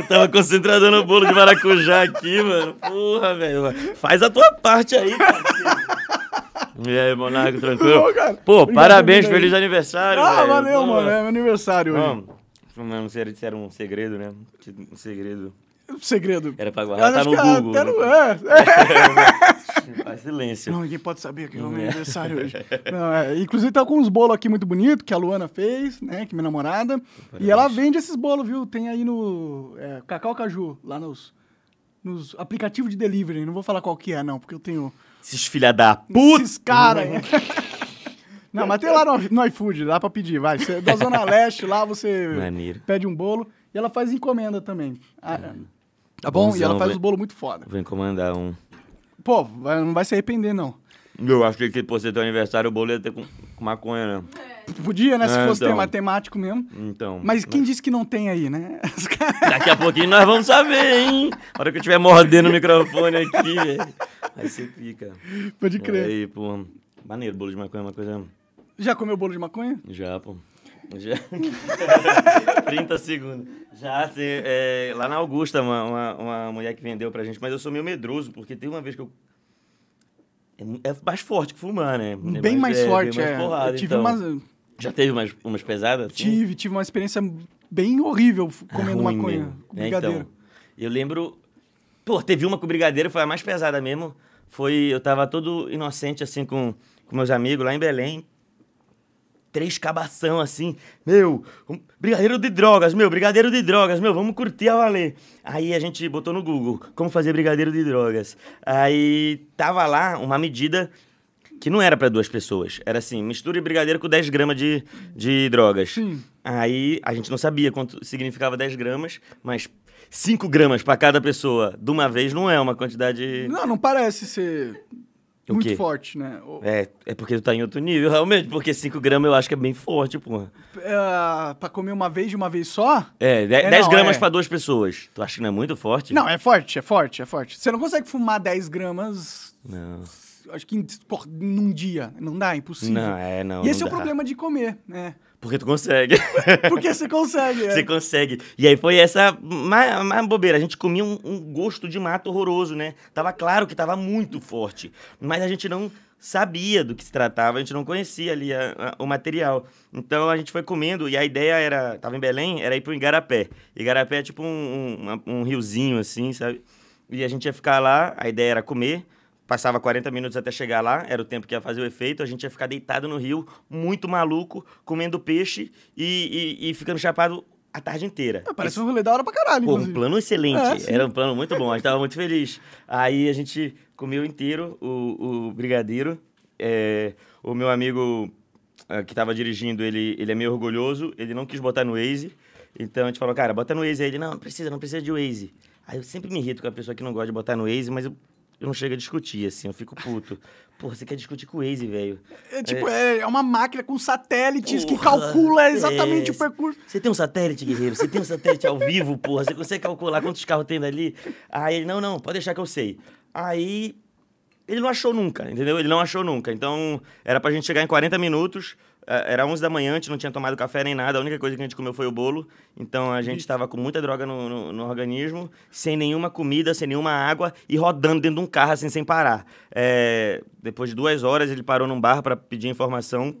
Eu tava concentrado no bolo de maracujá aqui, mano. Porra, velho. Faz a tua parte aí, cara. E aí, Monarco, tranquilo? Não, Pô, Obrigado, parabéns, feliz aniversário. Ah, valeu, Pô, mano. É meu aniversário mano, hoje. Não, se era, se era um segredo, né? Um segredo. segredo. Era pra guardar, tá no é Googulo. Né? É. é. Faz silêncio. Não, ninguém pode saber que é o meu é. aniversário hoje. Não, é, inclusive tá com uns bolos aqui muito bonito que a Luana fez, né? Que é minha namorada. Parabéns. E ela vende esses bolos, viu? Tem aí no é, Cacau Caju, lá nos, nos aplicativos de delivery. Não vou falar qual que é, não, porque eu tenho... Esses filha da puta! Esses caras! Não, mas tem lá no, no iFood, dá pra pedir, vai. Cê, da Zona Leste, lá você Maneiro. pede um bolo. E ela faz encomenda também. Ah, é. hum. tá bom? Bonzão, e ela faz vem, os bolos muito foda. Vou encomendar um. Pô, vai, não vai se arrepender, não. Eu acho que por ser teu aniversário, o boleto é ter com, com maconha, né? É. Podia, né? Se é, fosse então. matemático mesmo. Então. Mas quem né? disse que não tem aí, né? Daqui a pouquinho nós vamos saber, hein? A hora que eu estiver mordendo o microfone aqui, Aí você fica. Pode crer. Aí, pô. Maneiro, bolo de maconha é uma coisa. Já comeu bolo de maconha? Já, pô. Já... 30 segundos. Já, assim, é, lá na Augusta, uma, uma, uma, mulher que vendeu pra gente, mas eu sou meio medroso, porque tem uma vez que eu. É, é, mais forte que fumar, né? É bem mais, mais forte, bem mais é. porrada, eu tive então. umas... Já teve umas, umas pesadas? Assim? Tive, tive uma experiência bem horrível comendo maconha mesmo. com então. brigadeiro. Então, eu lembro. Pô, teve uma com brigadeiro, foi a mais pesada mesmo. Foi. Eu tava todo inocente, assim, com, com meus amigos lá em Belém três cabação assim, meu, brigadeiro de drogas, meu, brigadeiro de drogas, meu, vamos curtir a valer. Aí a gente botou no Google como fazer brigadeiro de drogas. Aí tava lá uma medida que não era para duas pessoas, era assim, misture brigadeiro com 10 gramas de, de drogas. Sim. Aí a gente não sabia quanto significava 10 gramas, mas 5 gramas para cada pessoa de uma vez não é uma quantidade. Não, não parece ser o muito quê? forte, né? É, é porque tu tá em outro nível, realmente, porque 5 gramas eu acho que é bem forte, porra. É, pra comer uma vez de uma vez só? É, 10 é, gramas é. pra duas pessoas. Tu acha que não é muito forte? Não, é forte, é forte, é forte. Você não consegue fumar 10 gramas. Não. Acho que em, por, num dia. Não dá, é impossível. Não, é, não. E esse não é dá. o problema de comer, né? Porque tu consegue. Porque você consegue, é. Você consegue. E aí foi essa mais, mais bobeira. A gente comia um, um, gosto de mato horroroso, né? Tava claro que tava muito forte. Mas a gente não sabia do que se tratava, a gente não conhecia ali a, a, o material. Então a gente foi comendo e a ideia era. Tava em Belém, era ir pro Igarapé. Igarapé é tipo um, um, um riozinho assim, sabe? E a gente ia ficar lá, a ideia era comer Passava 40 minutos até chegar lá, era o tempo que ia fazer o efeito. A gente ia ficar deitado no rio, muito maluco, comendo peixe e, e, e ficando chapado a tarde inteira. Ah, parece Esse... um rolê da hora pra caralho. Pô, um plano excelente. É, Era um plano muito bom. A gente tava muito feliz. Aí a gente comeu inteiro o, o brigadeiro. É, o meu amigo é, que tava dirigindo, ele, ele é meio orgulhoso. Ele não quis botar no Waze. Então a gente falou, cara, bota no Waze. Aí ele, não, não precisa, não precisa de Waze. Aí eu sempre me irrito com a pessoa que não gosta de botar no Waze, mas eu eu não chego a discutir, assim, eu fico puto. Porra, você quer discutir com o Waze, velho. É tipo, é, é, é uma máquina com satélites porra, que calcula é. exatamente é, o percurso. Você tem um satélite, guerreiro? Você tem um satélite ao vivo, porra? Você consegue calcular quantos carros tem ali? Aí ele, não, não, pode deixar que eu sei. Aí ele não achou nunca, entendeu? Ele não achou nunca. Então, era pra gente chegar em 40 minutos. É, era 11 da manhã, a gente não tinha tomado café nem nada, a única coisa que a gente comeu foi o bolo. Então a gente estava com muita droga no, no, no, organismo, sem nenhuma comida, sem nenhuma água e rodando dentro de um carro assim, sem parar. É, depois de duas horas ele parou num bar para pedir informação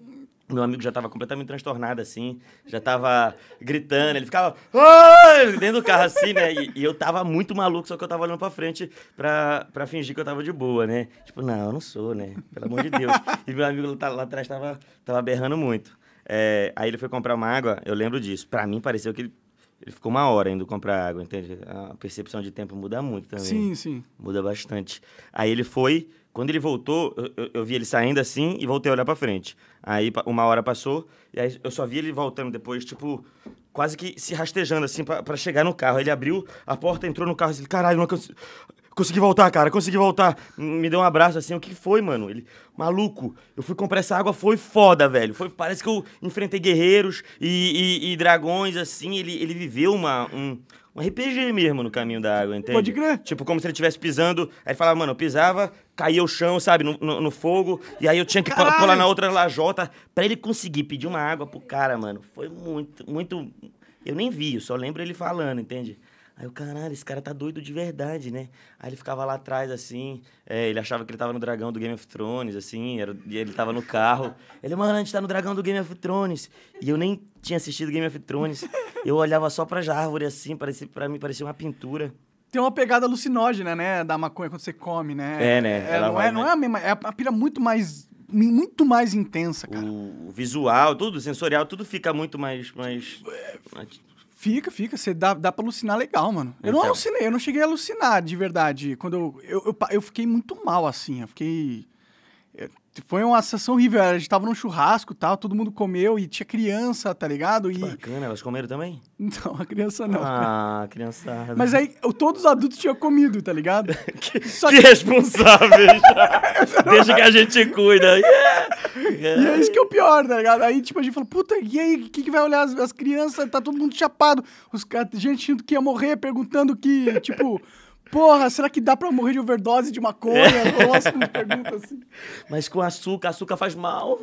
meu amigo já estava completamente transtornado, assim, já estava gritando, ele ficava dentro do carro, assim, né? E, e, eu tava muito maluco, só que eu tava olhando para frente para fingir que eu tava de boa, né? Tipo, não, eu não sou, né? Pelo amor de Deus. E meu amigo lá, lá atrás tava, tava berrando muito. É, aí ele foi comprar uma água, eu lembro disso. para mim, pareceu que ele, ele ficou uma hora indo comprar água, entende? A percepção de tempo muda muito também. Sim, sim. Muda bastante. Aí ele foi quando ele voltou, eu, eu vi ele saindo assim e voltei a olhar para frente. Aí uma hora passou e aí eu só vi ele voltando depois, tipo, quase que se rastejando assim para chegar no carro. Ele abriu a porta, entrou no carro e disse: assim, "Caralho, não consigo. Consegui voltar, cara, consegui voltar. Me deu um abraço assim. O que foi, mano? Ele, maluco, eu fui comprar essa água, foi foda, velho. Foi, parece que eu enfrentei guerreiros e, e, e dragões, assim. Ele, ele viveu uma, um, um RPG mesmo no caminho da água, entende? Pode crer. Tipo, como se ele estivesse pisando. Aí ele falava, mano, eu pisava, caía o chão, sabe, no, no, no fogo. E aí eu tinha que Caralho. pular na outra lajota pra ele conseguir pedir uma água pro cara, mano. Foi muito, muito. Eu nem vi, eu só lembro ele falando, entende? Aí eu, caralho, esse cara tá doido de verdade, né? Aí ele ficava lá atrás, assim, é, ele achava que ele tava no dragão do Game of Thrones, assim, era, e ele tava no carro. Ele, mano, a gente tá no dragão do Game of Thrones. E eu nem tinha assistido Game of Thrones. Eu olhava só pras árvores, assim, parecia, pra mim parecia uma pintura. Tem uma pegada alucinógena, né, da maconha quando você come, né? É, né? É, não, vai, é, né? não é a mesma, é a pira muito mais muito mais intensa, cara. O visual, tudo, sensorial, tudo fica muito mais. mais... É, Fica, fica. Você dá, dá pra alucinar legal, mano. Eu então. não alucinei, eu não cheguei a alucinar, de verdade. Quando eu, eu, eu, eu fiquei muito mal, assim. Eu fiquei foi uma sessão horrível. A gente tava num churrasco tal, todo mundo comeu e tinha criança, tá ligado? E... Que bacana, elas comeram também? Não, a criança não. Ah, criançada. Mas aí todos os adultos tinham comido, tá ligado? que, Só que... que responsáveis. Deixa que a gente cuida. Yeah. E é. é isso que é o pior, tá ligado? Aí tipo a gente falou, puta, e aí, quem que vai olhar as, as crianças? Tá todo mundo chapado. Os caras, gente que ia morrer perguntando que, tipo porra, será que dá pra morrer de overdose de maconha? É. Eu gosto de perguntas assim. Mas com açúcar, açúcar faz mal.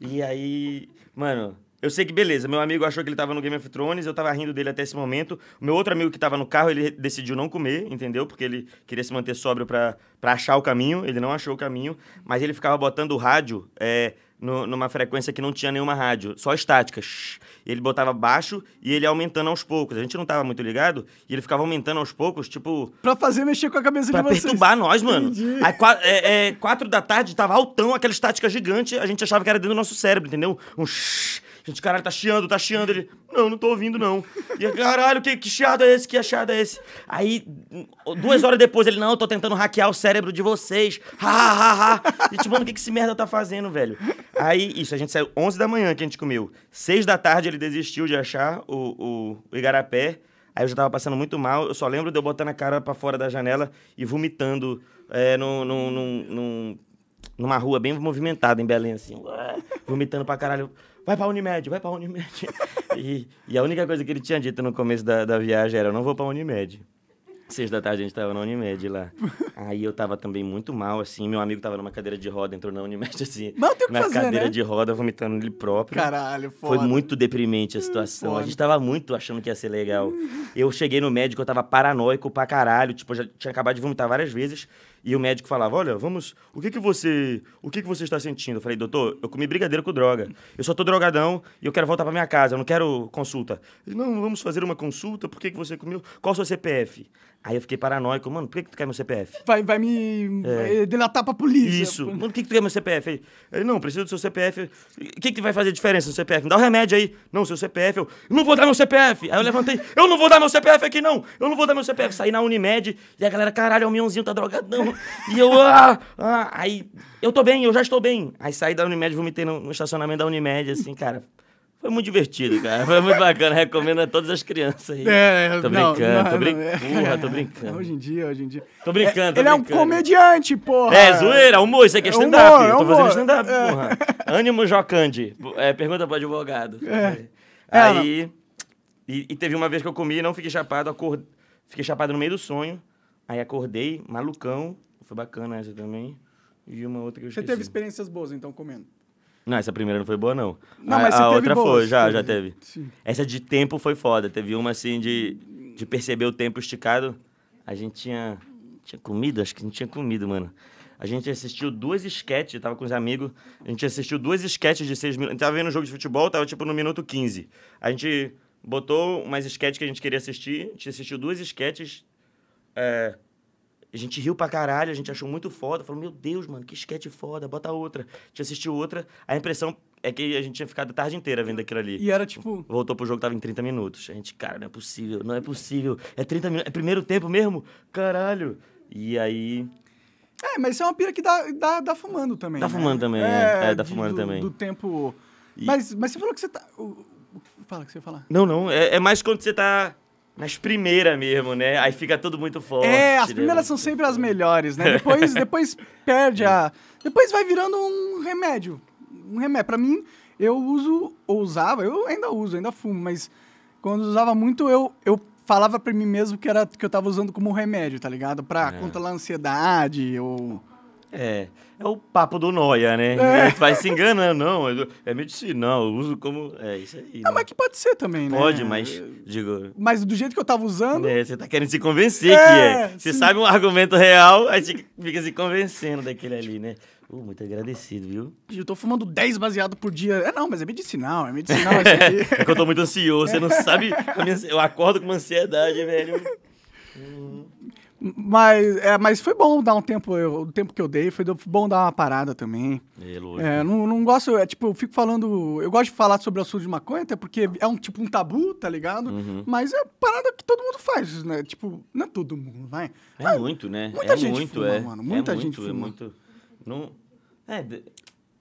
E aí, mano, eu sei que beleza, meu amigo achou que ele tava no Game of Thrones, eu tava rindo dele até esse momento. O meu outro amigo que tava no carro, ele decidiu não comer, entendeu? Porque ele queria se manter sóbrio pra, pra achar o caminho, ele não achou o caminho, mas ele ficava botando o rádio. É, no, numa frequência que não tinha nenhuma rádio, só estática. Shhh. Ele botava baixo e ele aumentando aos poucos. A gente não tava muito ligado e ele ficava aumentando aos poucos, tipo. Pra fazer mexer com a cabeça pra de vocês. perturbar nós, mano. Aí, quatro, é, é, quatro da tarde tava altão, aquela estática gigante, a gente achava que era dentro do nosso cérebro, entendeu? Um shhh. Gente, caralho, tá chiando, tá chiando. Ele, não, não tô ouvindo, não. E eu, caralho, que, que chiado é esse? Que achado é esse? Aí, duas horas depois, ele, não, eu tô tentando hackear o cérebro de vocês. Ha, ha, ha, ha. E tipo, mano, o que, que esse merda tá fazendo, velho? Aí, isso, a gente saiu 11 da manhã que a gente comeu. 6 da tarde ele desistiu de achar o, o, o igarapé. Aí eu já tava passando muito mal. Eu só lembro de eu botando a cara para fora da janela e vomitando é, num, num, num, num numa rua bem movimentada em Belém, assim, vomitando pra caralho vai pra Unimed, vai pra Unimed. e, e, a única coisa que ele tinha dito no começo da, da viagem era, eu não vou pra Unimed. Seis da tarde a gente tava na Unimed lá. Aí eu tava também muito mal, assim. Meu amigo tava numa cadeira de roda, entrou na Unimed, assim. Não tem que na fazer, cadeira né? de roda, vomitando ele próprio. Caralho, foda. Foi muito deprimente a situação. Foda. A gente tava muito achando que ia ser legal. Eu cheguei no médico, eu tava paranoico pra caralho. Tipo, eu já tinha acabado de vomitar várias vezes. E o médico falava: Olha, vamos. O que que você. O que que você está sentindo? Eu falei, doutor, eu comi brigadeiro com droga. Eu só tô drogadão e eu quero voltar para minha casa, eu não quero consulta. Ele, não, vamos fazer uma consulta, por que, que você comeu? Qual o seu CPF? Aí eu fiquei paranoico, mano, por que, que tu quer meu CPF? Vai, vai me é. delatar pra polícia. Isso. Mano, por que, que tu quer meu CPF? Ele, não, preciso do seu CPF. O que, que vai fazer diferença no CPF? Me dá o um remédio aí. Não, seu CPF. Eu não vou dar meu CPF. Aí eu levantei, eu não vou dar meu CPF aqui, não. Eu não vou dar meu CPF. Saí na Unimed e a galera, caralho, o é Mionzinho tá drogadão. E eu, ah, ah, aí, eu tô bem, eu já estou bem. Aí saí da Unimed, vomitei no, no estacionamento da Unimed, assim, cara. Foi muito divertido, cara. Foi muito bacana. Recomendo a todas as crianças aí. É, é tô brincando, não, tô, brincando. É. porra, tô brincando. Hoje em dia, hoje em dia. Tô brincando, é, tô Ele brincando. é um comediante, porra. É, zoeira, humor, isso aqui é stand-up. É tô fazendo stand-up, é. porra. Ânimo Jocandi. É, pergunta pro advogado. É. Aí. E, e, teve uma vez que eu comi e não fiquei chapado, acorde... fiquei chapado no meio do sonho. Aí acordei, malucão. Foi bacana essa também. E uma outra que eu esqueci. Você teve experiências boas, então, comendo? Não, essa primeira não foi boa, não. Não, a, mas a outra boas, foi, já, teve. já teve. Sim. Essa de tempo foi foda. Teve uma assim de, de perceber o tempo esticado. A gente tinha. Tinha comido? Acho que não tinha comido, mano. A gente assistiu duas sketches, tava com os amigos. A gente assistiu duas sketches de seis minutos. Tava vendo um jogo de futebol, tava tipo no minuto 15. A gente botou umas sketches que a gente queria assistir. A gente assistiu duas sketches. É, eh, a gente riu pra caralho, a gente achou muito foda. Falou, meu Deus, mano, que esquete foda, bota outra. A gente assistiu outra, a impressão é que a gente tinha ficado a tarde inteira vendo aquilo ali. E era tipo. Voltou pro jogo, tava em 30 minutos. A gente, cara, não é possível, não é possível. É 30 minutos, é primeiro tempo mesmo? Caralho. E aí. É, mas isso é uma pira que dá, dá, dá fumando também. Dá né? fumando também, é. é dá de, fumando do, também. Do tempo. E... Mas, mas você falou que você tá. Fala que você ia falar. Não, não. É, é mais quando você tá nas primeiras mesmo, né? Aí fica tudo muito forte. É, as né? primeiras né? são sempre as melhores, né? Depois, depois perde a. Depois vai virando um remédio. Um remédio. Pra mim, eu uso, ou usava, eu ainda uso, ainda fumo, mas quando usava muito, eu, eu falava pra mim mesmo que era que eu tava usando como remédio, tá ligado? Pra é. controlar a ansiedade ou. É, é o papo do noia, né? É. Vai se enganando, não, é medicina, eu uso como... É isso aí. Não, né? mas que pode ser também, né? Pode, mas, digo... Mas do jeito que eu tava usando... É, você tá querendo se convencer é, que é. Você sim. sabe um argumento real, aí gente fica se convencendo daquele ali, né? Uh, muito agradecido, viu? Eu tô fumando 10 baseado por dia. É não, mas é medicinal, é medicinal isso aqui. é que eu tô muito ansioso, você não sabe... Eu acordo com uma ansiedade, velho. Hum. Mas, é, mas foi bom dar um tempo, eu, o tempo que eu dei, foi bom dar uma parada também. É, é não, não gosto, é, tipo, eu fico falando, eu gosto de falar sobre o assunto de maconha, até porque é um tipo um tabu, tá ligado? Uhum. Mas é parada que todo mundo faz, né? Tipo, não é todo mundo, vai. É muito, né? Muita é gente muito, fuma, é. mano, muita é gente muito, é fuma. É muito, não... É,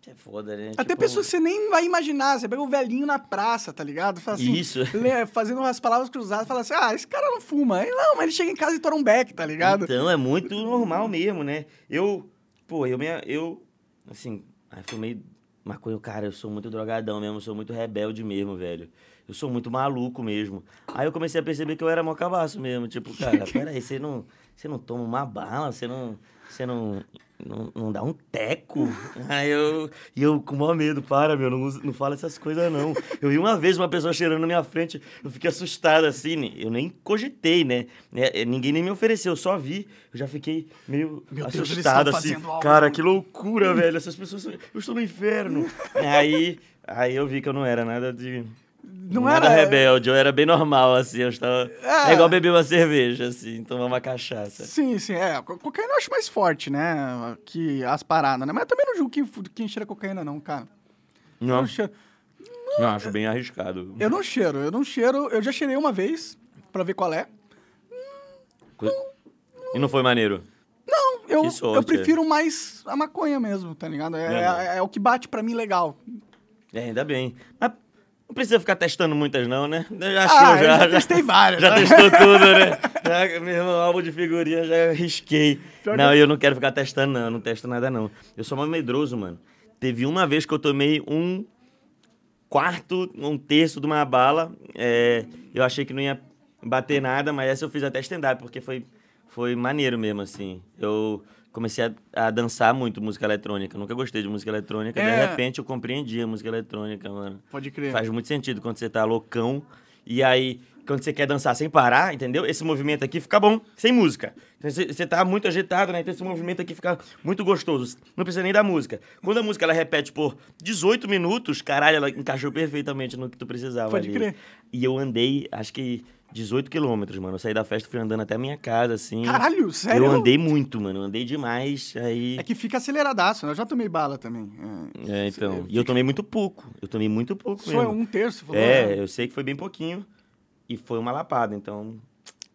é foda, né? Até tipo... pessoas que você nem vai imaginar. Você pega o velhinho na praça, tá ligado? Fala assim, Isso. fazendo umas palavras cruzadas, fala assim: ah, esse cara não fuma. Aí, não, mas ele chega em casa e torna um beck, tá ligado? Então, é muito normal mesmo, né? Eu, pô, eu, minha, eu assim, aí fumei maconha. Cara, eu sou muito drogadão mesmo, sou muito rebelde mesmo, velho. Eu sou muito maluco mesmo. Aí eu comecei a perceber que eu era mó cabaço mesmo. Tipo, cara, peraí, você não, você não toma uma bala, você não. Você não não, não dá um teco. Aí eu, e eu com maior medo, para, meu, não, não fala essas coisas, não. Eu vi uma vez uma pessoa cheirando na minha frente, eu fiquei assustado assim, eu nem cogitei, né? É, é, ninguém nem me ofereceu, eu só vi, eu já fiquei meio meu assustado Deus, assim. Cara, que loucura, velho, essas pessoas, eu estou no inferno. aí, aí eu vi que eu não era nada de não, não era... era... rebelde, eu era bem normal, assim. Eu estava... É... é... igual beber uma cerveja, assim, tomar uma cachaça. Sim, sim. É, cocaína eu acho mais forte, né? Que as paradas, né? Mas eu também não julgo quem, quem cheira cocaína, não, cara. Não. Eu não, cheiro... não, não acho bem arriscado. Eu não cheiro, eu não cheiro. Eu já cheirei uma vez pra ver qual é. Co... E não foi maneiro? Não, eu, eu prefiro é. mais a maconha mesmo, tá ligado? É, é, é, é o que bate pra mim legal. É, ainda bem. Mas não precisa ficar testando muitas, não, né? Já ah, achou, ah, já, já. testei várias. Já né? testou tudo, né? já, meu irmão, álbum de figurinha, já risquei. Não, eu não quero ficar testando, não. Eu não testo nada, não. Eu sou mais medroso, mano. Teve uma vez que eu tomei um quarto, um terço de uma bala. É, eu achei que não ia bater nada, mas essa eu fiz até stand-up, porque foi, foi maneiro mesmo, assim. Eu comecei a, a, dançar muito música eletrônica. nunca gostei de música eletrônica. É. De repente eu compreendi a música eletrônica, mano. Pode crer. Faz muito sentido quando você tá loucão e aí quando você quer dançar sem parar, entendeu? Esse movimento aqui fica bom sem música. Então, você tá muito agitado, né? Então esse movimento aqui fica muito gostoso. Não precisa nem da música. Quando a música ela repete por 18 minutos, caralho, ela encaixou perfeitamente no que tu precisava Pode ali. crer. E eu andei, acho que 18 quilômetros, mano. Eu saí da festa, fui andando até a minha casa, assim. Caralho, sério? Eu andei muito, mano. Eu andei demais. Aí... É que fica aceleradaço, né? Eu já tomei bala também. É, é então. É e eu tomei muito pouco. Eu tomei muito pouco Só é mesmo. um terço, falou. É, né? eu sei que foi bem pouquinho. E foi uma lapada, então...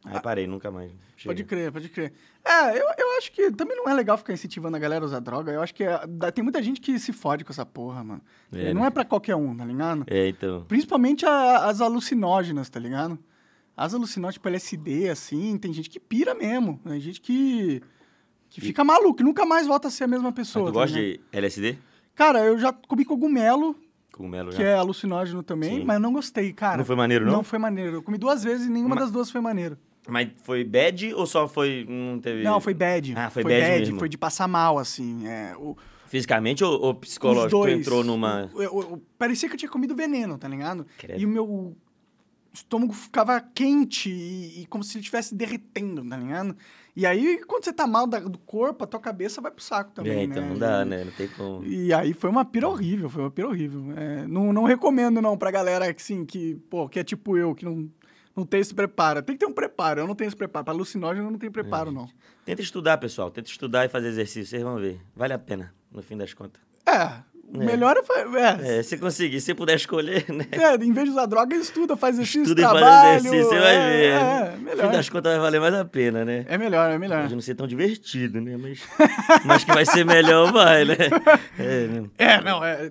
Aí ah. parei, nunca mais. Cheguei. Pode crer, pode crer. É, eu, eu acho que também não é legal ficar incentivando a galera a usar droga. Eu acho que é, tem muita gente que se fode com essa porra, mano. É, não né? é para qualquer um, tá ligado? É, então. Principalmente a, as alucinógenas, tá ligado? as alucinóticas para LSD, assim, tem gente que pira mesmo. Tem né? gente que, que e... fica maluco, que nunca mais volta a ser a mesma pessoa. Mas tu tá gosta de LSD? Cara, eu já comi cogumelo. Cogumelo que já. é alucinógeno também, Sim. mas não gostei, cara. Não foi maneiro, não? Não foi maneiro. Eu comi duas vezes e nenhuma mas... das duas foi maneiro. Mas foi bad ou só foi. Não hum, teve. Não, foi bad. Ah, foi, foi bad, bad mesmo. Foi de passar mal, assim. É, o... Fisicamente ou, ou psicológico? Os dois. Tu entrou numa. Eu, eu, eu, parecia que eu tinha comido veneno, tá ligado? Credo. E o meu estômago ficava quente e, e como se ele estivesse derretendo, tá ligado? E aí, quando você tá mal da, do corpo, a tua cabeça vai pro saco também, é, né? então né? não dá, e, né? Não tem como. E aí foi uma pira horrível, foi uma pira horrível. É, não, não recomendo, não, pra galera que, assim, que, pô, que é tipo eu, que não, não tem esse preparo. Tem que ter um preparo, eu não tenho esse preparo. Pra alucinógeno, eu não tenho preparo, é. não. Tenta estudar, pessoal. Tenta estudar e fazer exercício, vocês vão ver. Vale a pena, no fim das contas. É, é. Melhor é, é. se conseguir, se puder escolher, né? É, em vez de usar droga, estuda, faz exercício, estuda trabalho. Estuda e faz exercício, você vai é, ver. É, melhor. É, no fim das contas, vai valer mais a pena, né? É melhor, é melhor. Pode não ser tão divertido, né? Mas, mas que vai ser melhor, vai, né? É, é, não, é...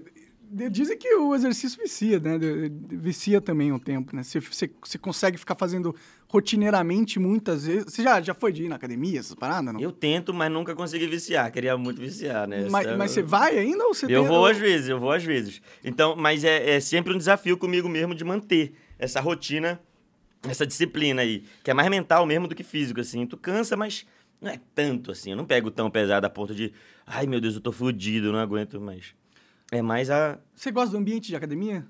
Dizem que o exercício vicia, né? Vicia também o tempo, né? Você, consegue ficar fazendo rotineiramente muitas vezes. Você já, já foi de ir na academia, essas paradas, não? Eu tento, mas nunca consegui viciar. Queria muito viciar, né? Mas, é mas você vai ainda ou você Eu tem... vou às vezes, eu vou às vezes. Então, mas é, é sempre um desafio comigo mesmo de manter essa rotina, essa disciplina aí. Que é mais mental mesmo do que físico, assim. Tu cansa, mas não é tanto assim. Eu não pego tão pesado a ponto de, ai meu Deus, eu tô fudido, não aguento mais. É mais a. Você gosta do ambiente de academia?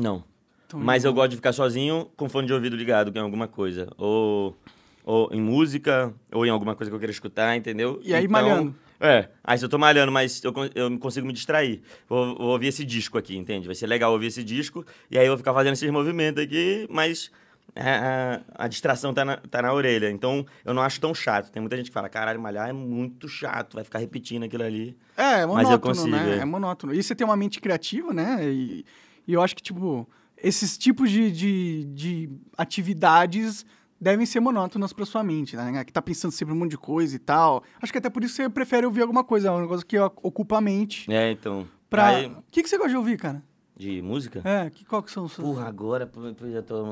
Não. Então mas eu gosto de ficar sozinho com fone de ouvido ligado em é alguma coisa. Ou, ou em música, ou em alguma coisa que eu quero escutar, entendeu? E aí então, malhando. É, aí se eu tô malhando, mas eu, eu consigo me distrair. Vou, vou ouvir esse disco aqui, entende? Vai ser legal ouvir esse disco, e aí eu vou ficar fazendo esses movimentos aqui, mas a, é, a, é, a, distração tá na, tá na orelha. Então, eu não acho tão chato. Tem muita gente que fala, caralho, malhar é muito chato, vai ficar repetindo aquilo ali. É, é monótono, consigo, né? É. é monótono. E você tem uma mente criativa, né? E, e eu acho que, tipo, esses tipos de, de, de atividades devem ser monótonas para sua mente, né? Que tá pensando sempre um monte de coisa e tal. Acho que até por isso você prefere ouvir alguma coisa, é um negócio que ocupa a mente. É, então. Pra... O que, que você gosta de ouvir, cara? De música? É, que, qual que são os seus... Porra, agora, já tô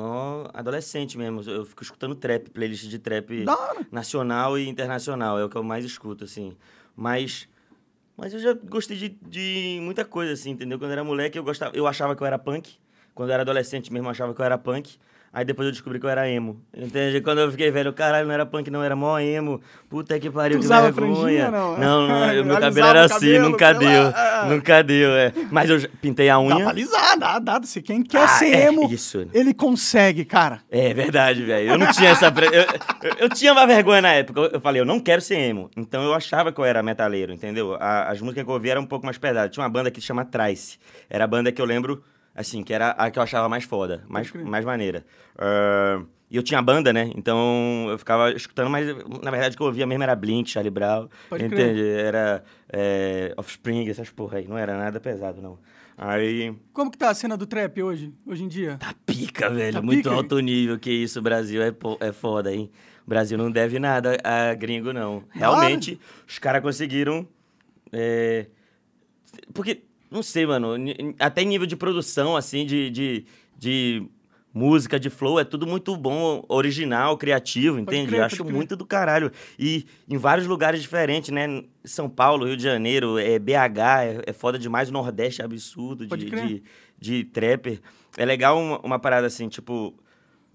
adolescente mesmo. Eu fico escutando trap, playlist de trap nacional e internacional. É o que eu mais escuto, assim. Mas... Mas eu já gostei de, de muita coisa, assim, entendeu? Quando eu era moleque, eu gostava... Eu achava que eu era punk. Quando eu era adolescente mesmo, eu achava que eu era punk. Aí depois eu descobri que eu era emo. Entende? Quando eu fiquei velho, caralho, não era punk, não, era mó emo. Puta que pariu, tu que usava vergonha. não, não, não meu cabelo era assim, cabelo, nunca deu. Lá. É, é. Nunca deu, é. Mas eu pintei a unha. Dá pra alisar, dá, dá. Se quem quer ah, ser é, emo, isso. ele consegue, cara. É verdade, velho. Eu não tinha essa. Pre... eu, eu, eu, tinha uma vergonha na época. Eu falei, eu não quero ser emo. Então eu achava que eu era metaleiro, entendeu? A, as músicas que eu ouvia eram um pouco mais pesadas. Tinha uma banda que se chama Trice. Era a banda que eu lembro assim, que era a que eu achava mais foda, mais, mais maneira. Uh, e eu tinha banda, né? Então eu ficava escutando, mas na verdade o que eu ouvia mesmo era Blink, Charlie Brown, Pode entende? Crer. Era é, Offspring, essas porra aí. Não era nada pesado, não. Aí... Como que tá a cena do trap hoje, hoje em dia? Tá pica, velho. Tá Muito pica, alto nível que isso. Brasil é, é foda, hein? O Brasil não deve nada a gringo, não. Realmente, os caras conseguiram... É... Porque não sei, mano. Até nível de produção, assim, de, de, de música, de flow, é tudo muito bom, original, criativo, entende? Crer, Acho crer. muito do caralho. E em vários lugares diferentes, né? São Paulo, Rio de Janeiro, é, BH, é, é foda demais, o Nordeste é absurdo de, de, de, trapper. É legal uma, uma parada assim, tipo.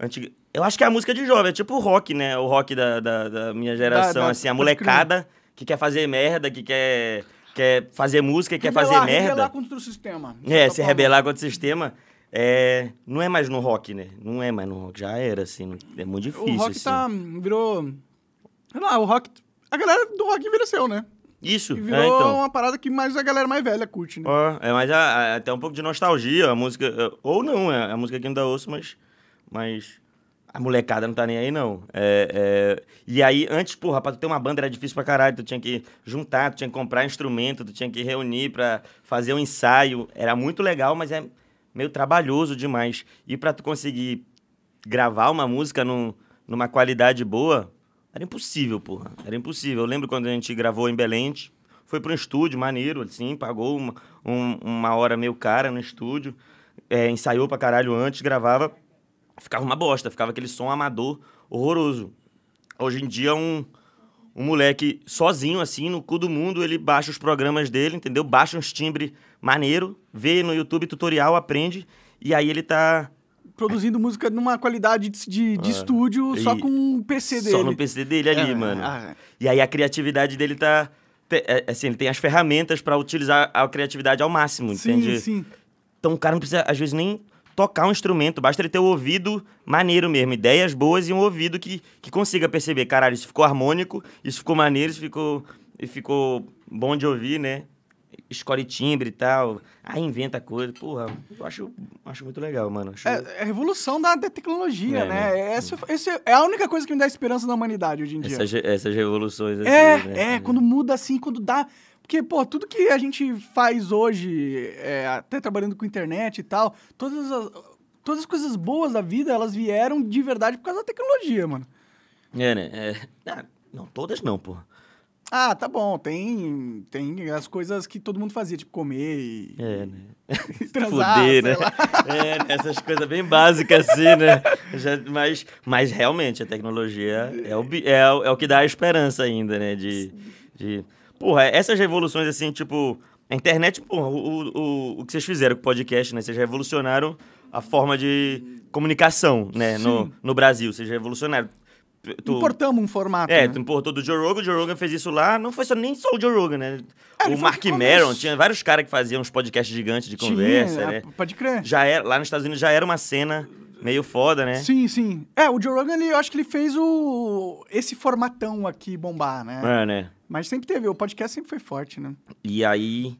Antiga... Eu acho que é a música de jovem, é tipo o rock, né? O rock da, da, da minha geração, da, da, assim, a molecada que quer fazer merda, que quer quer fazer música, quer fazer merda. rebelar contra o sistema. É, se rebelar contra o sistema. É, não é mais no rock, né? Não é mais no rock, já era, assim, é muito difícil. O rock tá, assim. tá, virou, sei lá, o rock, a galera do rock envelheceu, né? Isso, e é, virou é, então. uma parada que mais a galera mais velha curte, né? É, é mas até um pouco de nostalgia, a música, ou não, é a música que ainda ouço, mas, mas a molecada não tá nem aí, não. É, é... E aí, antes, porra, pra tu ter uma banda era difícil pra caralho. Tu tinha que juntar, tu tinha que comprar instrumento, tu tinha que reunir pra fazer um ensaio. Era muito legal, mas é meio trabalhoso demais. E pra tu conseguir gravar uma música num, numa qualidade boa, era impossível, porra. Era impossível. Eu lembro quando a gente gravou em Belém, foi pra um estúdio maneiro, assim, pagou uma, um, uma hora meio cara no estúdio, é, ensaiou pra caralho antes, gravava ficava uma bosta, ficava aquele som amador horroroso. Hoje em dia, um, um moleque sozinho, assim, no cu do mundo, ele baixa os programas dele, entendeu? Baixa uns timbre maneiro, vê no YouTube tutorial, aprende, e aí ele tá produzindo música numa qualidade de, de, de ah, estúdio só com o PC dele. Só no PC dele ali, é, mano. Ah. E aí a criatividade dele tá. é, assim, ele tem as ferramentas para utilizar a criatividade ao máximo, sim, entende? Sim. Então o cara não precisa, às vezes, nem tocar um instrumento, basta ele ter o um ouvido maneiro mesmo, ideias boas e um ouvido que, que consiga perceber, caralho, isso ficou harmônico, isso ficou maneiro, isso ficou, ficou bom de ouvir, né? Escolhe timbre e tal, aí inventa coisa, porra, eu acho, acho muito legal, mano. Acho... É, é, a revolução da, da tecnologia, é, né? né? É, essa, essa, é a única coisa que me dá esperança na humanidade hoje em dia. Essas, essas revoluções assim, É, né? é, quando muda assim, quando dá porque, pô, tudo que a gente faz hoje, é, até trabalhando com internet e tal, todas as, todas as coisas boas da vida, elas vieram de verdade por causa da tecnologia, mano. É, né? É... Ah, não, todas não, pô. Ah, tá bom. Tem, tem as coisas que todo mundo fazia, tipo comer e. É, né? E transar, Fuder, né? Lá. É, né? essas coisas bem básicas, assim, né? Já, mas, mas realmente a tecnologia é o, é, é o que dá a esperança ainda, né? De. de Porra, essas revoluções, assim, tipo. A internet, porra, o, o, o que vocês fizeram com o podcast, né? Vocês revolucionaram a forma de comunicação, né? No, no Brasil. Vocês revolucionaram. Tu... Importamos um formato. É, né? tu importou do Joe Rogan, o Joe Rogan fez isso lá. Não foi só, nem só o Joe Rogan, né? É, o Mark Maron, tinha vários caras que faziam uns podcasts gigantes de conversa, tinha, né? Pode crer. Já era, lá nos Estados Unidos já era uma cena Meio foda, né? Sim, sim. É, o Joe Rogan, ele, eu acho que ele fez o esse formatão aqui bombar, né? É, né? Mas sempre teve, o podcast sempre foi forte, né? E aí.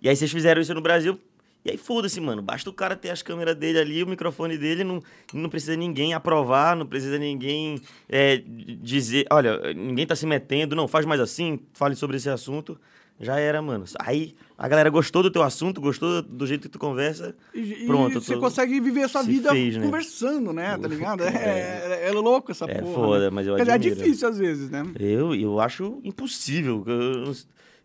E aí vocês fizeram isso no Brasil. E aí foda-se, mano. Basta o cara ter as câmeras dele ali, o microfone dele, não, não precisa ninguém aprovar, não precisa ninguém é, dizer, olha, ninguém tá se metendo, não, faz mais assim, fale sobre esse assunto já era, mano. Aí a galera gostou do teu assunto, gostou do jeito que tu conversa. E, pronto. E você tô... consegue viver essa Se vida fez, né? conversando, né? né? Tá ligado? É é. é, é, é, louco essa é porra. É foda, né? mas eu é admiro. É difícil às vezes, né? Eu, eu acho impossível. Eu,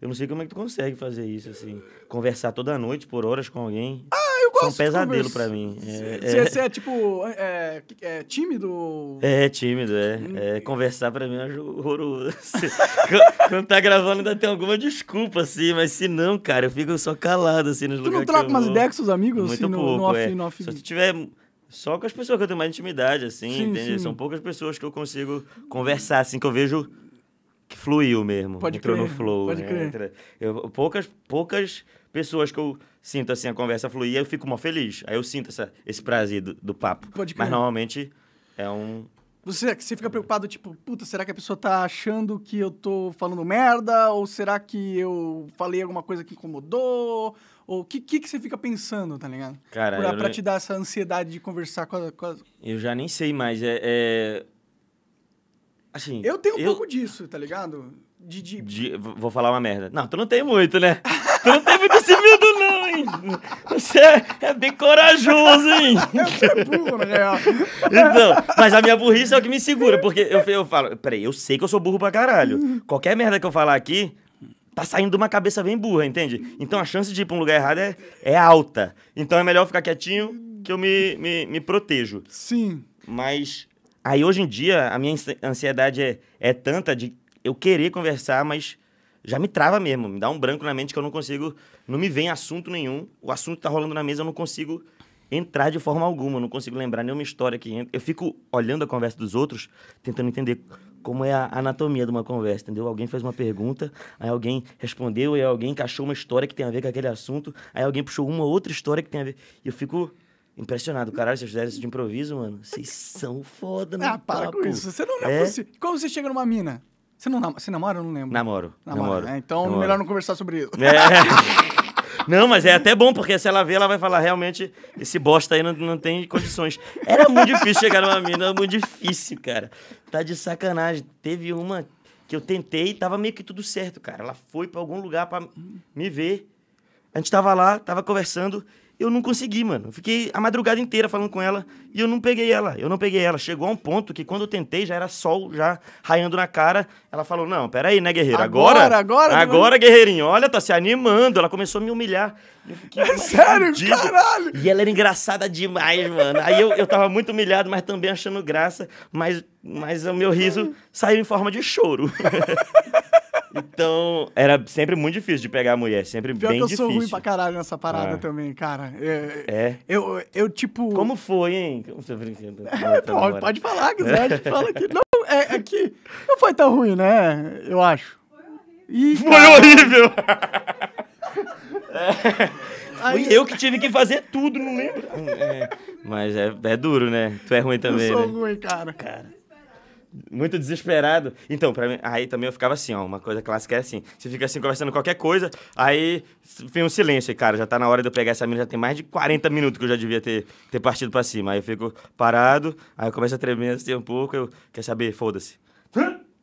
eu não sei como é que tu consegue fazer isso, assim. Conversar toda noite, por horas com alguém. Ah! eu gosto. São um pesadelo para mim. É, é... Você é, tipo é, é tímido? É tímido, é. Hum. é conversar para mim é horroroso. quando, tá gravando ainda tem alguma desculpa assim, mas se não, cara, eu fico só calado assim nos lugares. Tu não troca umas ideias com seus amigos Muito assim, pouco, no, off, é. no off? Só se tiver só com as pessoas que eu tenho mais intimidade assim, sim, entende? Sim. São poucas pessoas que eu consigo conversar assim que eu vejo que fluiu mesmo. Pode entrou crer, no flow. Pode né? crer. Eu, poucas, poucas pessoas que eu sinto assim a conversa fluir, eu fico mó feliz. Aí eu sinto essa, esse prazer do, do papo. Pode Mas normalmente é um. Você, você fica preocupado, tipo, puta, será que a pessoa tá achando que eu tô falando merda? Ou será que eu falei alguma coisa que incomodou? Ou o que, que, que você fica pensando, tá ligado? Cara, pra, pra não... te dar essa ansiedade de conversar com a. Com a... Eu já nem sei mais. É. é... Assim. Eu tenho um eu... pouco disso, tá ligado? De, de... de, Vou falar uma merda. Não, tu não tem muito, né? tu não tem muito esse medo, Você é, é, bem corajoso, hein? É, você é burro, né, Então, mas a minha burrice é o que me segura, porque eu, eu falo, peraí, eu sei que eu sou burro pra caralho. Qualquer merda que eu falar aqui, tá saindo de uma cabeça bem burra, entende? Então a chance de ir pra um lugar errado é, é alta. Então é melhor ficar quietinho que eu me, me, me protejo. Sim. Mas aí hoje em dia a minha ansiedade é, é tanta de eu querer conversar, mas já me trava mesmo, me dá um branco na mente que eu não consigo, não me vem assunto nenhum, o assunto tá rolando na mesa, eu não consigo entrar de forma alguma, eu não consigo lembrar nenhuma história que entra. Eu fico olhando a conversa dos outros, tentando entender como é a anatomia de uma conversa, entendeu? Alguém fez uma pergunta, aí alguém respondeu, aí alguém encaixou uma história que tem a ver com aquele assunto, aí alguém puxou uma outra história que tem a ver. E eu fico impressionado. Caralho, vocês fizeram isso de improviso, mano. Vocês são foda, né? Ah, para papo. com isso. Você não, é é? Como você chega numa mina? Você, não nam... Você namora? Eu não lembro. Namoro. Namora. Namoro. É, então, namoro. melhor não conversar sobre isso. É. não, mas é até bom, porque se ela vê, ela vai falar, realmente, esse bosta aí não, não tem condições. Era muito difícil chegar numa mina, era muito difícil, cara. Tá de sacanagem. Teve uma que eu tentei e tava meio que tudo certo, cara. Ela foi para algum lugar para me ver. A gente tava lá, tava conversando eu não consegui, mano. Fiquei a madrugada inteira falando com ela e eu não peguei ela. Eu não peguei ela. Chegou a um ponto que quando eu tentei já era sol já raiando na cara. Ela falou: "Não, pera aí, né, guerreiro? Agora, agora, agora, agora guerreirinho. Olha, tá se animando". Ela começou a me humilhar. Fiquei, é sério, fudido. caralho. E ela era engraçada demais, mano. Aí eu, eu tava muito humilhado, mas também achando graça, mas mas o meu riso saiu em forma de choro. Então, era sempre muito difícil de pegar a mulher, sempre Pior bem que eu difícil. Eu sou ruim pra caralho nessa parada ah. também, cara. É, é. Eu, eu, tipo. Como foi, hein? Como você brincando? É, pode, pode falar, quiser, fala aqui. Não, é, é que não foi tão ruim, né? Eu acho. foi horrível! Aí... Fui eu que tive que fazer tudo, não lembro. É, mas é, é duro, né? Tu é ruim também. Eu sou né? ruim, cara. Cara muito desesperado. Então, para mim, aí também eu ficava assim, ó, uma coisa clássica é assim, você fica assim conversando qualquer coisa, aí vem um silêncio, e cara, já tá na hora de eu pegar essa mina, já tem mais de 40 minutos que eu já devia ter, ter partido para cima. Aí eu fico parado, aí eu começo a tremer assim um pouco, eu quer saber, foda-se.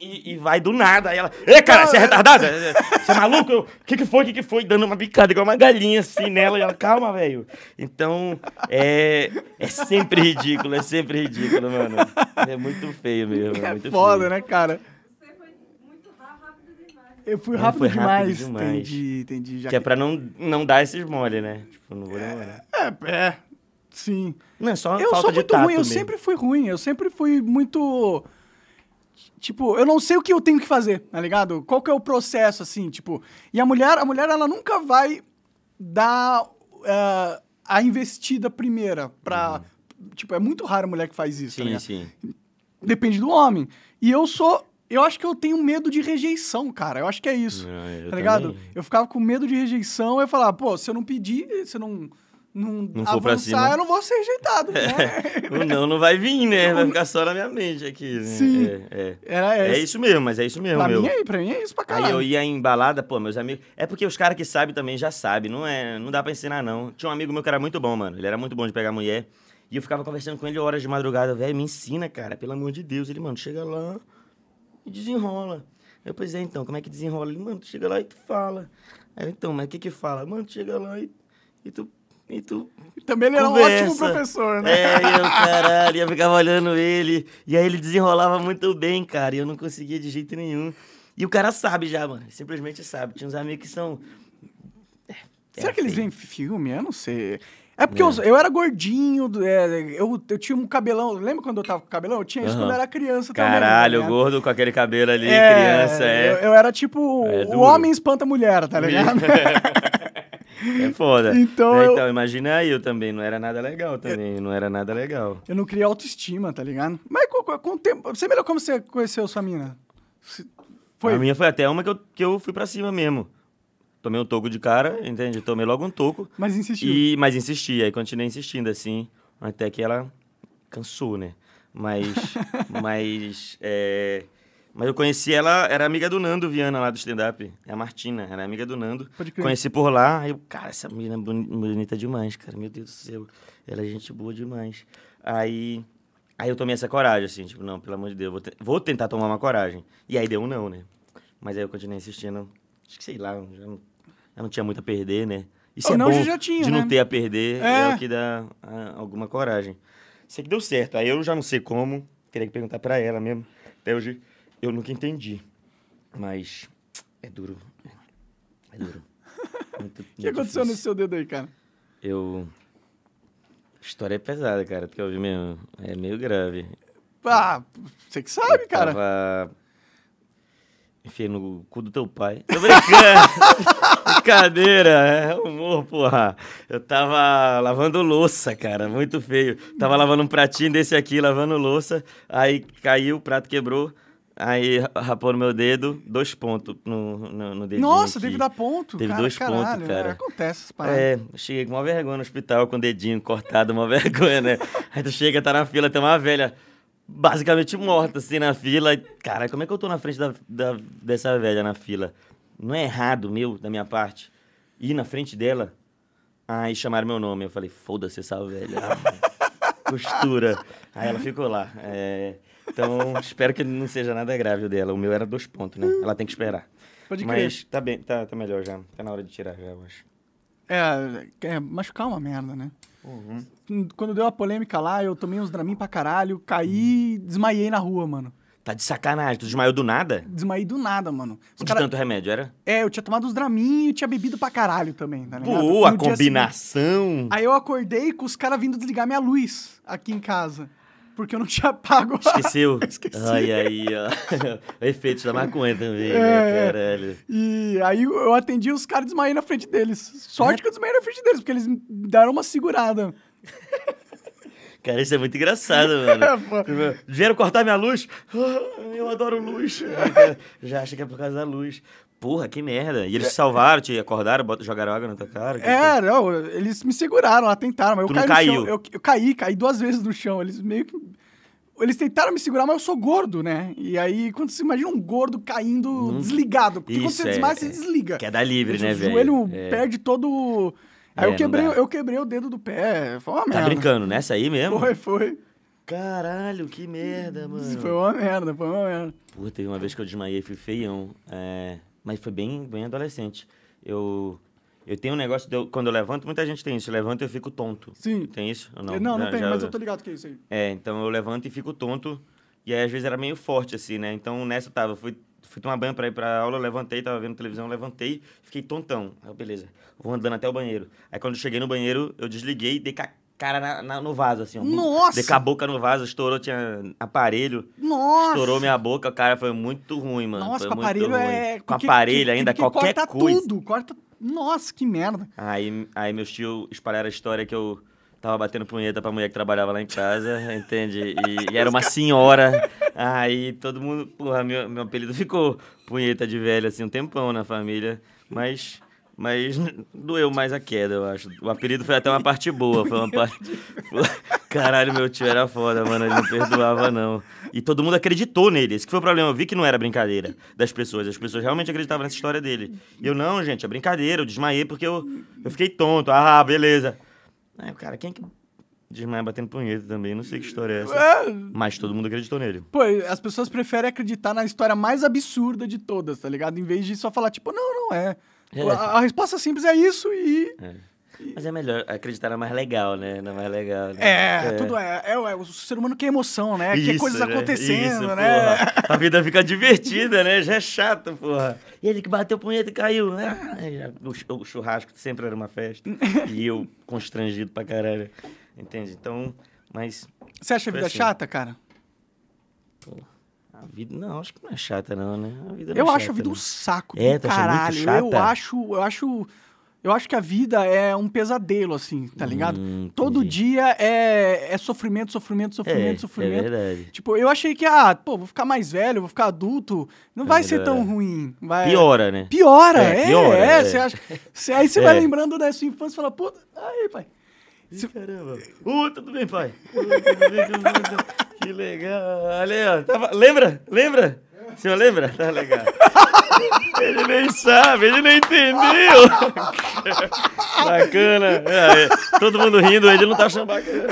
E, e, vai do nada. Aí ela, ei, cara, você é, é retardada? Você é maluco? O que, que foi? O que, que foi? Dando uma bicada, igual uma galinha assim nela. E ela, calma, velho. Então, é, é sempre ridículo, é sempre ridículo, mano. É muito feio mesmo. É, é foda, feio. né, cara? Você foi muito rápido demais. Eu fui é, rápido, é, demais. rápido demais. Entendi, entendi. Já que, é que é pra não, não dar esses mole, né? Tipo, não vou demorar. É, é. Sim. Não, é só eu sou muito ruim, mesmo. eu sempre fui ruim, eu sempre fui muito Tipo, eu não sei o que eu tenho que fazer, tá ligado? Qual que é o processo, assim, tipo... E a mulher, a mulher, ela nunca vai dar uh, a investida primeira pra... Uhum. Tipo, é muito raro a mulher que faz isso, tá Sim, tá sim. Depende do homem. E eu sou... Eu acho que eu tenho medo de rejeição, cara. Eu acho que é isso, ah, tá ligado? Também. Eu ficava com medo de rejeição, eu falava, pô, se eu não pedir, se eu não não, não for avançar, cima. eu não vou ser rejeitado. É. Né? não, não vai vir, né? Vai ficar só na minha mente aqui. Né? Sim. É, é. é, isso mesmo, mas é isso mesmo. Pra, meu. Mim, é, pra mim é isso pra caralho. Aí eu ia em balada, pô, meus amigos. É porque os caras que sabem também já sabem, não, é, não dá pra ensinar, não. Tinha um amigo meu que era muito bom, mano. Ele era muito bom de pegar mulher. E eu ficava conversando com ele horas de madrugada, velho, me ensina, cara, pelo amor de Deus. Ele, mano, chega lá e desenrola. Eu, pois é, então, como é que desenrola? Ele, mano, tu chega lá e tu fala. Aí, então, mas o que que fala? Mano, tu chega lá e, e tu e tu também ele Conversa. era um ótimo professor, né? É, eu, caralho, eu ficava olhando ele. E aí ele desenrolava muito bem, cara. E eu não conseguia de jeito nenhum. E o cara sabe já, mano. Simplesmente sabe. Tinha uns amigos que são. É, é Será que eles veem filme? Eu não sei. É porque eu, é. eu, era gordinho, é, eu, eu tinha um cabelão. Lembra quando eu tava com cabelão? Eu tinha isso uhum. quando eu era criança tá Caralho, também. Caralho, né? gordo com aquele cabelo ali, é, criança, é. Eu, eu era tipo. É o homem espanta a mulher, tá ligado? É foda. Então, né? eu... então, imagina eu também, não era nada legal também, eu... não era nada legal. Eu não criei autoestima, tá ligado? Mas com, com o tempo, você é melhor como você conheceu sua mina? Foi. A minha foi até uma que eu, que eu fui pra cima mesmo. Tomei um toco de cara, entende? Tomei logo um toco. Mas insistiu. E, mas insisti, aí continuei insistindo assim, até que ela cansou, né? Mas, mas é, mas eu conheci ela, era amiga do Nando Viana lá do stand-up. É a Martina, era amiga do Nando. Pode crer. Conheci por lá, aí eu, cara, essa menina é bonita demais, cara. Meu Deus do céu, ela é gente boa demais. Aí, aí eu tomei essa coragem, assim, tipo, não, pelo amor de Deus, vou, te vou tentar tomar uma coragem. E aí deu um não, né? Mas aí eu continuei assistindo, acho que sei lá, já não, já não tinha muito a perder, né? Isso Ou oh, é não, bom já tinha, de né? não ter a perder, é, é o que dá a, ah, alguma coragem. Sei que deu certo, aí eu já não sei como, teria que perguntar para ela mesmo. Até hoje eu nunca entendi. Mas é duro. É duro. Muito, o que aconteceu difícil. no seu dedo aí, cara? Eu. A história é pesada, cara. Tu quer ouvir mesmo? É meio grave. Ah, você que sabe, eu cara. Tava... Enfiei no cu do teu pai. Tô brincando. Brincadeira, é humor, porra. Eu tava lavando louça, cara, muito feio. Tava lavando um pratinho desse aqui, lavando louça. Aí caiu, o prato quebrou. Aí rapou no meu dedo, dois pontos no, no, no dedinho. Nossa, aqui. teve dar ponto. Teve cara, dois caralho, pontos, né? cara. acontece essas paradas. É, cheguei com uma vergonha no hospital, com o dedinho cortado, uma vergonha, né? Aí tu chega, tá na fila, tem uma velha basicamente morta, assim, na fila. cara, como é que eu tô na frente da, da, dessa velha na fila? Não é errado meu, da minha parte, ir na frente dela? Aí chamaram meu nome, eu falei, foda-se essa velha. Costura. Aí ela ficou lá. É... Então, espero que não seja nada grave o dela. O meu era dois pontos, né? Ela tem que esperar. Pode crer. Mas tá, bem, tá, tá melhor já. Tá na hora de tirar já, eu acho. É, é machucar uma merda, né? Uhum. Quando deu a polêmica lá, eu tomei uns Dramin pra caralho, caí e desmaiei na rua, mano. Tá de sacanagem. Tu desmaiou do nada? Desmaiei do nada, mano. Os de cara... tanto remédio, era? É, eu tinha tomado uns Dramin e tinha bebido pra caralho também, tá ligado? Pô, a combinação! Seguinte... Aí eu acordei com os caras vindo desligar minha luz aqui em casa porque eu não tinha pago. Esqueceu? Esqueci. Ai, aí, ó. o efeito da maconha também, né, é, né, caralho. E aí eu atendi os caras e desmaiei na frente deles. Sorte né? que eu desmaiei na frente deles, porque eles me deram uma segurada. Cara, isso é muito engraçado, mano. É, Vieram cortar minha luz? Eu adoro luz. Já acha que é por causa da luz. Porra, que merda. E eles é. te salvaram, te acordaram, jogaram água na tua cara? É, não, eles me seguraram lá, tentaram, mas tu eu caí caiu. no chão. Eu, eu caí, caí duas vezes no chão. Eles meio que. Eles tentaram me segurar, mas eu sou gordo, né? E aí, quando você imagina um gordo caindo desligado, porque quando Isso, você é- desmaia, você é, desliga. Quer é dar livre, né, velho? O joelho perde todo. Aí É, eu, quebrei, eu quebrei o dedo do pé. Foi uma tá merda. Tá brincando nessa aí mesmo? Foi, foi. Caralho, que merda, mano. Foi uma merda, foi uma merda. Pô, teve uma vez que eu desmaiei, fui feião. É... Mas foi bem, bem adolescente. Eu. Eu tenho um negócio, eu, quando eu levanto, muita gente tem isso. Eu levanto e eu fico tonto. Sim. Tem isso? Ou não? É, não, não, não tem, já, mas eu tô ligado que é isso aí. É, então eu levanto e fico tonto. E aí, às vezes, era meio forte, assim, né? Então, nessa eu tava, fui, fui tomar banho pra ir pra aula, levantei, tava vendo televisão, levantei, fiquei tontão. Aí, beleza, vou andando até o banheiro. Aí, quando eu cheguei no banheiro, eu desliguei, dei, ca cara na, na, no vaso, assim. Ó. Nossa! Deca a boca no vaso, estourou, tinha aparelho. Nossa! Estourou minha boca, cara, foi muito ruim, mano. Nossa, foi com aparelho ruim. é... Com que, aparelho que, ainda, que, qualquer corta coisa. tudo, corta... Nossa, que merda. Aí, aí meus tios espalharam a história que eu tava batendo punheta pra mulher que trabalhava lá em casa, entende? E, e era uma senhora. Aí todo mundo... Porra, meu, meu apelido ficou punheta de velho, assim, um tempão na família. Mas... Mas doeu mais a queda, eu acho. O apelido foi até uma parte boa. Foi uma parte. Caralho, meu tio era foda, mano. Ele não perdoava, não. E todo mundo acreditou nele. Esse que foi o problema. Eu vi que não era brincadeira das pessoas. As pessoas realmente acreditavam nessa história dele. E eu, não, gente, é brincadeira. Eu desmaiei porque eu, eu fiquei tonto. Ah, beleza. Aí, cara, quem é que Desmaia batendo punheta também, não sei que história é essa. É. Mas todo mundo acreditou nele. Pô, as pessoas preferem acreditar na história mais absurda de todas, tá ligado? Em vez de só falar, tipo, não, não é. É. A, a, resposta simples é isso e. É. Mas é melhor, acreditar na mais legal, né? Na mais legal. Né? É, é, tudo é, é, é. O ser humano quer emoção, né? Isso, quer coisas né? acontecendo, isso, né? Porra. A vida fica divertida, né? Já é chato, porra. E ele que bateu o punheta e caiu. né? É. O churrasco sempre era uma festa. e eu constrangido pra caralho. Entende? Então, mas. Você acha a vida assim. chata, cara? A vida não, acho que não é chata não, né? A vida não é eu é tá acho chata, a vida não. um saco é, do tá caralho. Muito chata? Eu acho, eu acho, eu acho que a vida é um pesadelo assim, tá hum, ligado? Hum, Todo dia é, é sofrimento, sofrimento, sofrimento, é, é sofrimento. É verdade. Tipo, eu achei que ah, pô, vou ficar mais velho, vou ficar adulto, não vai ser tão ruim, vai Piora, né? Piora, é, é piora, é, você acha, cê, aí você vai lembrando da sua infância e fala, puta, aí, pai. Ih, caramba. uh, tudo bem, pai? Uh, tudo bem, tudo bem, tudo bem. Que legal. Olha aí, tava... Tá lembra? Lembra? O senhor lembra? Tá legal. Ele nem sabe, ele nem entendeu. bacana. É, é, todo mundo rindo, ele não tá achando bacana.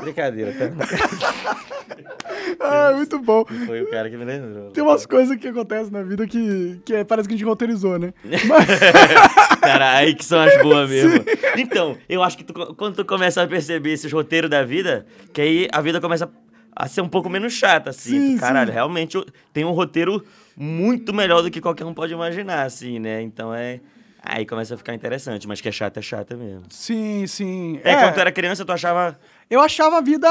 Brincadeira, tá? ah, muito bom. Foi o cara que me lembrou. Tem umas coisas que acontecem na vida que, que é, parece que a gente roteirizou, né? Mas... cara, aí que são as boas mesmo. Sim. Então, eu acho que tu, quando tu começa a perceber esses roteiros da vida, que aí a vida começa a a ser um pouco menos chata, assim. Sim, tipo, Caralho, sim. realmente tem um roteiro muito melhor do que qualquer um pode imaginar, assim, né? Então é. Aí começa a ficar interessante, mas que é chata, é chata mesmo. Sim, sim. É, é. quando tu era criança, tu achava. Eu achava a vida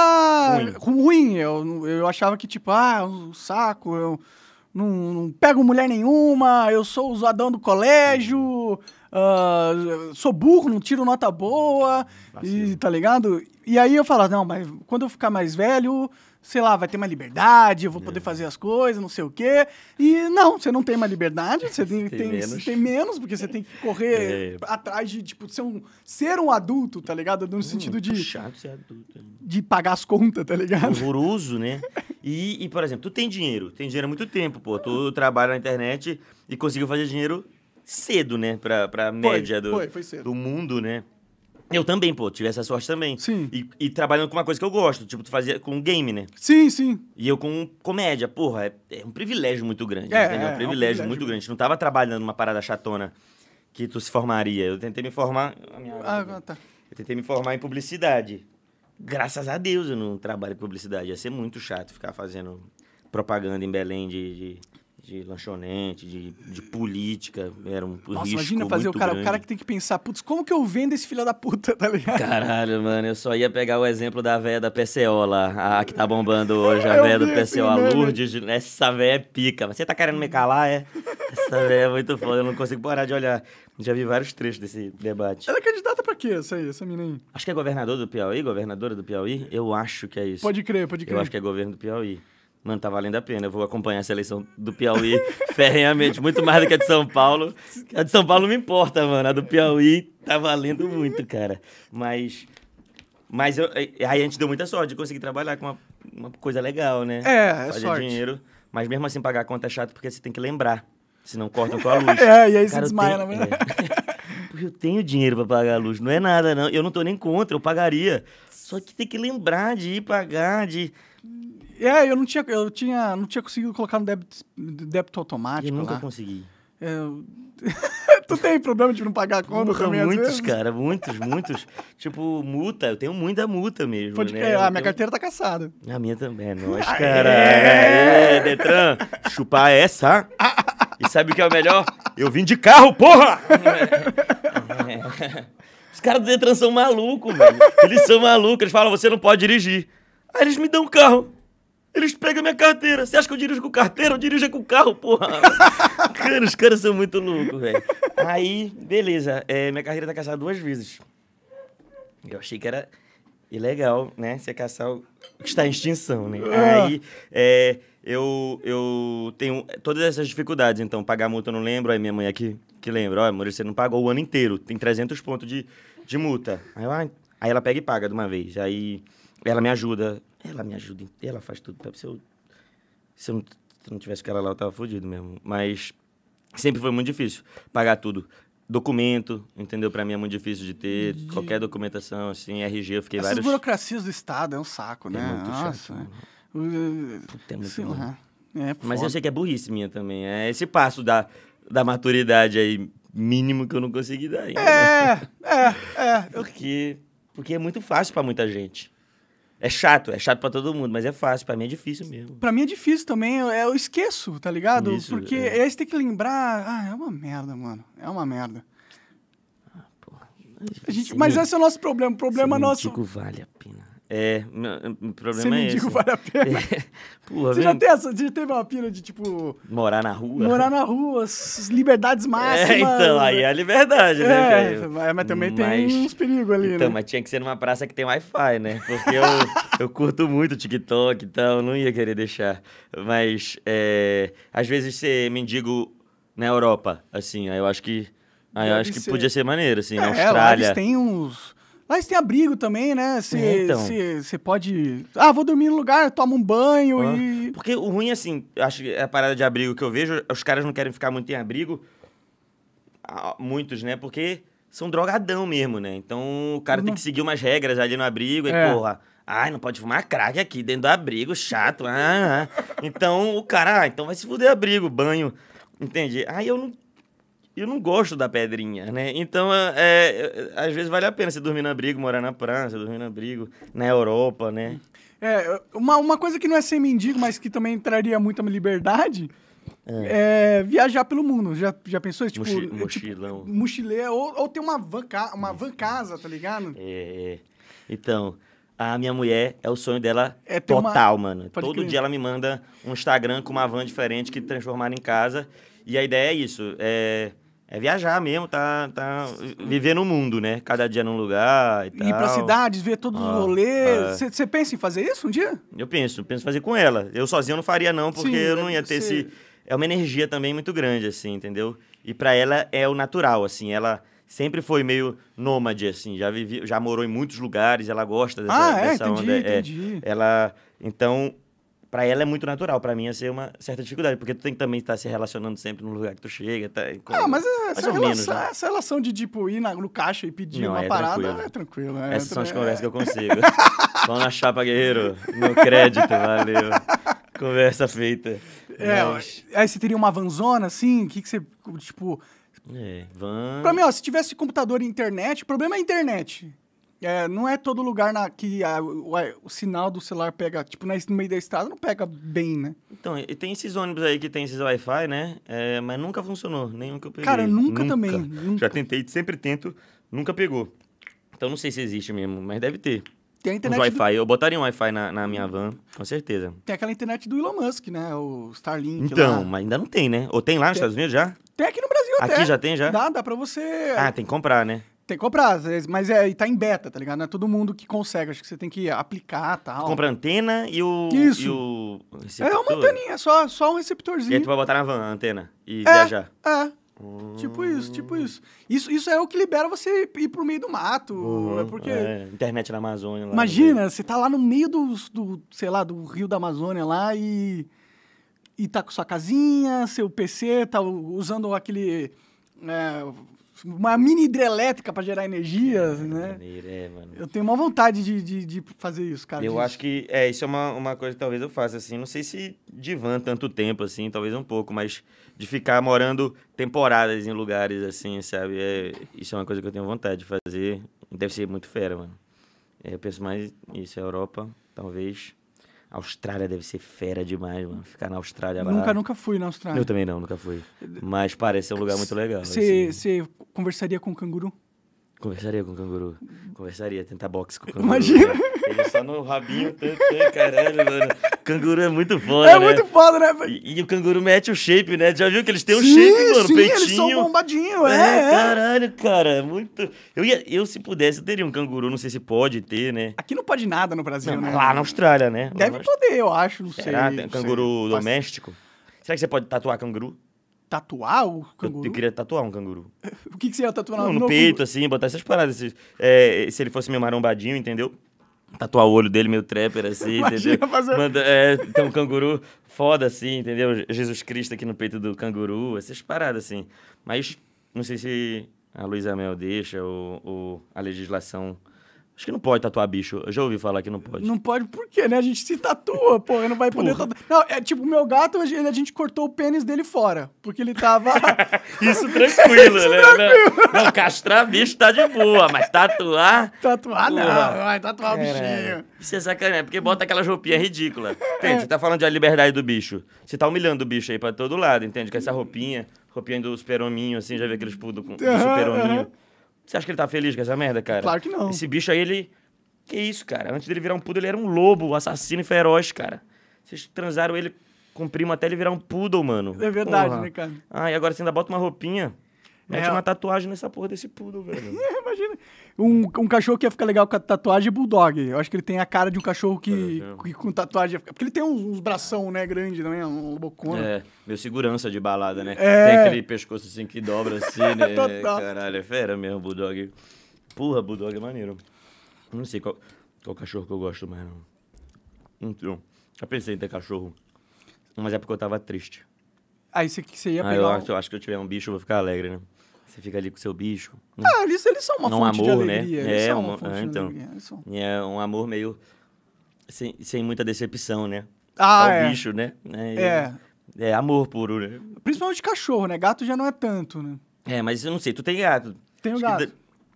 ruim. ruim. Eu, eu achava que, tipo, ah, é um saco, eu não, não pego mulher nenhuma, eu sou o zoadão do colégio uh, sou burro, não tiro nota boa, e, tá ligado? E aí eu falo não, mas quando eu ficar mais velho, sei lá, vai ter mais liberdade, eu vou poder hum. fazer as coisas, não sei o quê. E não, você não tem mais liberdade, você tem, tem, tem, menos. tem menos. porque você tem que correr é. atrás de, tipo, ser um, ser um adulto, tá ligado? No hum, sentido de. Chato ser adulto. Né? De pagar as contas, tá ligado? Horroroso, né? E, e, por exemplo, tu tem dinheiro, tem dinheiro há muito tempo, pô. Tu trabalha na internet e conseguiu fazer dinheiro cedo, né? Pra, pra média do, foi, foi do mundo, né? Eu também, pô, tive essa sorte também. Sim. E, e, trabalhando com uma coisa que eu gosto, tipo, tu fazia com game, né? Sim, sim. E eu com comédia, porra, é, é um privilégio muito grande, é, é, é um privilégio, é um privilégio muito grande. Não tava trabalhando numa parada chatona que tu se formaria. Eu tentei me formar. ah, tá. Eu tentei me formar em publicidade. Graças a Deus eu não trabalho em publicidade. Ia ser muito chato ficar fazendo propaganda em Belém de, de de lanchonete, de, de política, era um Nossa, risco imagina fazer o cara, grande. o cara que tem que pensar, putz, como que eu vendo esse filho da puta, tá ligado? Caralho, mano, eu só ia pegar o exemplo da véia da PCO lá, a que tá bombando hoje, a véia do PCO, assim, a Lourdes, essa véia é pica. Você tá querendo me calar, é? Essa véia é muito foda, eu não consigo parar de olhar. Já vi vários trechos desse debate. Ela é candidata pra quê, essa aí, essa mina aí? Acho que é governador do Piauí, governadora do Piauí, eu acho que é isso. Pode crer, pode crer. Eu acho que é governo do Piauí. Mano, tá valendo a pena. Eu vou acompanhar a seleção do Piauí ferrenhamente, muito mais do que a de São Paulo. A de São Paulo não me importa, mano. A do Piauí tá valendo muito, cara. Mas. Mas eu, é, aí a gente deu muita sorte de conseguir trabalhar com uma, uma coisa legal, né? É, é Fazer é sorte. dinheiro. Mas mesmo assim, pagar a conta é chato porque você tem que lembrar. Senão cortam com a luz. é, e aí cara, você desmaia, tenho... na verdade. É. eu tenho dinheiro pra pagar a luz. Não é nada, não. Eu não tô nem contra, eu pagaria. Só que tem que lembrar de ir pagar, de é, eu não tinha, eu tinha, não tinha conseguido colocar no débito, débito automático. Eu nunca lá. consegui. É, tu tem problema de não pagar a conta Porra, também, muitos, cara, muitos, muitos. tipo, multa, eu tenho muita multa mesmo. Pode, né? A ah, minha carteira tá caçada. A minha também, é nóis, cara. É, é, Detran, chupar essa. e sabe o que é o melhor? Eu vim de carro, porra! Os caras do Detran são malucos, mano. Eles são malucos, eles falam, você não pode dirigir. Aí eles me dão um carro. Eles pegam minha carteira. Você acha que eu dirijo com carteira? Eu dirijo com carro, porra. cara, os caras são muito loucos, velho. Aí, beleza. É, minha carteira tá caçada duas vezes. Eu achei que era ilegal, né? Você caçar o que está em extinção, né? Ah. Aí, é, eu, eu tenho todas essas dificuldades. Então, pagar multa eu não lembro. Aí minha mãe aqui que lembra. Olha, amor, você não pagou o ano inteiro. Tem 300 pontos de, de multa. Aí, eu, aí ela pega e paga de uma vez. Aí ela me ajuda ela me ajuda, ela faz tudo. Se eu, se eu não, se não tivesse cara lá, eu tava fodido mesmo. Mas sempre foi muito difícil pagar tudo. Documento, entendeu? Pra mim é muito difícil de ter. De... Qualquer documentação, assim, RG, eu fiquei Essas vários... burocracias do Estado é um saco, é né? É muito Nossa. chato. Né? Puta, é muito Sei é, Mas eu sei que é burrice minha também. É esse passo da, da maturidade aí, mínimo que eu não consegui dar ainda. É, é, é. Porque, porque é muito fácil pra muita gente. É chato, é chato para todo mundo, mas é fácil. para mim é difícil mesmo. Para mim é difícil também, eu, eu esqueço, tá ligado? Isso, Porque é. aí você tem que lembrar. Ah, é uma merda, mano. É uma merda. Ah, porra. A gente, mas esse é o nosso problema. O problema nosso. Digo, vale a pena. É, o problema é esse. mendigo, vale a pena. você, já tem essa, já teve uma pira de, tipo... Morar na rua. Morar na rua, liberdades é, máximas. É, então, aí é a liberdade, né, é, né? Cara? Mas também mas, tem uns perigos ali, então, né? mas tinha que ser numa praça que tem Wi-Fi, né? Porque eu, eu curto muito TikTok, então não ia querer deixar. Mas, é, às vezes, ser mendigo na Europa, assim, aí eu acho que... Aí eu acho que podia ser maneiro, assim, é, Austrália. eles têm uns Lá eles tem abrigo também, né? Você é, então. pode. Ah, vou dormir no lugar, toma um banho ah, e. Porque o ruim, assim, acho que é a parada de abrigo que eu vejo, os caras não querem ficar muito em abrigo. Muitos, né? Porque são drogadão mesmo, né? Então o cara uhum. tem que seguir umas regras ali no abrigo é. e, porra. Ai, não pode fumar crack aqui dentro do abrigo, chato. Ah, ah. ah. Então o cara, ah, então vai se fuder abrigo, banho. Entendi. Aí eu não eu não gosto da pedrinha, né? Então, é, é, é às vezes vale a pena você dormir no abrigo, morar na França, dormir no abrigo, na Europa, né? É, uma, uma coisa que não é ser mendigo, mas que também traria muita liberdade, é. é. viajar pelo mundo. Já, já pensou isso? Tipo, é tipo mochilão. Tipo, mochileiro, ou, ou ter uma van, uma van casa, tá ligado? É, é. Então, a minha mulher é o sonho dela é total, uma... mano. Pode Todo crer. dia ela me manda um Instagram com uma van diferente que transformaram em casa. E a ideia é isso. É é viajar mesmo, tá, tá viver no mundo, né? Cada dia num lugar e tal. Ir pra cidades, ver todos ah, os rolês. É. Você ah. pensa em fazer isso um dia? Eu penso, penso fazer com ela. Eu sozinho não faria não, porque Sim, eu não ia ter cê... esse... É uma energia também muito grande, assim, entendeu? E para ela é o natural, assim, ela sempre foi meio nômade, assim, já vivi, já morou em muitos lugares, ela gosta dessa, ah, é? dessa entendi, onda. Entendi. É, ela, então, para ela é muito natural. Para mim ia é ser uma certa dificuldade, porque tu tem que também estar tá se relacionando sempre no lugar que tu chega. Tá, com, ah, mas é, essa, relação, menos, né? essa relação de, tipo, ir na, no caixa e pedir não, uma é parada tranquilo. é tranquilo. É, Essas são as é. conversas que eu consigo. Vão na chapa, guerreiro. meu crédito, valeu. Conversa feita. É, mas... Aí você teria uma vanzona, assim? O que, que você, tipo... É, van... Pra mim, ó, se tivesse computador e internet, o problema é a internet. É, não é todo lugar na, que a, o, o, sinal do celular pega, tipo, no meio da estrada não pega bem, né? Então, e tem esses ônibus aí que tem esses Wi-Fi, né? É, mas nunca funcionou, nenhum que eu peguei. Cara, nunca, nunca. também. Nunca. Já tentei, sempre tento, nunca pegou. Então não sei se existe mesmo, mas deve ter. Tem a internet. Wi-Fi. Do... Eu botaria um Wi-Fi na, na, minha van, com certeza. Tem aquela internet do Elon Musk, né? O Starlink. Então, lá. mas ainda não tem, né? Ou tem lá nos tem... Estados Unidos já? Tem aqui no Brasil aqui até. Aqui já tem já? Dá, dá pra você. Ah, tem que comprar, né? tem que comprar, mas é, e tá em beta, tá ligado? Não é todo mundo que consegue, acho que você tem que aplicar e tal. Tu compra a antena e o. Isso. E o é uma anteninha, só, só um receptorzinho. E aí tu vai botar na van a antena e é, viajar. É. Tipo isso, tipo isso. isso. Isso é o que libera você ir pro meio do mato. Uhum, é porque. É, internet na Amazônia. Lá Imagina, né? você tá lá no meio do, do, sei lá, do rio da Amazônia lá e. E tá com sua casinha, seu PC, tá usando aquele. É, uma mini hidrelétrica para gerar energias, assim, é, né? Maneiro, é, mano. Eu tenho uma vontade de, de, de fazer isso, cara. Eu acho que é isso é uma, uma coisa que talvez eu faça assim, não sei se divan tanto tempo assim, talvez um pouco, mas de ficar morando temporadas em lugares assim, sabe? É, isso é uma coisa que eu tenho vontade de fazer. Deve ser muito fera, mano. É, eu penso mais isso, Europa, talvez. A Austrália deve ser fera demais, mano. Ficar na Austrália nunca, lá. Nunca, nunca fui na Austrália. Eu também não, nunca fui. Mas parece ser um lugar muito legal. Você assim. conversaria com o canguru? Conversaria com o canguru. Conversaria, tentar boxe com o canguru. Imagina! Né? Ele só no rabinho, caralho, mano. Canguru é muito foda, é né? muito foda, né? E, e, o canguru mete o shape, né? Já viu que eles têm sim, um shape, mano? Sim, peitinho. eles são bombadinho, é, é, é. Caralho, cara, é muito... Eu, ia, eu, se pudesse, teria um canguru, não sei se pode ter, né? Aqui não pode nada no Brasil, não, né? Lá na Austrália, né? Deve poder, eu acho, não Será? sei. Será? Canguru sei. doméstico? Será que você pode tatuar canguru? tatuar o canguru? Eu, queria tatuar um canguru. o que, que você ia tatuar Não, no, no peito, canguru? assim, botar essas paradas. Se, é, eh, se ele fosse meio marombadinho, entendeu? Tatuar o olho dele meio trapper, assim, Imagina entendeu? Fazer... Manda, é, tem um canguru foda, assim, entendeu? Jesus Cristo aqui no peito do canguru, essas paradas, assim. Mas não sei se a Luísa Mel deixa ou, ou a legislação Acho que não pode tatuar bicho. Eu já ouvi falar que não pode. Não pode por quê, né? A gente se tatua, pô. Eu não vai poder tatuar. Não, é tipo, meu gato, a gente, a gente cortou o pênis dele fora. Porque ele tava... Isso tranquilo, Isso né? Tranquilo. Não, não, castrar bicho tá de boa, mas tatuar... Tatuar pô. não, vai tatuar o bichinho. Isso é sacanagem, porque bota aquela roupinha ridícula. É. Entende? É. Você tá falando de a liberdade do bicho. Você tá humilhando o bicho aí pra todo lado, entende? Com essa roupinha, roupinha do super-hominho, assim, já vê aqueles pudos com uhum, super-hominho. Você acha que ele tá feliz com essa merda, cara? Claro que não. Esse bicho aí, ele. Que isso, cara? Antes dele virar um poodle, ele era um lobo, assassino e feroz, cara. Vocês transaram ele com primo até ele virar um poodle, mano. É verdade, Porra. né, cara? Ah, e agora você ainda bota uma roupinha. Mete é. uma tatuagem nessa porra desse pudo, velho. É, imagina. Um, um cachorro que ia ficar legal com a tatuagem é bulldog. Eu acho que ele tem a cara de um cachorro que, que com tatuagem ia ficar. Porque ele tem uns, uns bração, né, grande também, um bocona. É, meu segurança de balada, né? É. Tem aquele pescoço assim que dobra assim, né? Caralho, é fera mesmo, bulldog. Porra, bulldog é maneiro. Não sei qual, qual cachorro que eu gosto mais, não. Então, já pensei em ter cachorro. Mas é porque eu tava triste. Aí você, você ia pegar. Ah, eu, acho, eu acho que eu tiver um bicho, eu vou ficar alegre, né? Você fica ali com seu bicho. Ah, eles, eles são uma não fonte amor, de né? alegria. Né? Eles é, são uma, é, então, alegria, são. É um amor meio sem, sem muita decepção, né? Ah, Ao é. bicho, né? É, é. é amor puro, né? Principalmente cachorro, né? Gato já não é tanto, né? É, mas eu não sei. Tu tem gato? Tenho Acho gato.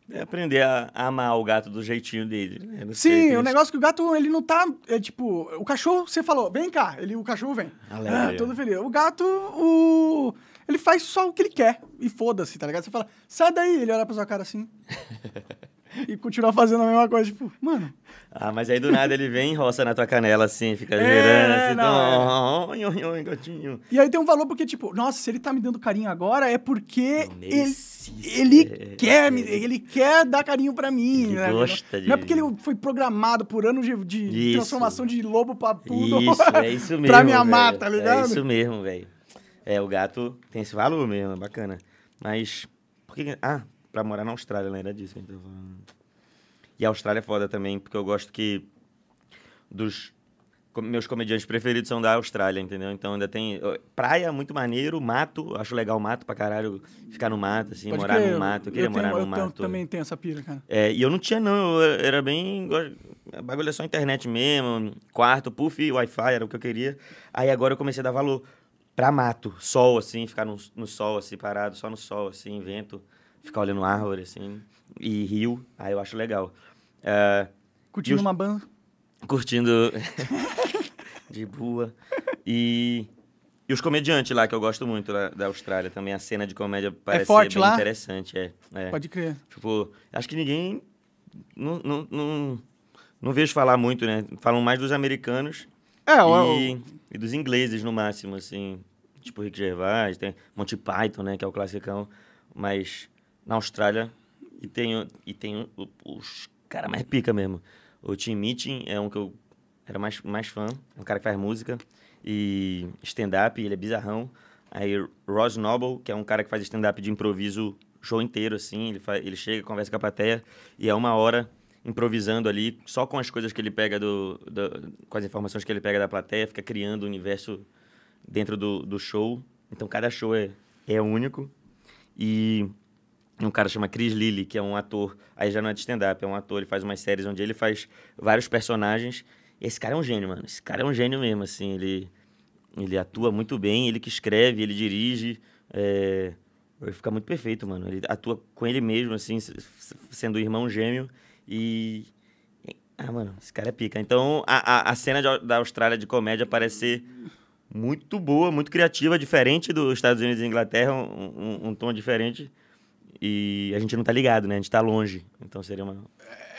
É aprender a amar o gato do jeitinho dele. Né? Sim, o é negócio que o gato, ele não tá. É tipo, o cachorro, você falou, vem cá, ele, o cachorro vem. Alegre. É, todo feliz. O gato, o. Ele faz só o que ele quer e foda-se, tá ligado? Você fala, sai daí, ele olha pra sua cara assim. e continua fazendo a mesma coisa, tipo, mano. Ah, mas aí do nada ele vem e roça na tua canela assim, fica é, girando assim, não, é. Nhon, oh, oh, oh, gatinho. E aí tem um valor porque, tipo, nossa, se ele tá me dando carinho agora é porque ele, ele quer me, ele quer dar carinho para mim, ele né? Gosta não, de... não é porque ele foi programado por anos de, de transformação de lobo pra tudo. Isso, é isso mesmo. pra me amar, tá é ligado? É isso mesmo, velho. É, o gato tem esse valor mesmo, é bacana. Mas, por que. Ah, pra morar na Austrália, né? Era disso que a gente tava falando. E a Austrália é foda também, porque eu gosto que. Dos meus comediantes preferidos são da Austrália, entendeu? Então ainda tem praia é muito maneiro, mato, acho legal o mato pra caralho, ficar no mato, assim, Pode morar crer, no mato, eu queria eu morar no eu mato. Eu também tem essa pira, cara. É, e eu não tinha não, eu era bem, bagulho é só internet mesmo, quarto, puff, wi-fi, era o que eu queria. Aí agora eu comecei a dar valor, pra mato, sol, assim, ficar no, no, sol, assim, parado, só no sol, assim, vento, ficar olhando árvore, assim, e rio, aí eu acho legal. Uh, curtindo uma banda? Curtindo. de boa. E. E os comediantes lá, que eu gosto muito lá, da Austrália também, a cena de comédia é parece é forte bem lá? interessante. É, é, Pode crer. Tipo, acho que ninguém. Não, não, não, não vejo falar muito, né? Falam mais dos americanos é, e, eu... e dos ingleses, no máximo, assim. Tipo Rick Gervais, tem Monty Python, né? Que é o classicão. Mas na Austrália, e tem, e tem os cara mais pica mesmo. O Tim Meeting é um que eu era mais, mais fã. É um cara que faz música e stand-up, ele é bizarrão. Aí Ross Noble, que é um cara que faz stand-up de improviso show inteiro, assim, ele, faz, ele chega, conversa com a plateia, e é uma hora improvisando ali, só com as coisas que ele pega, do, do com as informações que ele pega da plateia, fica criando o um universo dentro do, do show. Então cada show é, é único. E um cara chama Chris Lilly, que é um ator, aí já não é de stand-up, é um ator, ele faz umas séries onde ele faz vários personagens. Esse cara é um gênio, mano. Esse cara é um gênio mesmo, assim, ele, ele atua muito bem, ele que escreve, ele dirige, é... ele fica muito perfeito, mano. Ele atua com ele mesmo, assim, sendo irmão gêmeo. E. Ah, mano, esse cara é pica. Então, a, a, a cena de, da Austrália de comédia parece ser muito boa, muito criativa, diferente dos Estados Unidos e Inglaterra, um, um, um tom diferente. E a gente não tá ligado, né? A gente tá longe. Então seria uma.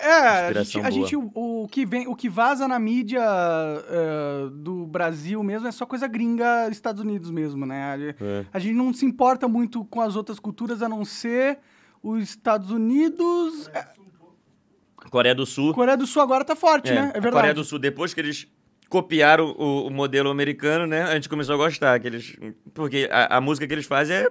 É, a gente, a gente o, o, que vem, o que vaza na mídia uh, do Brasil mesmo é só coisa gringa, Estados Unidos mesmo, né? A, é. a, gente não se importa muito com as outras culturas a não ser os Estados Unidos. É. Coreia do Sul. Coreia do Sul agora tá forte, é, né? É verdade. Coreia do Sul, depois que eles copiaram o, o, modelo americano, né? A gente começou a gostar. Que eles, porque a, a música que eles fazem é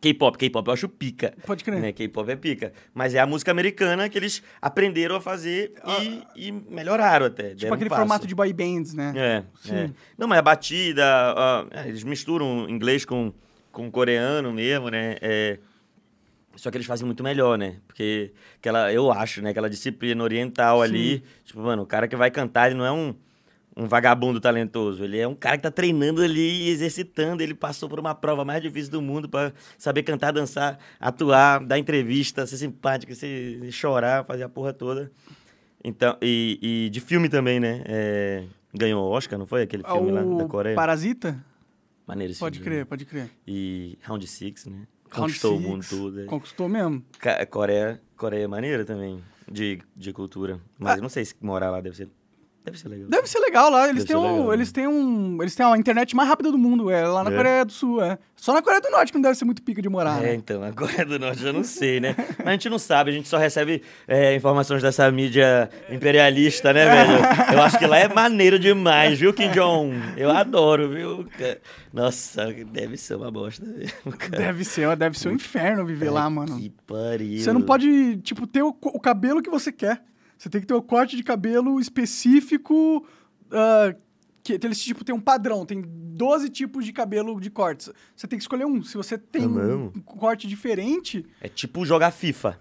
K-pop, K-pop eu acho pica. Pode crer. Né? K-pop é pica. Mas é a música americana que eles aprenderam a fazer ah. e, ah, e melhoraram até. Tipo aquele um formato de boy bands, né? É, é. Não, mas a batida, eles misturam inglês com, com coreano mesmo, né? É, só que eles fazem muito melhor, né? Porque aquela, eu acho, né? Aquela disciplina oriental Sim. ali. Tipo, mano, o cara que vai cantar, ele não é um, um vagabundo talentoso. Ele é um cara que tá treinando ali, e exercitando. Ele passou por uma prova mais difícil do mundo para saber cantar, dançar, atuar, dar entrevista, ser simpático, se chorar, fazer a porra toda. Então, e, e de filme também, né? É, ganhou Oscar, não foi? Aquele ah, filme o lá da Coreia. Parasita? Maneiro esse Pode filme, crer, né? pode crer. E Round Six, né? conquistou o mundo tudo. É. Conquistou mesmo. Coreia, Coreia é maneira também, de, de cultura. Mas ah. não sei se morar lá deve ser Deve ser legal. Deve ser legal lá. Eles, têm, um, legal, né? eles, né? têm um, eles têm a internet mais rápida do mundo, é lá na é. Coreia do Sul. É. Só na Coreia do Norte que não deve ser muito pica de morar. É, né? então, a Coreia do Norte eu não sei, né? Mas a gente não sabe, a gente só recebe é, informações dessa mídia imperialista, né, velho? Eu acho que lá é maneiro demais, viu, Kim Jong? Eu adoro, viu? Nossa, deve ser uma bosta. deve ser, deve ser um inferno viver é, lá, mano. Que pariu. Você não pode, tipo, ter o, o cabelo que você quer. Você tem que ter o um corte de cabelo específico. Uh, que eles tipo tem um padrão, tem 12 tipos de cabelo de cortes. Você tem que escolher um. Se você tem é um corte diferente. É tipo jogar FIFA.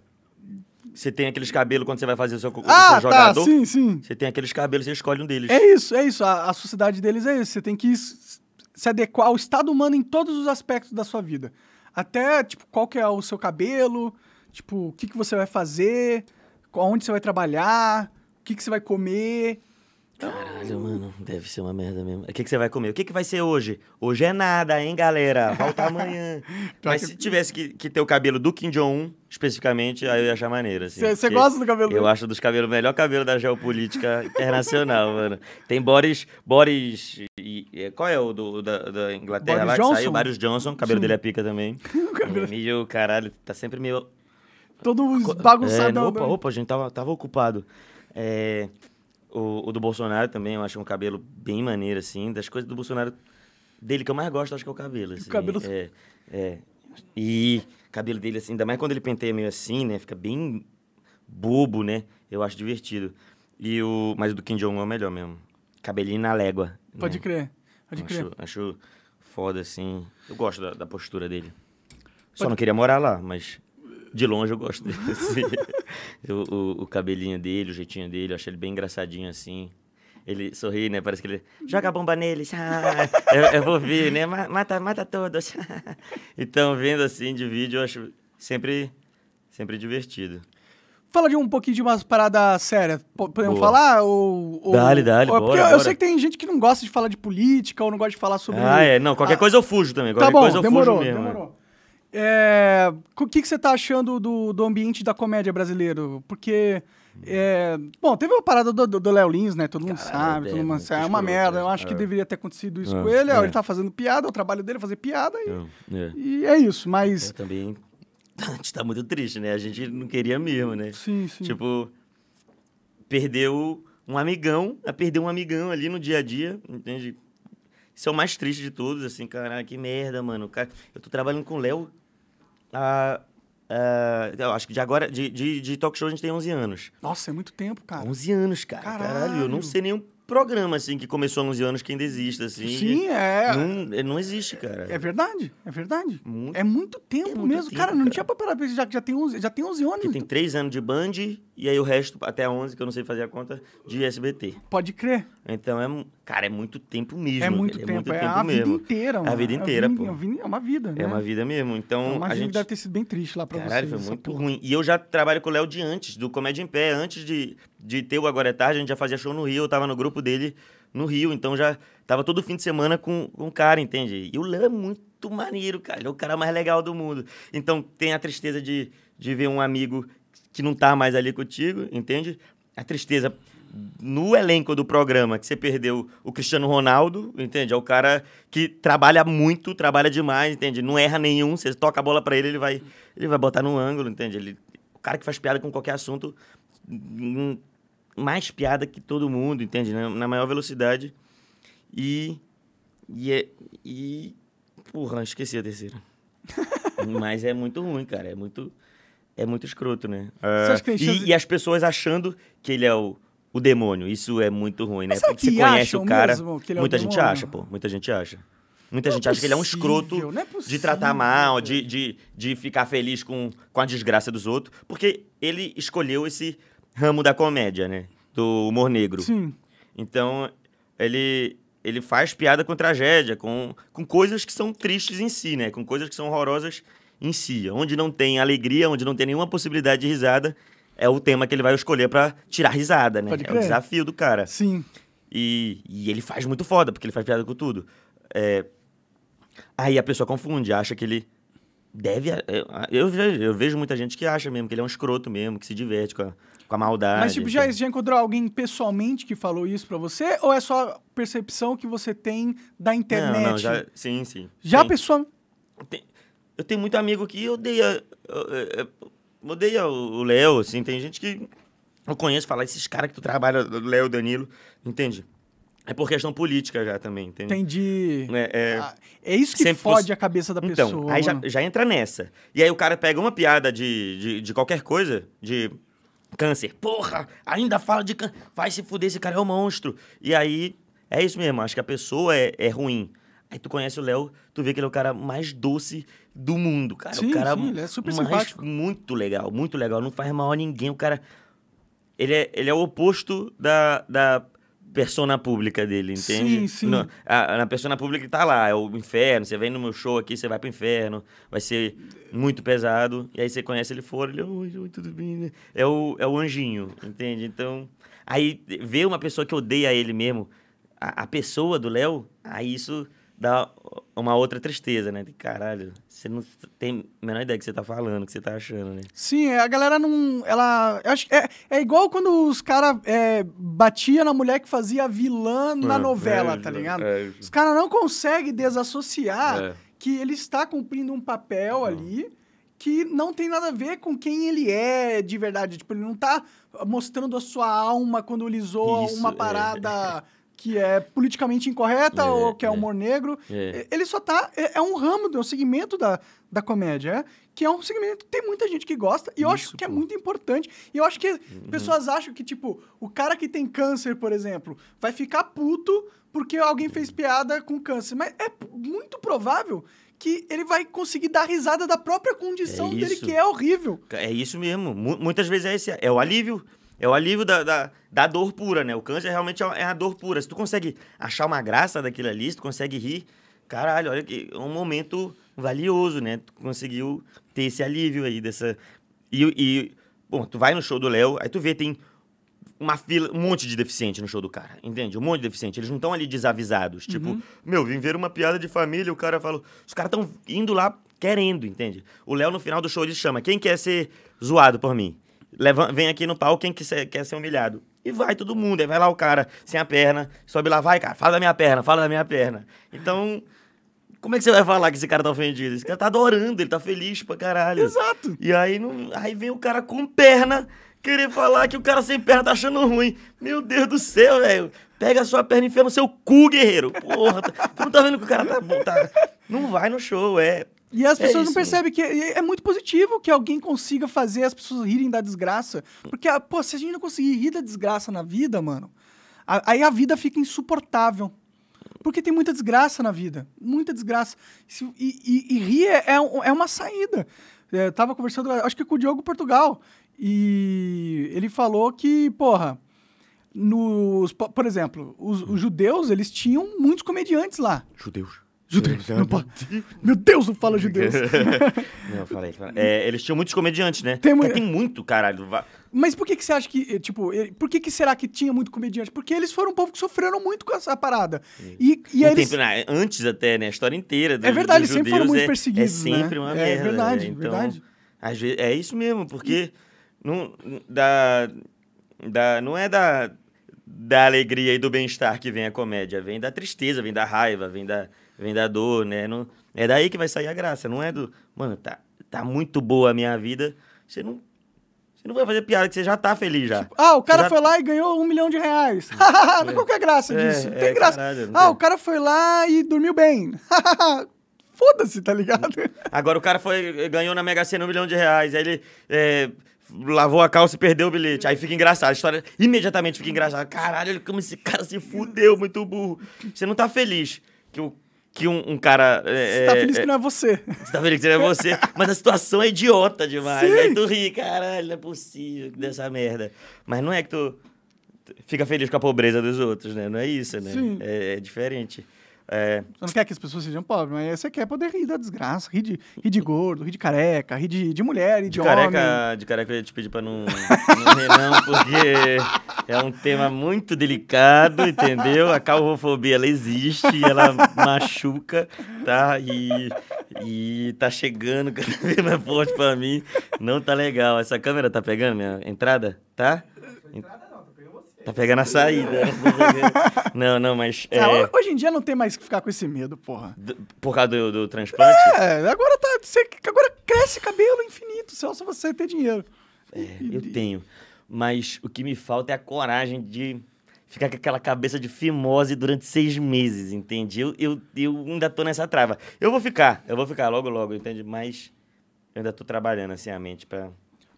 Você tem aqueles cabelos quando você vai fazer o seu, ah, o seu tá, jogador. Tá, sim, sim. Você tem aqueles cabelos, você escolhe um deles. É isso, é isso. A, a sociedade deles é isso. Você tem que se adequar ao estado humano em todos os aspectos da sua vida. Até, tipo, qual que é o seu cabelo, tipo, o que, que você vai fazer onde você vai trabalhar, o que, que você vai comer. Então, caralho, mano, deve ser uma merda mesmo. O que, que você vai comer? O que, que vai ser hoje? Hoje é nada, hein, galera? Volta amanhã. Mas se tivesse que, que ter o cabelo do Kim Jong-un, especificamente, aí eu ia achar maneiro, assim. Você gosta do cabelo Eu acho dos cabelos o melhor cabelo da geopolítica internacional, mano. Tem Boris... Boris... E, qual é o do, da, da Inglaterra Boris lá Johnson? que saiu? Boris Johnson, o cabelo Sim. dele é pica também. o cabelo... E, meio, caralho, tá sempre meio todo bagunçadão. É, opa, né? opa, a gente tava, tava ocupado. É, o, o, do Bolsonaro também, eu acho um cabelo bem maneiro, assim. Das coisas do Bolsonaro, dele que eu mais gosto, acho que é o cabelo. Assim, o cabelo... É, é. E cabelo dele, assim, ainda mais quando ele penteia meio assim, né? Fica bem bobo, né? Eu acho divertido. E o... Mas o do Kim Jong-un é o melhor mesmo. Cabelinho na légua. Né. Pode né? crer, pode acho, crer. Acho foda, assim. Eu gosto da, da postura dele. Só pode... não queria morar lá, mas de longe eu gosto dele. Assim. o, o, o, cabelinho dele, o jeitinho dele, eu achei ele bem engraçadinho assim. Ele sorri, né? Parece que ele joga a bomba neles. Ah, eu, eu vou ver, né? Mata, mata todos. então, vendo assim de vídeo, eu acho sempre, sempre divertido. Fala de um pouquinho de umas paradas sérias. Podemos Boa. falar? Ou, ou, dale, dale, ou, é bora, eu, bora. sei que tem gente que não gosta de falar de política ou não gosta de falar sobre... Ah, é. Não, qualquer ah. coisa eu fujo também. Qualquer tá bom, coisa eu demorou, fujo mesmo. É. Demorou. É, o que, que você tá achando do, do ambiente da comédia brasileiro? Porque. É, bom, teve uma parada do Léo Lins, né? Todo mundo Caralho, sabe, é, todo mundo É uma merda. Eu acho que é. deveria ter acontecido isso é, com ele. É. Ele tá fazendo piada, o trabalho dele é fazer piada e, e é isso. Mas. também. a gente tá muito triste, né? A gente não queria mesmo, né? Sim, sim. Tipo, perdeu um amigão, perdeu um amigão ali no dia a dia, entende? Isso é o mais triste de todos, assim, cara que merda, mano. Eu tô trabalhando com o Léo Uh, eu acho que de agora, de, de, de, talk show a gente tem 11 anos. Nossa, é muito tempo, cara. 11 anos, cara. Caralho. Caralho eu não sei nenhum programa, assim, que começou há 11 anos que ainda existe, assim. Sim, é. Não, é, não existe, cara. É verdade, é verdade. Muito, é muito tempo é muito mesmo. Tempo, cara, não tinha pra parar já, já tem 11, já tem 11 anos. Que tem 3 anos de Band, e aí o resto, até 11, que eu não sei fazer a conta, de SBT. Pode crer. Então, é, cara, é muito tempo mesmo. É muito é tempo, é, muito é tempo a mesmo. vida é inteira. Mano. É a vida inteira, é pô. é uma vida, é né? É uma vida mesmo. Então, a gente deve ter sido bem triste lá pra Caralho, vocês. foi muito ruim. E eu já trabalho com o Léo de antes, do Comédia em Pé. Antes de, de ter o Agora é Tarde, a gente já fazia show no Rio. Eu tava no grupo dele no Rio. Então, já tava todo fim de semana com, com o cara, entende? E o Léo é muito maneiro, cara. Ele é o cara mais legal do mundo. Então, tem a tristeza de, de ver um amigo que não tá mais ali contigo, entende? A tristeza no elenco do programa que você perdeu o Cristiano Ronaldo, entende? É o cara que trabalha muito, trabalha demais, entende? Não erra nenhum, você toca a bola para ele, ele vai, ele vai botar no ângulo, entende? Ele, o cara que faz piada com qualquer assunto, hum, mais piada que todo mundo, entende? Na, na maior velocidade. E e, é, e. Porra, esqueci a terceira. Mas é muito ruim, cara. É muito é muito escroto, né? Ah, e, chance... e, as pessoas achando que ele é o, o demônio. Isso é muito ruim, né? Porque você conhece o cara. É muita o gente acha, pô. Muita gente acha. Muita não é gente é acha que ele é um escroto é de tratar mal, de, de, de ficar feliz com, com a desgraça dos outros, porque ele escolheu esse ramo da comédia, né? Do humor negro. Sim. Então, ele, ele faz piada com tragédia, com, com coisas que são tristes em si, né? Com coisas que são horrorosas em si. Onde não tem alegria, onde não tem nenhuma possibilidade de risada, é o tema que ele vai escolher para tirar risada, né? é o desafio do cara. Sim. E, e, ele faz muito foda, porque ele faz piada com tudo. É... Aí a pessoa confunde, acha que ele deve. É, eu, eu, vejo muita gente que acha mesmo que ele é um escroto mesmo, que se diverte com a, com a maldade. Mas, tipo, já, já encontrou alguém pessoalmente que falou isso pra você? Ou é só percepção que você tem da internet? Não, não já, sim, sim. Já a pessoa. Tem, eu tenho muito amigo que odeia. Eh, eh, eh, odeia o Léo, assim. Tem gente que eu conheço falar, esses caras que tu trabalha, Léo, Danilo, entende? É por questão política já também, entende? Entendi. É, é, ah, é isso que sempre fode a cabeça da então, pessoa. Então, aí já, já, entra nessa. E aí o cara pega uma piada de, de, de qualquer coisa, de câncer. Porra, ainda fala de câncer. Vai se fuder, esse cara é um monstro. E aí, é isso mesmo, acho que a pessoa é, é ruim. Aí tu conhece o Léo, tu vê que ele é o cara mais doce do mundo, cara. Sim, o cara sim, ele é super simpático. Muito legal, muito legal. Não faz mal a ninguém. O cara. Ele é, ele é o oposto da, da persona pública dele, entende? Sim, sim. No, a, na persona pública tá lá, é o inferno. Você vem no meu show aqui, você vai pro inferno. Vai ser muito pesado. E aí você conhece ele fora, ele, oi, oi tudo bem? É o, é o anjinho, entende? Então. Aí ver uma pessoa que odeia ele mesmo, a, a pessoa do Léo, aí isso dá uma outra tristeza, né? De Caralho, você não tem a menor ideia do que você tá falando, que você tá achando, né? Sim, é, a galera não. Ela. acho é, é igual quando os caras é, batia na mulher que fazia vilã na é, novela, é, tá ligado? É, os caras não conseguem desassociar é. que ele está cumprindo um papel uhum. ali que não tem nada a ver com quem ele é de verdade. Tipo, ele não tá mostrando a sua alma quando ele zoa Isso, uma parada que é politicamente incorreta é, ou que é, é humor negro. É. Ele só tá. É, é, um ramo, é um segmento da, da comédia, é, que é um segmento que tem muita gente que gosta, e eu Isso, acho que é pô. é muito importante. E eu acho que uhum. pessoas acham que, tipo, o cara que tem câncer, por exemplo, vai ficar puto porque alguém fez piada com câncer. Mas é muito provável que ele vai conseguir dar risada da própria condição dele, que é horrível. É isso mesmo. M muitas vezes é, esse, é o alívio. É o alívio da, da, da, dor pura, né? O câncer realmente é, é a dor pura. Se tu consegue achar uma graça daquilo ali, se tu consegue rir, caralho, olha que é um momento valioso, né? Tu conseguiu ter esse alívio aí dessa. E, e bom, tu vai no show do Léo, aí tu vê, tem uma fila, um monte de deficiente no show do cara, entende? Um monte de deficiente. Eles não estão ali desavisados. Uhum. Tipo, meu, vim ver uma piada de família, o cara falou. Os caras estão indo lá querendo, entende? O Léo, no final do show, ele chama: quem quer ser zoado por mim? leva, vem aqui no palco quem quer ser humilhado. E vai todo mundo, aí vai lá o cara sem a perna, sobe lá, vai, cara, fala da minha perna, fala da minha perna. Então, como é que você vai falar que esse cara tá ofendido? Esse cara tá adorando, ele tá feliz pra caralho. Exato. E aí, não, aí vem o cara com perna querer falar que o cara sem perna tá achando ruim. Meu Deus do céu, velho. Pega a sua perna e enfia no seu cu, guerreiro. Porra, tu não tá vendo que o cara tá, tá. Não vai no show, é. E as é pessoas é isso, não percebem que é, é, muito positivo que alguém consiga fazer as pessoas rirem da desgraça. Porque, ah, pô, se a gente não conseguir rir da desgraça na vida, mano, a, aí a vida fica insuportável. Porque tem muita desgraça na vida. Muita desgraça. E, e, e rir é, é, é uma saída. É, eu tava conversando, acho que com o Diogo Portugal. E ele falou que, porra, nos, por exemplo, os, os judeus, eles tinham muitos comediantes lá. Judeus. Judeus, não pode. Meu Deus, não fala judeus. não, falei. É, eles tinham muitos comediantes, né? Tem, tem muito, caralho. Mas por que, que você acha que, eh, tipo, eh, por que, que será que tinha muito comediante? Porque eles foram um povo que sofreram muito com essa parada. E, e eles... Né, antes até, né? A história inteira É verdade, eles sempre foram muito é, é perseguidos, né? É sempre né? uma merda. É verdade, então, verdade. Às vezes, é isso mesmo, porque... E... Não, da, da, não é da, da alegria e do bem-estar que vem a comédia. Vem da tristeza, vem da raiva, vem da Vendador, né? Não, é daí que vai sair a graça, não é do. Mano, tá, tá muito boa a minha vida. Você não. Você não vai fazer piada que você já tá feliz já. Tipo, ah, o cara já... foi lá e ganhou um milhão de reais. é. Qual que é a graça disso? não é, tem é, graça. Caralho, não ah, tem. o cara foi lá e dormiu bem. Foda-se, tá ligado? Agora o cara foi, ganhou na Mega Sena um milhão de reais. Aí ele. É lavou a calça e perdeu o bilhete. Aí fica engraçado. A história imediatamente fica engraçada. Caralho, como esse cara se fudeu, muito burro. Você não tá feliz que o que um, um cara. É, você tá é, feliz é, que não é você. Você tá feliz que não é você. mas a situação é idiota demais. Né? Sim. Aí tu ri, caralho, não é possível dessa merda. Mas não é que tu fica feliz com a pobreza dos outros, né? Não é isso, né? Sim. É, é diferente. É... Você não quer que as pessoas sejam pobres, mas você quer poder rir da desgraça, rir de, rir de gordo, rir de careca, rir de, de mulher, rir de, de careca, homem. De careca eu ia te pedir pra não, não rir não, porque é um tema muito delicado, entendeu? A calvofobia, ela existe, ela machuca, tá? E, e tá chegando cada vez mais forte pra mim. Não tá legal. Essa câmera tá pegando minha entrada, tá? Entrada? Tá pegando a saída. não, não, mas. É... hoje em dia não tem mais que ficar com esse medo, porra. Do, por causa do, do, transplante? É, agora tá. Você, agora cresce cabelo infinito, só se você ter dinheiro. É, eu tenho. Mas o que me falta é a coragem de ficar com aquela cabeça de fimose durante seis meses, entende? Eu, eu, eu ainda tô nessa trava. Eu vou ficar, eu vou ficar logo, logo, entende? Mas eu ainda tô trabalhando assim a mente pra.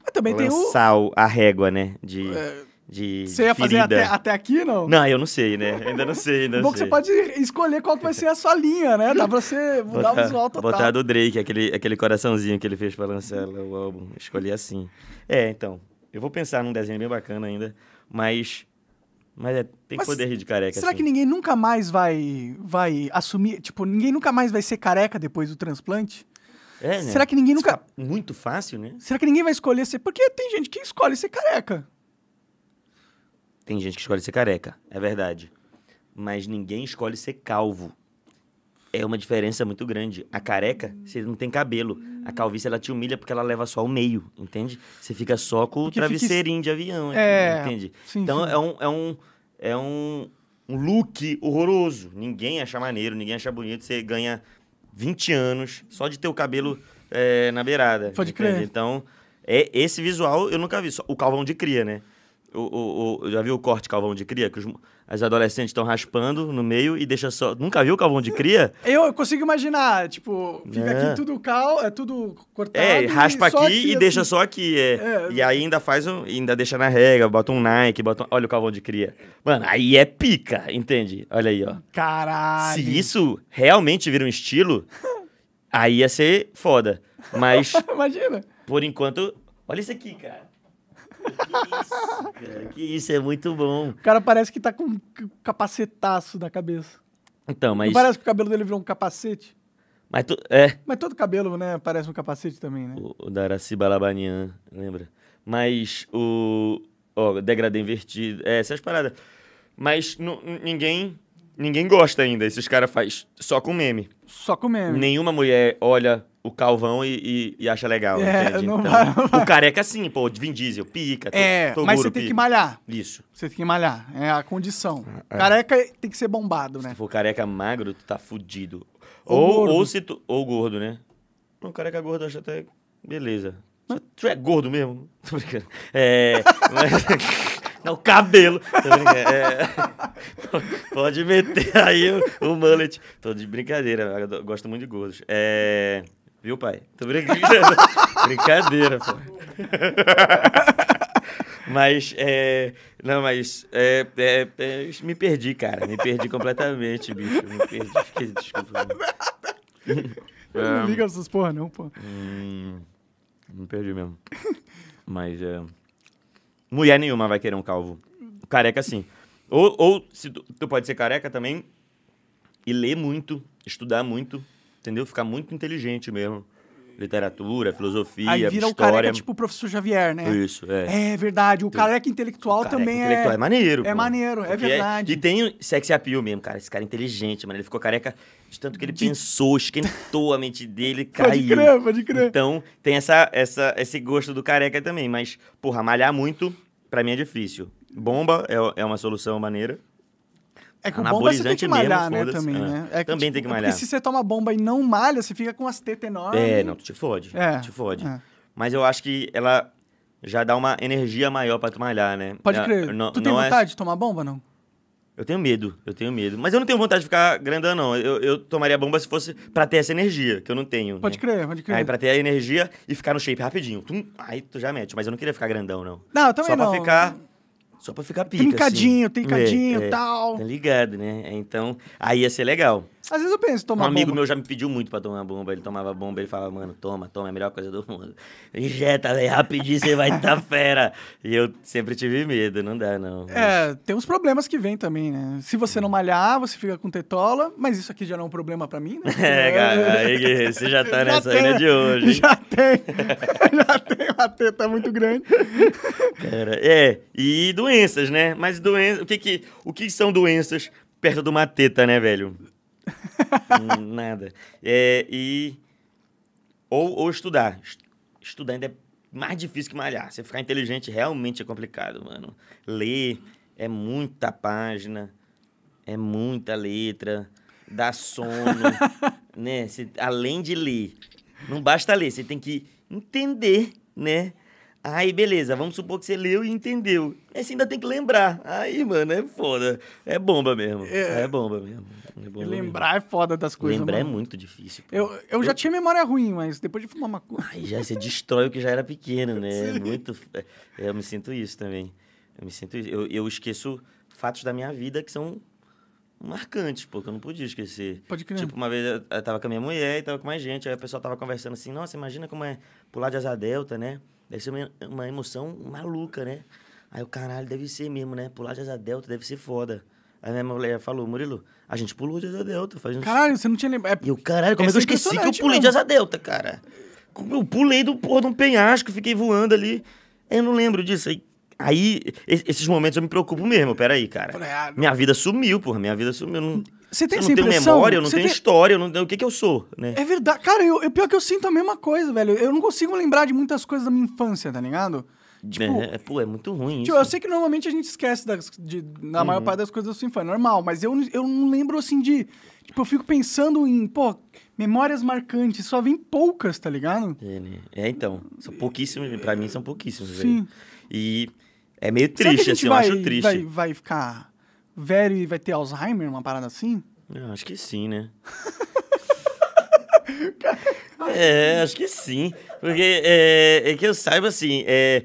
Mas também lançar tem o... a régua, né? De. É de Você ia fazer até, até aqui, não? Não, eu não sei, né? Ainda não sei, ainda é Bom, não você pode escolher qual vai ser a sua linha, né? Dá pra você mudar botar, o visual total. Botar do Drake, aquele, aquele coraçãozinho que ele fez pra lançar o álbum. Escolhi assim. É, então, eu vou pensar num desenho bem bacana ainda, mas... Mas é, tem mas poder rir de careca. Será assim. que ninguém nunca mais vai, vai assumir... Tipo, ninguém nunca mais vai ser careca depois do transplante? É, né? Será que ninguém nunca... muito fácil, né? Será que ninguém vai escolher ser... Porque tem gente que escolhe ser careca. Tem gente que escolhe ser careca, é verdade. Mas ninguém escolhe ser calvo. É uma diferença muito grande. A careca, você não tem cabelo. A calvície, ela te humilha porque ela leva só o meio, entende? Você fica só com o travesseirinho fica... de avião, é... entende? Sim, então sim. é um. É um, é um um look horroroso. Ninguém acha maneiro, ninguém acha bonito. Você ganha 20 anos só de ter o cabelo é, na beirada. Pode entende? crer. Então, é, esse visual eu nunca vi. Só o calvão de cria, né? O, o, o, já viu o corte calvão de cria? Que os, as adolescentes estão raspando no meio e deixa só. Nunca viu o calvão de cria? Eu, eu consigo imaginar, tipo, fica é. aqui tudo cal, é tudo cortado. É, raspa aqui, aqui, e assim. deixa só aqui. É. é. E aí ainda faz um. Ainda deixa na rega, bota um Nike, bota um, Olha o calvão de cria. Mano, aí é pica, entende? Olha aí, ó. Caralho. Se isso realmente vira um estilo, aí ia ser foda. Mas. Imagina. Por enquanto. Olha isso aqui, cara isso, cara, é, que isso, é muito bom. O cara parece que tá com um capacetaço na cabeça. Então, mas. Não parece que o cabelo dele virou um capacete. Mas, tu, é. mas todo cabelo, né? Parece um capacete também, né? O, o balabanian lembra? Mas o. Ó, oh, degradê invertido. É, essas paradas. Mas ninguém. Ninguém gosta ainda. Esses caras faz só com meme. Só com meme. Nenhuma mulher olha o calvão e, e, e acha legal, é, entende? Então, vai, vai. O careca é sim, pô, Vin Diesel, pica, É, mas você tem que malhar. Isso. Você tem que malhar, é a condição. É. é. Careca tem que ser bombado, né? Se for careca magro, tu tá fudido. Ou, ou, gordo. ou se tu... Ou gordo, né? Não, careca gordo eu acho até... Beleza. Mas... Tu é gordo mesmo? Tô brincando. É... mas... o cabelo. É, pode meter aí o, o mullet. Tô de brincadeira, gosto muito de gordos. É, Viu, pai? Tô brincando. Brincadeira, pô. Mas, é. Não, mas. É, é, é, me perdi, cara. Me perdi completamente, bicho. Me perdi. Fiquei, desculpa. não liga essas porra, não, pô. Hum, me perdi mesmo. Mas, é. Mulher nenhuma vai querer um calvo. Careca, sim. Ou, ou se tu, tu pode ser careca também e ler muito, estudar muito entendeu? Ficar muito inteligente mesmo. Literatura, filosofia, Aí vira é história. o careca tipo o professor Javier, né? Isso, é. É verdade. O careca é intelectual o careca é também intelectual é... é maneiro. É pô. maneiro, é Porque verdade. É... E tem sexy appeal mesmo, cara. Esse cara é inteligente, mano. Ele ficou careca de tanto que ele de... pensou, esquentou a mente dele, caiu. Pode crer, pode crer. Então, tem essa, essa, esse gosto do careca também. Mas, porra, malhar muito, pra mim é difícil. Bomba é, é uma solução maneira. É que o bomba você tem que malhar, mesmo, né? Também, ah, né? É que, também tipo, tem que é malhar. porque se você toma bomba e não malha, você fica com as tetas enormes. É, não, tu te fode. É. Te fode. É. Mas eu acho que ela já dá uma energia maior pra tu malhar, né? Pode crer. tu tem é vontade de tomar bomba, não? Eu tenho medo, eu tenho medo. Mas eu não tenho vontade de ficar grandão, não. Eu, eu tomaria bomba se fosse pra ter essa energia, que eu não tenho. Né? Pode né? crer, pode crer. Aí pra ter a energia e ficar no shape rapidinho. Tum, aí tu já mete. Mas eu não queria ficar grandão, não. Não, eu também Só não. Só pra ficar só pra ficar pica. Trincadinho, assim. trincadinho e é, é, tal. Tá ligado, né? É, então, aí ia ser legal. Às vezes eu penso em tomar Um bomba. amigo meu já me pediu muito pra tomar bomba. Ele tomava bomba, ele falava, mano, toma, toma, é a melhor coisa do mundo. Injeta, velho, rapidinho você vai estar tá fera. E eu sempre tive medo, não dá, não. Mas... É, tem uns problemas que vêm também, né? Se você não malhar, você fica com tetola, mas isso aqui já não é um problema pra mim, né? é, cara, aí você já tá já nessa tem, ilha né, de hoje. Já tem, já tem uma teta muito grande. Cara, é, e doenças, né? Mas doenças, o que que, o que são doenças perto de uma teta, né, velho? Hum, nada. É, e... Ou, ou estudar. Estudar ainda é mais difícil que malhar. Você ficar inteligente realmente é complicado, mano. Ler é muita página, é muita letra, dá sono, né? além de ler, não basta ler, você tem que entender, né? Aí, beleza, vamos supor que você leu e entendeu. Aí você ainda tem que lembrar. Aí, mano, é foda. É bomba mesmo. É, é bomba mesmo. É bomba lembrar mesmo. é foda das coisas. Lembrar é mano. é muito difícil. Eu, eu, eu já tinha memória ruim, mas depois de fumar maconha. Aí já você destrói o que já era pequeno, né? É muito. Eu me sinto isso também. Eu me sinto isso. Eu, eu esqueço fatos da minha vida que são marcantes, porque eu não podia esquecer. Pode crer. Tipo, uma vez eu, eu tava com a minha mulher e tava com mais gente, aí a pessoa tava conversando assim, nossa, imagina como é pular de asa delta, né? Deve ser uma, uma emoção maluca, né? Aí o caralho, deve ser mesmo, né? Pular de asa delta deve ser foda. Aí minha mulher falou, Murilo, a gente pulou de asa delta. Faz uns... Caralho, você não tinha lembrado. É e o caralho, como é, é que eu esqueci que eu pulei mesmo. de asa delta, cara? Eu pulei do porra de um penhasco, fiquei voando ali. Eu não lembro disso. Aí, aí esses momentos eu me preocupo mesmo, peraí, cara. Ah, minha vida sumiu, porra, minha vida sumiu. Não... Você tem eu não tenho memória, eu não tenho tem... história, eu não tenho... o que que eu sou, né? É verdade. Cara, eu, eu, pior que eu sinto a mesma coisa, velho. Eu não consigo lembrar de muitas coisas da minha infância, tá ligado? Tipo, é, é, pô, é muito ruim tipo, isso. Eu sei que normalmente a gente esquece das, de, na uhum. maior parte das coisas da sua infância, normal. Mas eu, eu não lembro, assim, de... Tipo, eu fico pensando em, pô, memórias marcantes. Só vem poucas, tá ligado? É, né? é então. São pouquíssimas. Pra mim, são pouquíssimas. Sim. E é meio triste, assim, vai, eu acho triste. Vai, vai ficar velho e vai ter Alzheimer, uma parada assim? Eu é, acho que sim, né? é, acho que sim. Porque é, é que eu saiba, assim, é,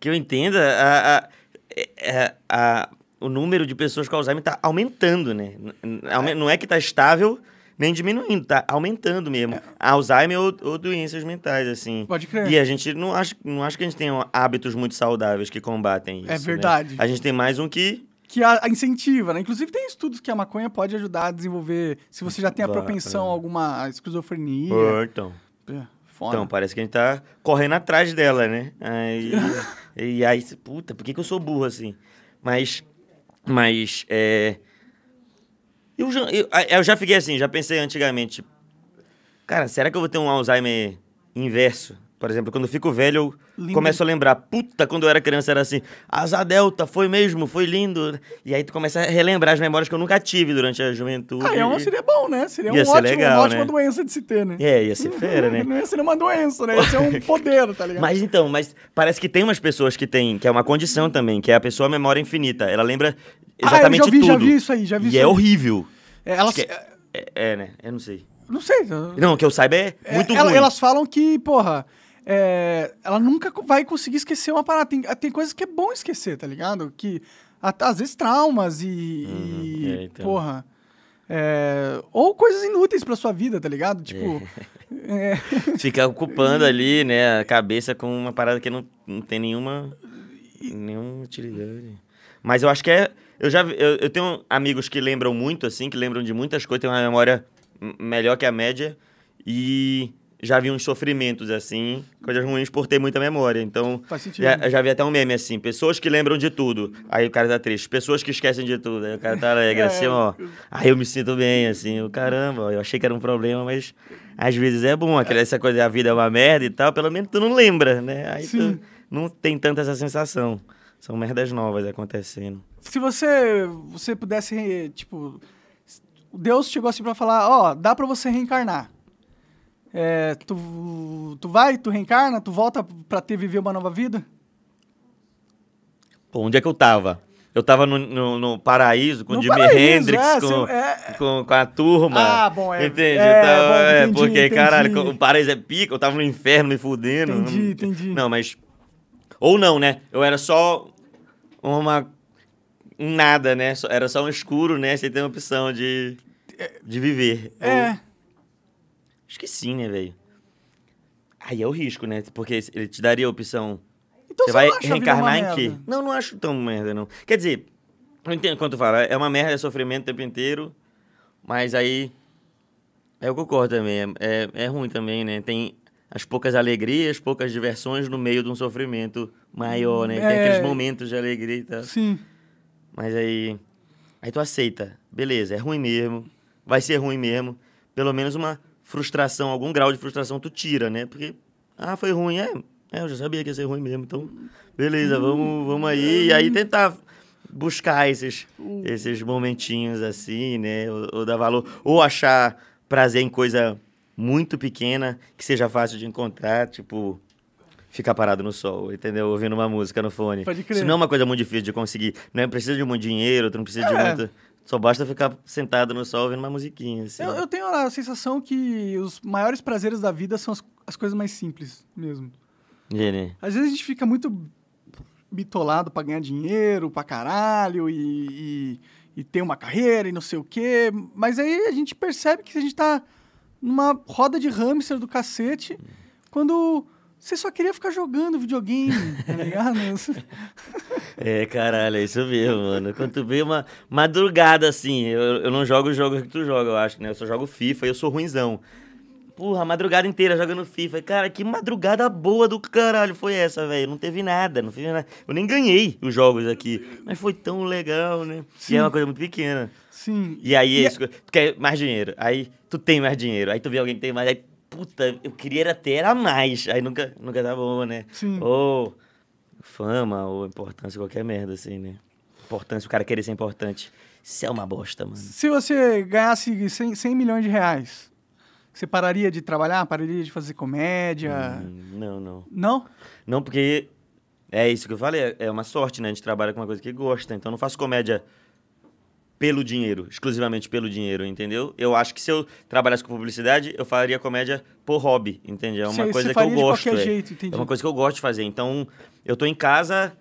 que eu entenda, a, a, a, é, é, a, o número de pessoas com Alzheimer está aumentando, né? não é que está estável, nem diminuindo, tá aumentando mesmo. É. Alzheimer ou, ou, doenças mentais, assim. Pode crer. E a gente não acha, não acha que a gente tem hábitos muito saudáveis que combatem isso. É verdade. Né? A gente tem mais um que que a, a, incentiva, né? Inclusive tem estudos que a maconha pode ajudar a desenvolver, se você já tem a propensão é. a alguma esquizofrenia. Pô, então. É, então, parece que a gente tá correndo atrás dela, né? Aí, e aí, puta, por que, que eu sou burro assim? Mas, mas, é... Eu já, eu, eu já fiquei assim, já pensei antigamente, tipo, cara, será que eu vou ter um Alzheimer inverso? Por exemplo, quando eu fico velho, eu lindo. começo a lembrar. Puta, quando eu era criança era assim. Asa Delta, foi mesmo, foi lindo. E aí tu começa a relembrar as memórias que eu nunca tive durante a juventude. Ah, é seria bom, né? Seria um ótimo, legal, uma né? ótima doença de se ter, né? É, ia ser feira, né? Não ia ser uma doença, né? Ia ser um poder, tá ligado? mas então, mas parece que tem umas pessoas que tem, que é uma condição também, que é a pessoa memória infinita. Ela lembra exatamente ah, eu já vi, tudo. já vi isso aí, já vi E é aí. horrível. É, elas... É, é, é, né? Eu não sei. Não sei. Não, que eu saiba é, é muito ela, Elas falam que, porra, é, ela nunca vai conseguir esquecer uma parada. Tem, tem coisas que é bom esquecer, tá ligado? Que às vezes traumas e. Uhum, e é, então. Porra. É, ou coisas inúteis pra sua vida, tá ligado? É. Tipo. É. Fica ocupando ali, né, a cabeça com uma parada que não, não tem nenhuma. E... nenhuma utilidade. Mas eu acho que é. Eu já eu, eu, tenho amigos que lembram muito, assim, que lembram de muitas coisas, têm uma memória melhor que a média. E já vi uns sofrimentos, assim, coisas ruins por ter muita memória. Então, já, já vi até um meme assim: pessoas que lembram de tudo, aí o cara tá triste. Pessoas que esquecem de tudo, aí o cara tá alegre, é. assim, ó. Aí eu me sinto bem, assim, o caramba, eu achei que era um problema, mas às vezes é bom, aquela, essa coisa, a vida é uma merda e tal, pelo menos tu não lembra, né? Aí Sim. tu não tem tanta essa sensação. São merdas novas acontecendo. Se você, você pudesse, tipo, Deus chegou assim pra falar: ó, dá pra você reencarnar. É, tu, tu vai, tu reencarna, tu volta para ter viver uma nova vida? Pô, onde é que eu tava? Eu tava no, no, no Paraíso com o Jimi Hendrix, é, com, é... com, com, a turma. Ah, bom, é. Entende? É, tava, então, bom, é, entendi, porque, entendi. caralho, o Paraíso é pica, eu tava no inferno me fudendo. Entendi, não, entendi. Não, mas. Ou não, né? Eu era só uma. Nada, né? Era só um escuro, né? Você tem a opção de. É. De viver. É. Ou... Acho que sim, né, velho? Aí é o risco, né? Porque ele te daria a opção. Então você vai reencarnar em quê? Não, não acho tão merda, não. Quer dizer, não entendo quanto fala. É uma merda, é sofrimento o tempo inteiro. Mas aí. Eu concordo também. É, é, é ruim também, né? Tem as poucas alegrias, poucas diversões no meio de um sofrimento maior, né? É... Tem aqueles momentos de alegria e tal. Sim. Mas aí. Aí tu aceita. Beleza, é ruim mesmo. Vai ser ruim mesmo. Pelo menos uma frustração, algum grau de frustração tu tira, né? Porque, ah, foi ruim, é. é eu já sabia que ia ser ruim mesmo, então, beleza, vamos, vamos aí. E aí tentar buscar esses, esses momentinhos assim, né? Ou, ou dar valor, ou achar prazer em coisa muito pequena, que seja fácil de encontrar, tipo, ficar parado no sol, entendeu? Ouvindo uma música no fone. Pode crer. Isso não é uma coisa muito difícil de conseguir. Não é, precisa de muito dinheiro, tu não precisa é. de muito. Só basta ficar sentado no sol ouvindo uma musiquinha. Assim. Eu, eu, tenho a sensação que os maiores prazeres da vida são as, as coisas mais simples mesmo. Gene. Às vezes a gente fica muito bitolado para ganhar dinheiro, para caralho, e, e, e, ter uma carreira e não sei o quê. Mas aí a gente percebe que a gente tá numa roda de hamster do cacete quando você só queria ficar jogando videogame, tá ligado? é, caralho, é isso mesmo, mano. Quando tu vê uma madrugada assim, eu, eu não jogo os jogos que tu joga, eu acho, né? Eu só jogo FIFA e eu sou ruinzão. Porra, a madrugada inteira jogando FIFA. Cara, que madrugada boa do caralho foi essa, velho? Não teve nada, não fiz nada. Eu nem ganhei os jogos aqui. Mas foi tão legal, né? Sim. E é uma coisa muito pequena. Sim. E aí, e é... tu quer mais dinheiro. Aí tu tem mais dinheiro. Aí tu vê alguém que tem mais. Aí puta, eu queria até era mais. Aí nunca, nunca tá bom, né? Sim. Ou fama, ou importância, qualquer merda, assim, né? Importância, o cara querer ser importante. Isso é uma bosta, mano. Se você ganhasse 100, 100 milhões de reais, você pararia de trabalhar? Pararia de fazer comédia? Hum, não, não. Não? Não, porque é isso que eu falei, é uma sorte, né? A gente trabalha com uma coisa que gosta, então não faço comédia pelo dinheiro, exclusivamente pelo dinheiro, entendeu? Eu acho que se eu trabalhasse com publicidade, eu faria comédia por hobby, entende? É uma coisa que eu gosto. É. Jeito, é. uma coisa que eu gosto de fazer. Então, eu tô em casa,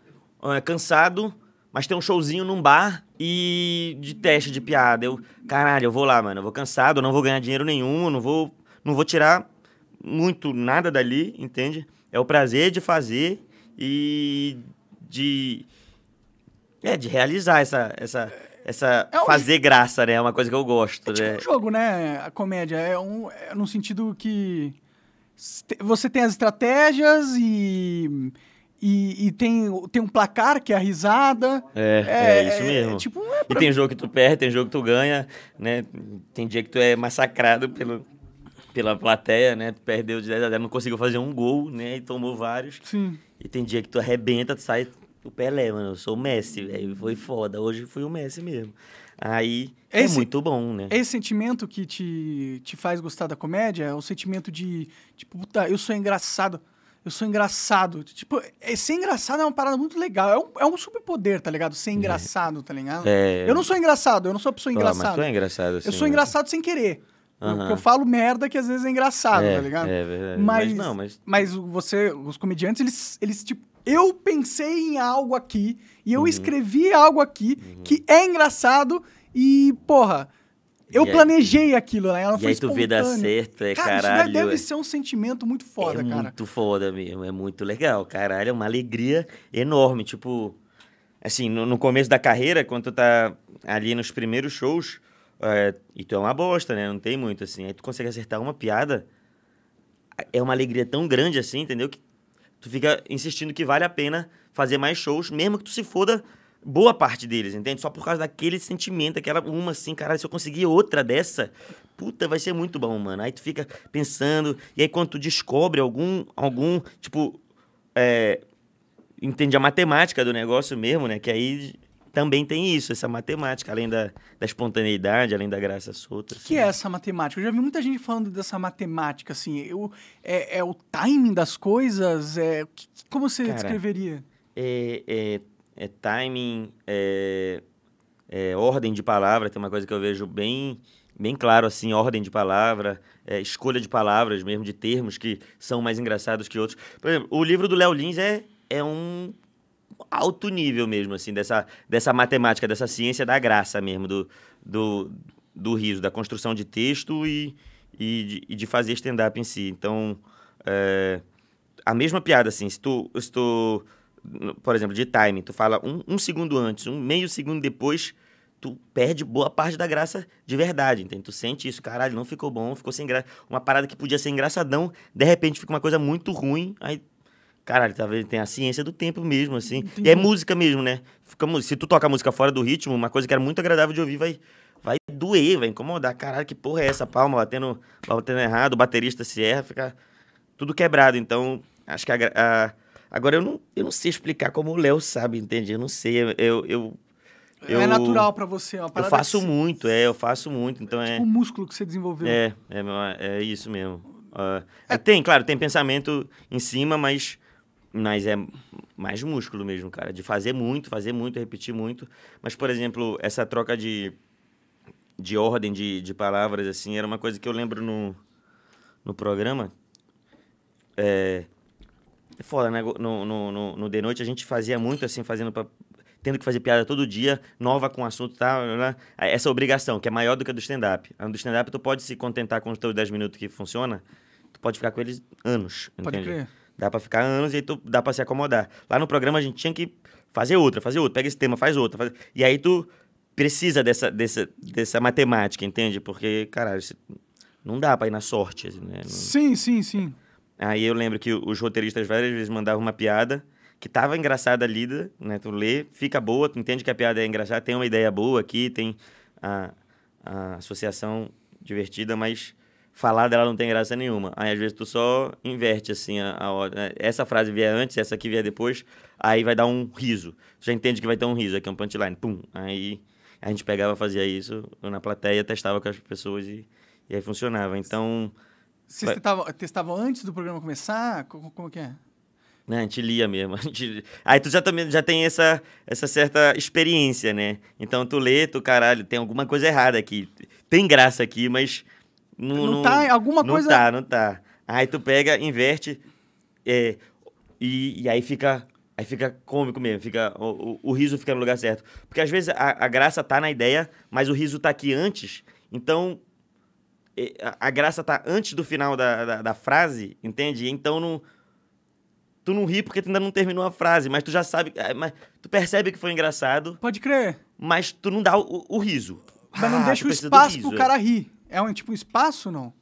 é cansado, mas tem um showzinho num bar e de teste de piada. Eu, caralho, eu vou lá, mano. Eu vou cansado, não vou ganhar dinheiro nenhum, não vou, não vou tirar muito nada dali, entende? É o prazer de fazer e de é de realizar essa essa essa é um... fazer graça, né? É uma coisa que eu gosto, é tipo né? um jogo, né? A comédia é um é no sentido que você tem as estratégias e e, e, tem, tem um placar que é a risada. É, é, é isso é, mesmo. É, tipo, pra... É e tem jogo que tu perde, tem jogo que tu ganha, né? Tem dia que tu é massacrado pelo, pela plateia, né? Tu perdeu de 10 a 10, não conseguiu fazer um gol, né? E tomou vários. Sim. E tem dia que tu arrebenta, tu sai o Pelé, mano. Eu sou o Messi, velho. Foi foda. Hoje fui o Messi mesmo. Aí é esse, é muito bom, né? Esse sentimento que te, te faz gostar da comédia é o sentimento de, tipo, puta, eu sou engraçado. Eu sou engraçado. Tipo, é, ser engraçado é uma parada muito legal. É um, é um superpoder, tá ligado? Ser é. engraçado, é. tá ligado? É. Eu não sou engraçado, eu não sou pessoa engraçada. Mas tu é engraçado, assim, Eu sou né? engraçado sem querer. Uhum. eu falo merda que às vezes é engraçado, é, tá ligado? É verdade. Mas, mas não, mas... mas você, os comediantes, eles, eles tipo, eu pensei em algo aqui e eu uhum. escrevi algo aqui uhum. que é engraçado e, porra, eu e planejei aí, aquilo, né? Ela e foi aí tu vê dar certo, é cara, caralho. Isso deve é... ser um sentimento muito foda, é cara. É muito foda mesmo, é muito legal, caralho. É uma alegria enorme, tipo... Assim, no, no começo da carreira, quando tu tá ali nos primeiros shows, é, e tu é uma bosta, né? Não tem muito, assim. Aí tu consegue acertar uma piada, é uma alegria tão grande, assim, entendeu? Que Tu fica insistindo que vale a pena fazer mais shows, mesmo que tu se foda boa parte deles, entende? Só por causa daquele sentimento, aquela uma assim, caralho, se eu conseguir outra dessa, puta, vai ser muito bom, mano. Aí tu fica pensando, e aí quando tu descobre algum, algum tipo, é, entende a matemática do negócio mesmo, né? Que aí também tem isso, essa matemática, além da, da espontaneidade, além da graça solta. O que, assim. que, é essa matemática? Eu já vi muita gente falando dessa matemática, assim. Eu, é, é o timing das coisas? É, que, como você Cara, descreveria? É, é, é timing, é, é, ordem de palavra, tem uma coisa que eu vejo bem bem claro assim ordem de palavra é, escolha de palavras mesmo de termos que são mais engraçados que outros por exemplo o livro do Léo Lins é é um alto nível mesmo, assim, dessa, dessa matemática, dessa ciência da graça mesmo, do, do, do riso, da construção de texto e, e, de, e de fazer stand-up em si. Então, é, a mesma piada, assim, se tu, se tu, por exemplo, de timing, tu fala um, um segundo antes, um meio segundo depois, tu perde boa parte da graça de verdade, entende? Tu sente isso, caralho, não ficou bom, ficou sem graça. Uma parada que podia ser engraçadão, de repente fica uma coisa muito ruim, aí Caralho, talvez tá tem a ciência do tempo mesmo, assim. Entendi. E é música mesmo, né? Fica, se tu toca a música fora do ritmo, uma coisa que era muito agradável de ouvir vai, vai doer, vai incomodar. Caralho, que porra é essa? Palma batendo, batendo errado, o baterista se erra, fica tudo quebrado. Então, acho que a, a Agora, eu não, eu não sei explicar como o Léo sabe, entende? Eu não sei. Eu, eu, eu, é natural para você. ó é eu faço muito, é, eu faço muito. Então é, tipo é um músculo que você desenvolveu. É, é, é isso mesmo. Uh, é. Tem, claro, tem pensamento em cima, mas mas é mais músculo mesmo, cara. De fazer muito, fazer muito, repetir muito. Mas, por exemplo, essa troca de, de ordem de, de palavras, assim, era uma coisa que eu lembro no, no programa. É, é foda, né? No, no, no, no, De Noite a gente fazia muito, assim, fazendo pra, tendo que fazer piada todo dia, nova com o assunto, tá? Né? Essa obrigação, que é maior do que a do stand-up. A do stand-up tu pode se contentar com os teus 10 minutos que funciona, tu pode ficar com eles anos, pode entende? Crer. Dá pra ficar anos e aí tu dá pra se acomodar. Lá no programa a gente tinha que fazer outra, fazer outra, pega esse tema, faz outra. Faz... E aí tu precisa dessa, dessa, dessa matemática, entende? Porque, caralho, não dá pra ir na sorte, assim, né? Não... Sim, sim, sim. Aí eu lembro que os roteiristas várias vezes mandavam uma piada que tava engraçada lida, né? Tu lê, fica boa, tu entende que a piada é engraçada, tem uma ideia boa aqui, tem a, a associação divertida, mas falar dela não tem graça nenhuma. Aí às vezes tu só inverte assim a, ordem. Né? Essa frase vier antes, essa aqui vier depois, aí vai dar um riso. Tu já entende que vai ter um riso, aqui é um punchline, pum. Aí a gente pegava, fazia isso na plateia, testava com as pessoas e, e aí funcionava. Então. Vocês vai... testavam, testavam antes do programa começar? Como, como é que é? não a gente lia mesmo. Gente... Aí tu já, também, já tem essa, essa certa experiência, né? Então tu lê, tu caralho, tem alguma coisa errada aqui. Tem graça aqui, mas não, não, não tá, alguma não coisa. Não tá, não tá. Aí tu pega, inverte, é, e, e aí fica. Aí fica cômico mesmo, fica, o, o, o riso fica no lugar certo. Porque às vezes a, a, graça tá na ideia, mas o riso tá aqui antes, então a, a graça tá antes do final da, da, da frase, entende? Então não, tu não ri porque tu ainda não terminou a frase, mas tu já sabe. É, mas tu percebe que foi engraçado. Pode crer. Mas tu não dá o, o riso. Mas não ah, deixa o espaço pro cara rir. É um tipo um espaço, não?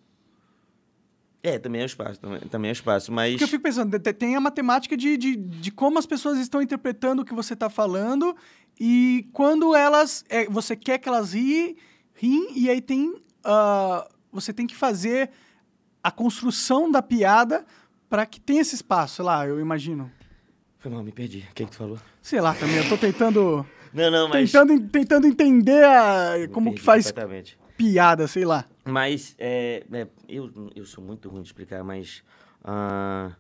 É, também é um espaço, também, também é um espaço, mas... Porque eu fico pensando, tem a matemática de, de, de como as pessoas estão interpretando o que você está falando e quando elas... É, você quer que elas riem, riem e aí tem... Uh, você tem que fazer a construção da piada para que tenha esse espaço, sei lá, eu imagino. Foi mal, me perdi. O que, é que tu falou? Sei lá também, eu tô tentando... Não, não, mas... Tentando, tentando entender a, como que faz piada, sei lá. Mas, é, é, eu, eu sou muito ruim de explicar, mas... Uh...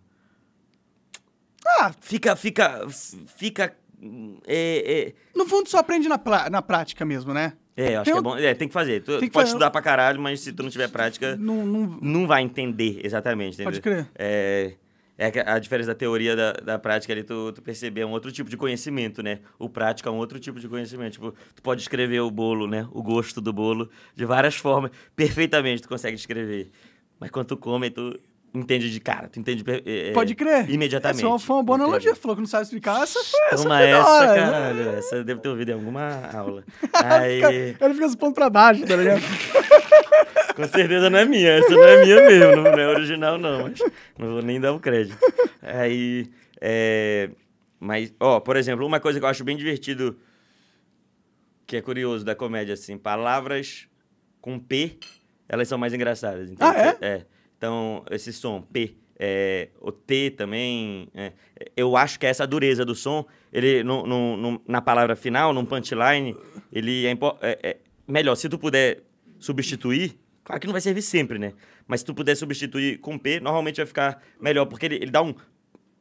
Ah, fica, fica, fica... É, é, no fundo, só aprende na, na prática mesmo, né? É, eu acho tem que é bom. É, tem que fazer. Tu que pode fazer. estudar pra caralho, mas se tu não tiver prática, não, não... não vai entender exatamente. Entendeu? Pode crer. É, é a diferença da teoria da, da prática ali, tu, tu perceber é um outro tipo de conhecimento, né? O prático é um outro tipo de conhecimento. Tipo, tu pode escrever o bolo, né? O gosto do bolo, de várias formas. Perfeitamente tu consegue escrever. Mas quando tu come, tu entende de cara, tu entende. É, é, Pode crer. Imediatamente. Essa é foi uma boa analogia. Entende? Falou que não sabe explicar. Essa foi essa. Toma essa, hora, né? caralho. Né? Essa eu devo ter ouvido em alguma aula. Aí... Ele fica se pondo pra baixo, tá ligado? Com certeza não é minha, essa não é minha mesmo, não, é original não, mas não vou nem dar o crédito. Aí, é... Mas, ó, por exemplo, uma coisa que eu acho bem divertido, que é curioso da comédia, assim, palavras com P, elas são mais engraçadas. Então, ah, é? É. Então, esse som, P, é, o T também, é, eu acho que é essa dureza do som, ele, no, no, no, na palavra final, num punchline, ele é, é, é melhor, se tu puder substituir Claro que não vai servir sempre, né? Mas se tu puder substituir com P, normalmente vai ficar melhor, porque ele, ele dá um,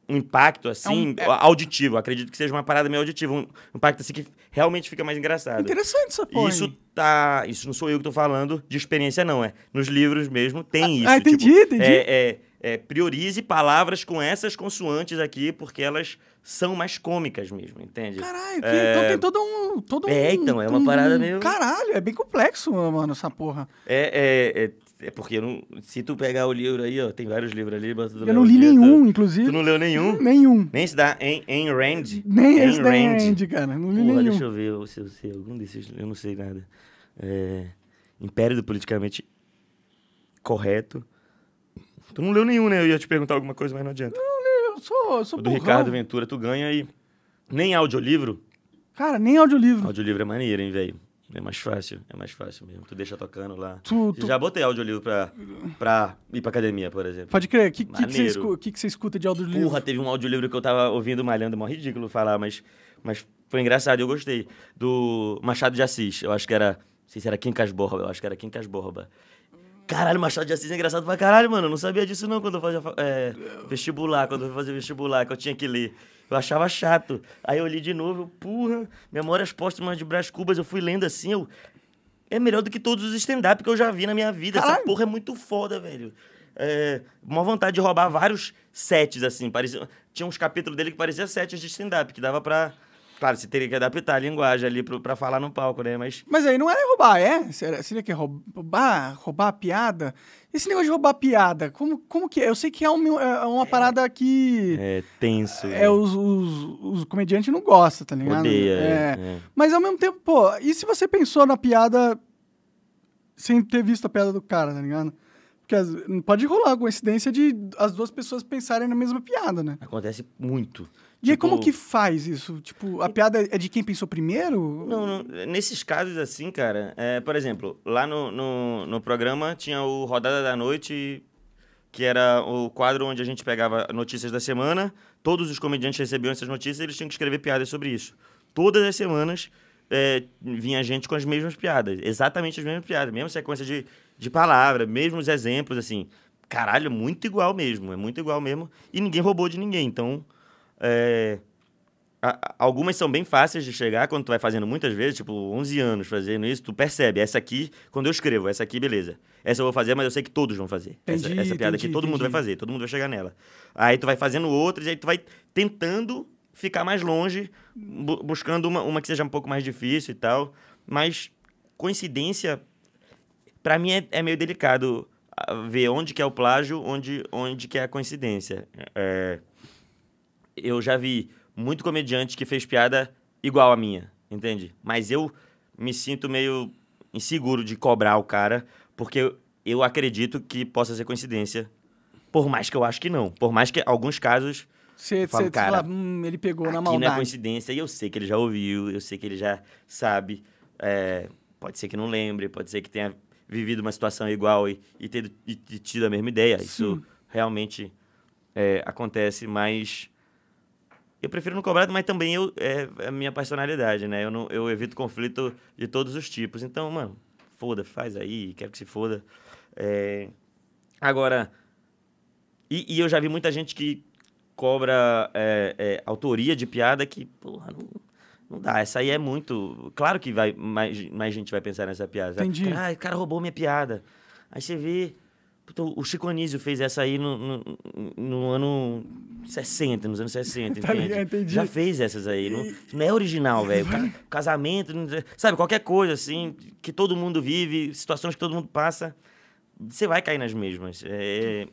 um impacto, é assim, é um, é... auditivo. Acredito que seja uma parada meio auditiva. Um impacto, assim, que realmente fica mais engraçado. Interessante essa porra. Isso tá... Isso não sou eu que tô falando de experiência, não. É nos livros mesmo tem ah, isso. Ah, entendi, tipo, entendi. É, é, é priorize palavras com essas consoantes aqui, porque elas são mais cômicas mesmo, entende? Caralho, que, é... então tem todo um. Todo é, um, então, é uma um, parada meio. Caralho, é bem complexo, mano, essa porra. É, é, é, é porque não, se tu pegar o livro aí, ó, tem vários livros ali, Eu não li dia, nenhum, tu, inclusive. Tu não leu nenhum? Nenhum. Nem se dá em, em Rand. Nem em Rand. Rand, cara. Não li porra, nenhum. Deixa eu ver se eu sei algum desses. Eu não sei nada. É, Império do Politicamente Correto. Tu não leu nenhum, né? Eu ia te perguntar alguma coisa, mas não adianta. Não sou, sou o do Ricardo Ventura, tu ganha e nem audiolivro. Cara, nem audiolivro. Audiolivro é maneiro, hein, velho? É mais fácil, é mais fácil mesmo. Tu deixa tocando lá. Tu, tu... Já botei audiolivro pra, pra ir pra academia, por exemplo. Pode crer. O que, que, que, você escuta, que, que você escuta de audiolivro? Porra, teve um audiolivro que eu tava ouvindo malhando, é mó ridículo falar, mas, mas foi engraçado, eu gostei. Do Machado de Assis, eu acho que era... Não sei se era Quincas Borba, eu acho que era Quincas Borba. Caralho, Machado de Assis é engraçado pra caralho, mano. Eu não sabia disso não quando eu fazia é, vestibular, quando eu fui fazer vestibular, que eu tinha que ler. Eu achava chato. Aí eu li de novo, eu, porra, Memórias Póstumas de Brás Cubas, eu fui lendo assim, eu... É melhor do que todos os stand-up que eu já vi na minha vida. Caralho. Essa porra é muito foda, velho. É, uma vontade de roubar vários sets, assim. Parecia... Tinha uns capítulos dele que parecia sets de stand-up, que dava pra Claro, você teria que adaptar a linguagem ali pro, pra falar no palco, né? Mas. Mas aí não era roubar, é? Seria que é roubar? Roubar a piada? Esse negócio de roubar piada, como, como que é? Eu sei que é, um, é, é uma é. parada que. É tenso. É, é. Os, os, os, comediantes não gostam, tá ligado? Odeia, é. é. é. Mas ao mesmo tempo, pô, e se você pensou na piada sem ter visto a piada do cara, tá ligado? que as, pode rolar a coincidência de as duas pessoas pensarem na mesma piada, né? Acontece muito. E tipo... como que faz isso? Tipo, a piada é de quem pensou primeiro? Não, não. nesses casos assim, cara, é, por exemplo, lá no, no, no, programa tinha o Rodada da Noite, que era o quadro onde a gente pegava notícias da semana, todos os comediantes recebiam essas notícias e eles tinham que escrever piadas sobre isso. Todas as semanas é, vinha gente com as mesmas piadas, exatamente as mesmas piadas, mesma sequência de de palavra, os exemplos, assim. Caralho, é muito igual mesmo, é muito igual mesmo. E ninguém roubou de ninguém, então. É, a, algumas são bem fáceis de chegar quando tu vai fazendo muitas vezes, tipo 11 anos fazendo isso, tu percebe, essa aqui, quando eu escrevo, essa aqui, beleza. Essa eu vou fazer, mas eu sei que todos vão fazer. Entendi, essa, essa, piada entendi, aqui todo entendi. mundo vai fazer, todo mundo vai chegar nela. Aí tu vai fazendo outras, aí tu vai tentando ficar mais longe, bu buscando uma, uma que seja um pouco mais difícil e tal. Mas coincidência para mim é, é, meio delicado ver onde que é o plágio, onde, onde que é a coincidência. É, eu já vi muito comediante que fez piada igual a minha, entende? Mas eu me sinto meio inseguro de cobrar o cara, porque eu, acredito que possa ser coincidência. Por mais que eu acho que não. Por mais que alguns casos. Você fala, hum, ele pegou na maldade. não é coincidência, e eu sei que ele já ouviu, eu sei que ele já sabe. É, pode ser que não lembre, pode ser que tenha vivido uma situação igual e, e, ter, e tido a mesma ideia. Sim. Isso realmente é, acontece, mas eu prefiro não cobrar, mas também eu, é, a minha personalidade, né? Eu, não, eu evito conflito de todos os tipos. Então, mano, foda, faz aí, quero que se foda. É... Agora, e, e, eu já vi muita gente que cobra é, é autoria de piada que, porra, não não dá, essa aí é muito. Claro que vai, mais, mais gente vai pensar nessa piada. Entendi. Ah, o cara roubou minha piada. Aí você vê. o Chico Anísio fez essa aí no, no, no ano 60, nos anos 60, tá entendi. Já fez essas aí. Não, não é original, velho. Casamento, sabe? Qualquer coisa, assim, que todo mundo vive, situações que todo mundo passa, você vai cair nas mesmas. É,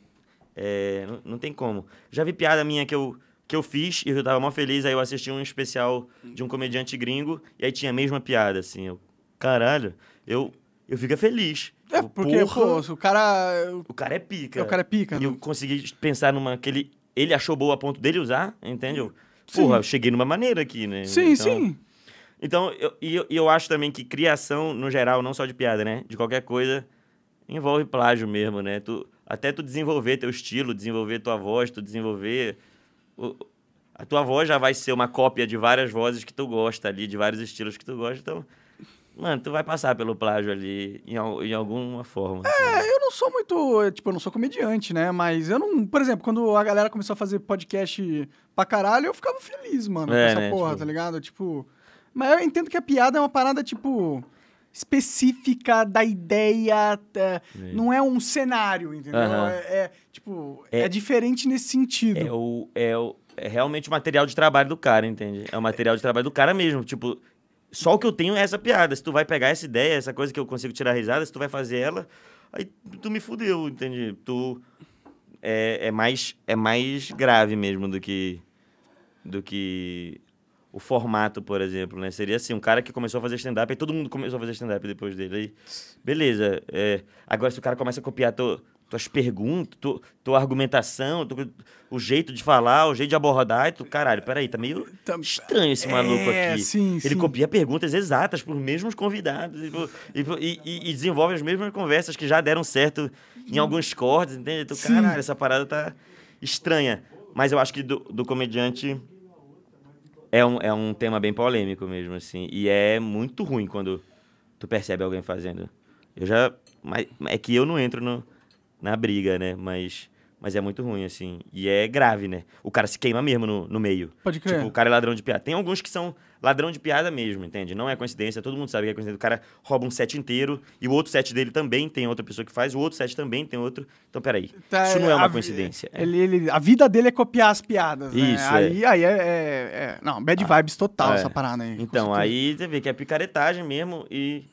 é, não, não tem como. Já vi piada minha que eu que eu fiz e eu tava mó feliz. Aí eu assisti um especial de um comediante gringo e aí tinha a mesma piada, assim. Eu, caralho, eu, eu fico feliz. É, porque, Porra, pô, o cara. O cara é pica. É, o cara é pica. E né? eu consegui pensar numa que ele, ele achou boa a ponto dele usar, entendeu? Porra, eu cheguei numa maneira aqui, né? Sim, então, sim. Então, eu, e eu, eu acho também que criação, no geral, não só de piada, né? De qualquer coisa, envolve plágio mesmo, né? Tu, até tu desenvolver teu estilo, desenvolver tua voz, tu desenvolver a tua voz já vai ser uma cópia de várias vozes que tu gosta ali, de vários estilos que tu gosta, então Mano, tu vai passar pelo plágio ali em, em alguma forma. É, assim. É, eu não sou muito. Tipo, eu não sou comediante, né? Mas eu não. Por exemplo, quando a galera começou a fazer podcast pra caralho, eu ficava feliz, mano, é, com essa né? porra, tipo... tá ligado? Tipo. Mas eu entendo que a piada é uma parada, tipo específica da ideia. Tá? Não é um cenário, entendeu? Uhum. É, é, tipo, é, é, diferente nesse sentido. É, o, é, o, é realmente o material de trabalho do cara, entende? É o material de trabalho do cara mesmo. Tipo, só o que eu tenho é essa piada. Se tu vai pegar essa ideia, essa coisa que eu consigo tirar risada, se tu vai fazer ela, aí tu me fudeu, entende? Tu. É, é, mais, é mais grave mesmo do que. Do que o formato, por exemplo, né? Seria assim, um cara que começou a fazer stand-up, e todo mundo começou a fazer stand-up depois dele. Aí, beleza. É, agora, se o cara começa a copiar tu, tuas perguntas, tu, tua argumentação, tu, o jeito de falar, o jeito de abordar, e tu, caralho, peraí, tá meio tá estranho esse maluco é, aqui. Sim, Ele sim. copia perguntas exatas por mesmos convidados e, e, e, e, desenvolve as mesmas conversas que já deram certo em alguns cortes, entende? Tu, então, caralho, essa parada tá estranha. Mas eu acho que do, do comediante é um, é um tema bem polêmico mesmo, assim. E é muito ruim quando tu percebe alguém fazendo. Eu já. Mas, é que eu não entro no, na briga, né? Mas mas é muito ruim, assim. E é grave, né? O cara se queima mesmo no, no meio. Pode crer. Tipo, o cara é ladrão de piada. Tem alguns que são ladrão de piada mesmo, entende? Não é coincidência, todo mundo sabe que é coincidência. O cara rouba um set inteiro e o outro set dele também tem outra pessoa que faz, o outro set também tem outro. Então, peraí. Tá, isso não é uma coincidência. É. Ele, ele, a vida dele é copiar as piadas. Né? Isso. Né? Aí, é. aí é, é, é, Não, bad ah, vibes total é. essa parada aí. Então, aí você vê que é picaretagem mesmo e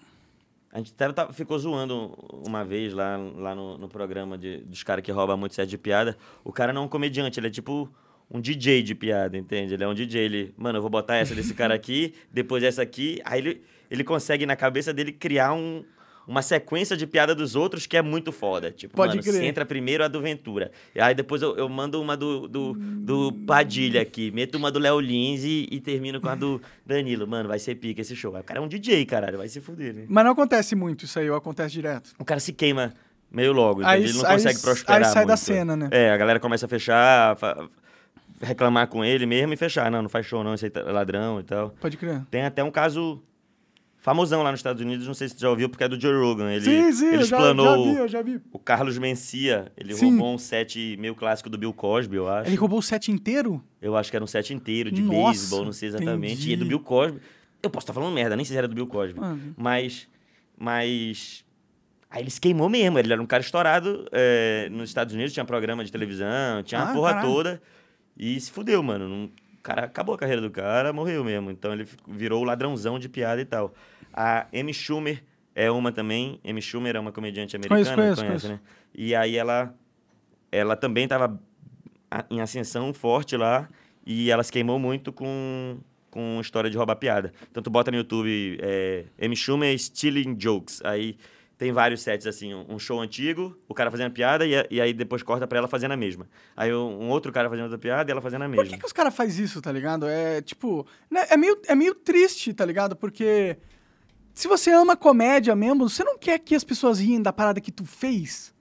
a gente até tá, ficou zoando uma vez lá, lá no, no programa de, dos caras que roubam muito set de piada. O cara não é um comediante, ele é tipo um DJ de piada, entende? Ele é um DJ, ele, mano, eu vou botar essa desse cara aqui, depois essa aqui. Aí ele, ele consegue, na cabeça dele, criar um, uma sequência de piada dos outros que é muito foda. Tipo, Pode mano, crer. entra primeiro a do Ventura. e Aí depois eu, eu mando uma do, do, do, Padilha aqui, meto uma do Léo Lins e, e, termino com a do Danilo. Mano, vai ser pica esse show. O cara é um DJ, caralho, vai se fuder, né? Mas não acontece muito isso aí, ou acontece direto. O cara se queima meio logo, aí, ele não aí, consegue prosperar. Aí sai muito. da cena, né? É, a galera começa a fechar. Fa reclamar com ele mesmo e fechar. Não, não faz show, não, esse é ladrão e tal. Pode crer. Tem até um caso famosão lá nos Estados Unidos, não sei se você já ouviu, porque é do Joe Rogan. Ele, sim, sim, ele explanou já, já vi, já vi. o Carlos Mencia. Ele sim. roubou um set meio clássico do Bill Cosby, eu acho. Ele roubou o set inteiro? Eu acho que era um set inteiro de beisebol, não sei exatamente. Entendi. E é do Bill Cosby. Eu posso estar falando merda, nem sei se era do Bill Cosby. Mano. Mas. Mas. Aí ele se queimou mesmo. Ele era um cara estourado é, nos Estados Unidos, tinha programa de televisão, tinha ah, uma porra caralho. toda. E se fudeu, mano. Não, cara acabou a carreira do cara, morreu mesmo. Então ele virou o ladrãozão de piada e tal. A Amy Schumer é uma também. Amy Schumer é uma comediante americana. Conheço, conheço, conhece, conheço. né? E aí ela, ela também estava em ascensão forte lá e ela se queimou muito com, com história de roubar piada. Então tu bota no YouTube é, Amy Schumer Stealing Jokes. Aí tem vários sets, assim, um show antigo, o cara fazendo a piada e, e aí depois corta pra ela fazendo a mesma. Aí um outro cara fazendo outra piada e ela fazendo a mesma. Por que, que os caras fazem isso, tá ligado? É tipo. Né, é, meio, é meio triste, tá ligado? Porque. Se você ama comédia mesmo, você não quer que as pessoas riem da parada que tu fez?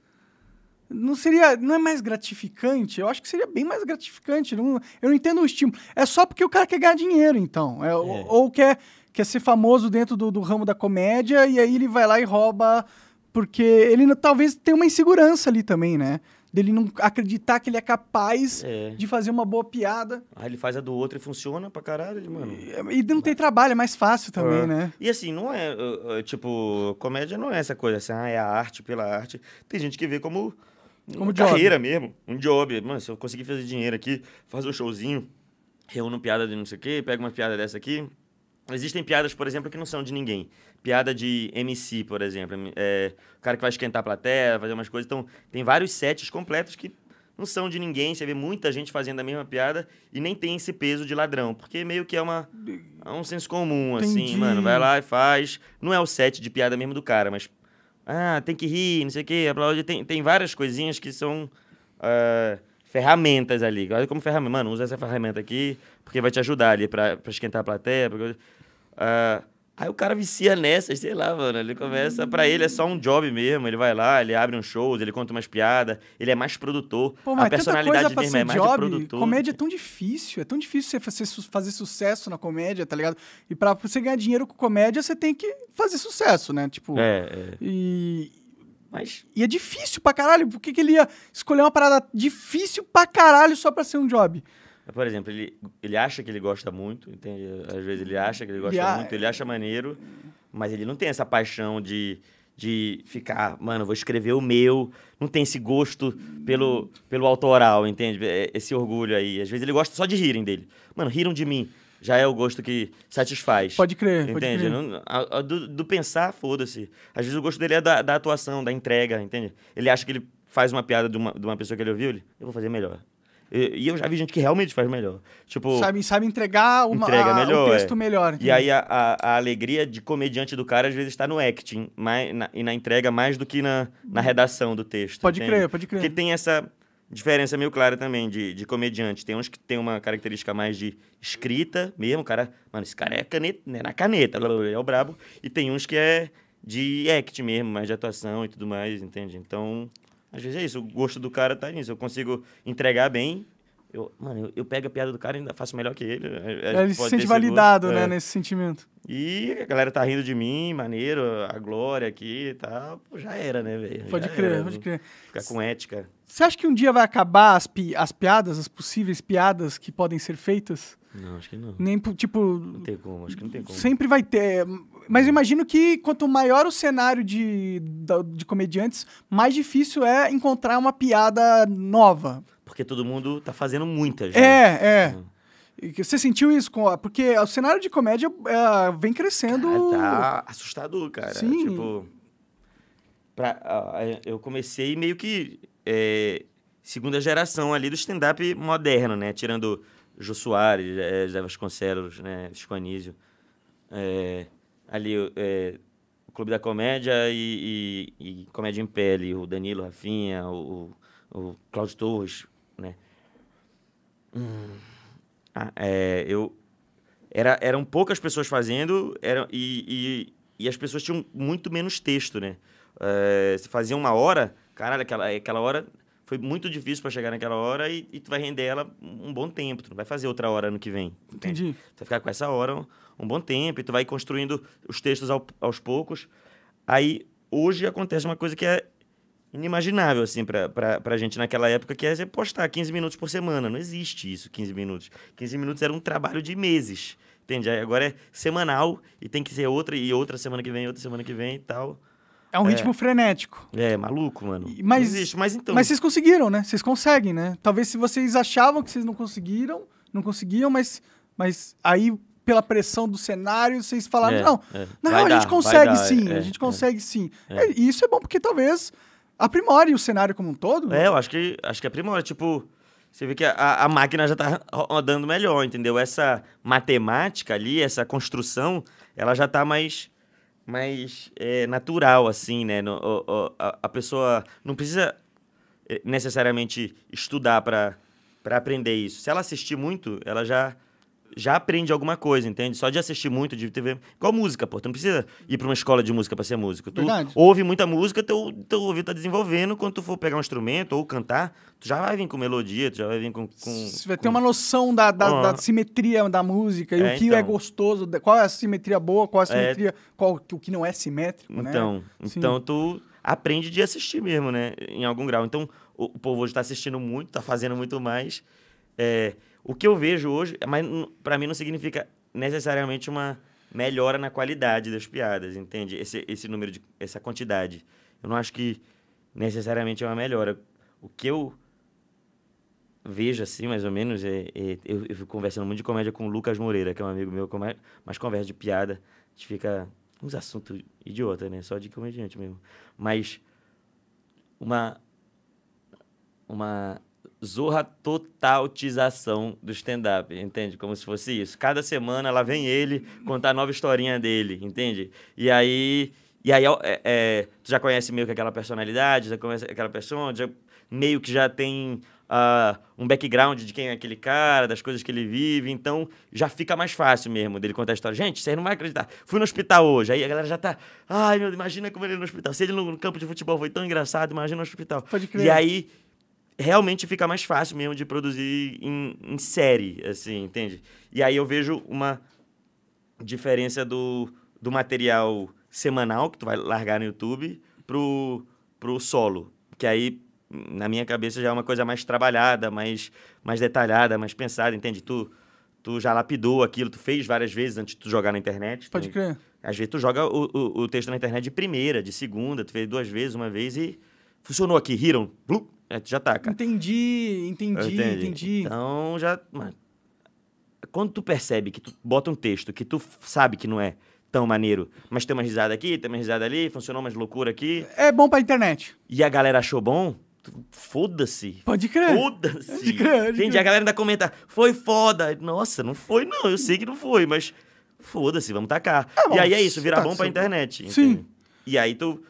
Não seria. Não é mais gratificante? Eu acho que seria bem mais gratificante. Não, eu não entendo o estímulo. É só porque o cara quer ganhar dinheiro, então. É, é. Ou, ou, quer, quer ser famoso dentro do, do, ramo da comédia e aí ele vai lá e rouba. Porque ele talvez tenha uma insegurança ali também, né? dele não acreditar que ele é capaz é. de fazer uma boa piada. Aí ah, ele faz a do outro e funciona pra caralho, mano. É, e, e não tem trabalho, é mais fácil também, é. né? E assim, não é, é, é, tipo, comédia não é essa coisa assim, ah, é a arte pela arte. Tem gente que vê como, como carreira mesmo, um job. Mano, se eu conseguir fazer dinheiro aqui, fazer um showzinho, reúno piada de não sei o quê, pego uma piada dessa aqui, Existem piadas, por exemplo, que não são de ninguém. Piada de MC, por exemplo. É, o cara que vai esquentar a plateia, fazer umas coisas. Então, tem vários sets completos que não são de ninguém. Você vê muita gente fazendo a mesma piada e nem tem esse peso de ladrão. Porque meio que é uma é um senso comum, assim, mano. Vai lá e faz. Não é o set de piada mesmo do cara, mas. Ah, tem que rir, não sei o quê, Tem, tem várias coisinhas que são. Uh, ferramentas ali. Olha como ferramenta. Mano, usa essa ferramenta aqui, porque vai te ajudar ali para esquentar a plateia. Ah, aí o cara vicia nessas, sei lá, mano. Ele começa. para ele é só um job mesmo. Ele vai lá, ele abre um show, ele conta umas piadas, ele é mais produtor. Pô, mas a personalidade coisa mesmo é mais de produtor. Comédia é tão difícil, é tão difícil você fazer sucesso na comédia, tá ligado? E pra você ganhar dinheiro com comédia, você tem que fazer sucesso, né? Tipo. É. é. E. Mas... E é difícil pra caralho. Por que, que ele ia escolher uma parada difícil pra caralho só pra ser um job? Por exemplo, ele, ele acha que ele gosta muito, entende? Às vezes ele acha que ele gosta muito, ele acha maneiro, mas ele não tem essa paixão de, de ficar, mano, vou escrever o meu, não tem esse gosto pelo, pelo autoral, entende? É, esse orgulho aí. Às vezes ele gosta só de rirem dele. Mano, riram de mim. Já é o gosto que satisfaz. Pode crer, entende? pode crer. Não, a, a, do, do, pensar, foda-se. Às vezes o gosto dele é da, da atuação, da entrega, entende? Ele acha que ele faz uma piada de uma, de uma pessoa que ele ouviu, ele, eu vou fazer melhor. E, eu já vi gente que realmente faz melhor. Tipo, sabe, sabe entregar uma, entrega a, melhor, um texto é. melhor. Entendeu? E aí a, a, a, alegria de comediante do cara às vezes está no acting mais, na, e na entrega mais do que na, na redação do texto. Pode entende? crer, pode crer. Porque tem essa diferença meio clara também de, de comediante. Tem uns que tem uma característica mais de escrita mesmo, cara. Mano, esse cara é, caneta, é na caneta, é o brabo. E tem uns que é de act mesmo, mais de atuação e tudo mais, entende? Então. Às vezes é isso, o gosto do cara tá nisso. Eu consigo entregar bem. Eu, mano, eu, eu pego a piada do cara e ainda faço melhor que ele. É, é ele se sente validado, gosto, né, é. nesse sentimento. E a galera tá rindo de mim, maneiro, a glória aqui e tá, tal. já era, né, velho? Pode já crer, era, pode crer. Ficar com ética. Você acha que um dia vai acabar as, pi as piadas, as possíveis piadas que podem ser feitas? Não, acho que não. Nem, tipo... Não tem como, acho que não tem como. Sempre vai ter... Mas eu imagino que quanto maior o cenário de, de comediantes, mais difícil é encontrar uma piada nova. Porque todo mundo tá fazendo muita gente. É, é. Uhum. Você sentiu isso? Com Porque o cenário de comédia eh, vem crescendo. Cara, tá assustador, cara. Sim. Tipo, pra, ah, eh, eu comecei meio que é, segunda geração ali do stand-up moderno, né? Tirando Jô Soares, Zé Vasconcelos, né? Chico Anísio. É, ali é, o Clube da Comédia e, e, e, Comédia em Pele, o Danilo Rafinha, o, o, o Cláudio Torres, né? Hum. Ah, é, eu era, eram poucas pessoas fazendo era, e, e, e as pessoas tinham muito menos texto, né? É, fazia uma hora, caralho, aquela, aquela hora foi muito difícil para chegar naquela hora e, e, tu vai render ela um bom tempo. Tu não vai fazer outra hora ano que vem. Né? Entendi. Tu vai ficar com essa hora um bom tempo e tu vai construindo os textos ao, aos poucos. Aí hoje acontece uma coisa que é inimaginável assim para a gente naquela época, que é postar 15 minutos por semana. Não existe isso, 15 minutos. 15 minutos era um trabalho de meses. Entende? Aí agora é semanal e tem que ser outra e outra semana que vem, outra semana que vem e tal. É um é. ritmo frenético. É, maluco, mano. Mas, não existe, mas então. Mas vocês conseguiram, né? Vocês conseguem, né? Talvez se vocês achavam que vocês não conseguiram, não conseguiam, mas, mas aí pela pressão do cenário, vocês falaram, é, não, é. não, a gente consegue dar, sim, é, a gente consegue é. sim. É. É, e isso é bom porque talvez aprimore o cenário como um todo. Né? É, eu acho que, acho que aprimora, tipo... Você vê que a, a máquina já está rodando melhor, entendeu? Essa matemática ali, essa construção, ela já está mais mais é, natural, assim, né? No, o, o, a, a, pessoa não precisa necessariamente estudar para aprender isso. Se ela assistir muito, ela já já aprende alguma coisa, entende? Só de assistir muito de TV. Igual música, pô. Tu não precisa ir pra uma escola de música pra ser músico. Tu Verdade. ouve muita música, teu, teu ouvido tá desenvolvendo. Quando tu for pegar um instrumento ou cantar, tu já vai vir com melodia, tu já vai vir com. com Você vai ter com... uma noção da, da, da, simetria da música e é, o que é então. é gostoso, qual é a simetria boa, qual é a simetria. É... Qual, o que não é simétrico, né? então, né? Então, tu aprende de assistir mesmo, né? Em algum grau. Então, o, o povo hoje tá assistindo muito, tá fazendo muito mais. É, o que eu vejo hoje, mas para mim não significa necessariamente uma melhora na qualidade das piadas, entende? Esse, esse número, de, essa quantidade. Eu não acho que necessariamente é uma melhora. O que eu vejo assim, mais ou menos, é, é eu, eu, fico conversando muito de comédia com o Lucas Moreira, que é um amigo meu, mas conversa de piada, a gente fica uns assuntos idiota, né? Só de comediante mesmo. Mas uma uma zorra totalização do stand-up, entende? Como se fosse isso. Cada semana lá vem ele contar a nova historinha dele, entende? E aí. E aí, é, é, tu já conhece meio que aquela personalidade, já conhece aquela pessoa, já, meio que já tem uh, um background de quem é aquele cara, das coisas que ele vive, então já fica mais fácil mesmo dele contar a história. Gente, vocês não vão acreditar. Fui no hospital hoje, aí a galera já tá. Ai, meu, imagina como ele é no hospital. Se ele no campo de futebol foi tão engraçado, imagina no hospital. Pode crer. E aí realmente fica mais fácil mesmo de produzir em, em série, assim, entende? E aí eu vejo uma diferença do, do material semanal que tu vai largar no YouTube pro, pro solo, que aí na minha cabeça já é uma coisa mais trabalhada, mais, mais detalhada, mais pensada, entende? Tu, tu já lapidou aquilo, tu fez várias vezes antes de tu jogar na internet. Pode crer. Às vezes tu joga o, o, o, texto na internet de primeira, de segunda, tu fez duas vezes, uma vez e funcionou aqui, riram, blu, é, já tá, cara. Entendi, entendi, entendi, entendi. Então já. Mano, quando tu percebe que tu bota um texto que tu sabe que não é tão maneiro, mas tem uma risada aqui, tem uma risada ali, funcionou uma loucura aqui. É bom pra internet. E a galera achou bom. Foda-se. Pode crer. Foda-se. Pode crer. Entendi. A galera ainda comenta. Foi foda. Nossa, não foi, não. Eu sei que não foi, mas foda-se, vamos tacar. É, e aí é isso, virar tá bom pra internet. Sim. Entende? E aí tu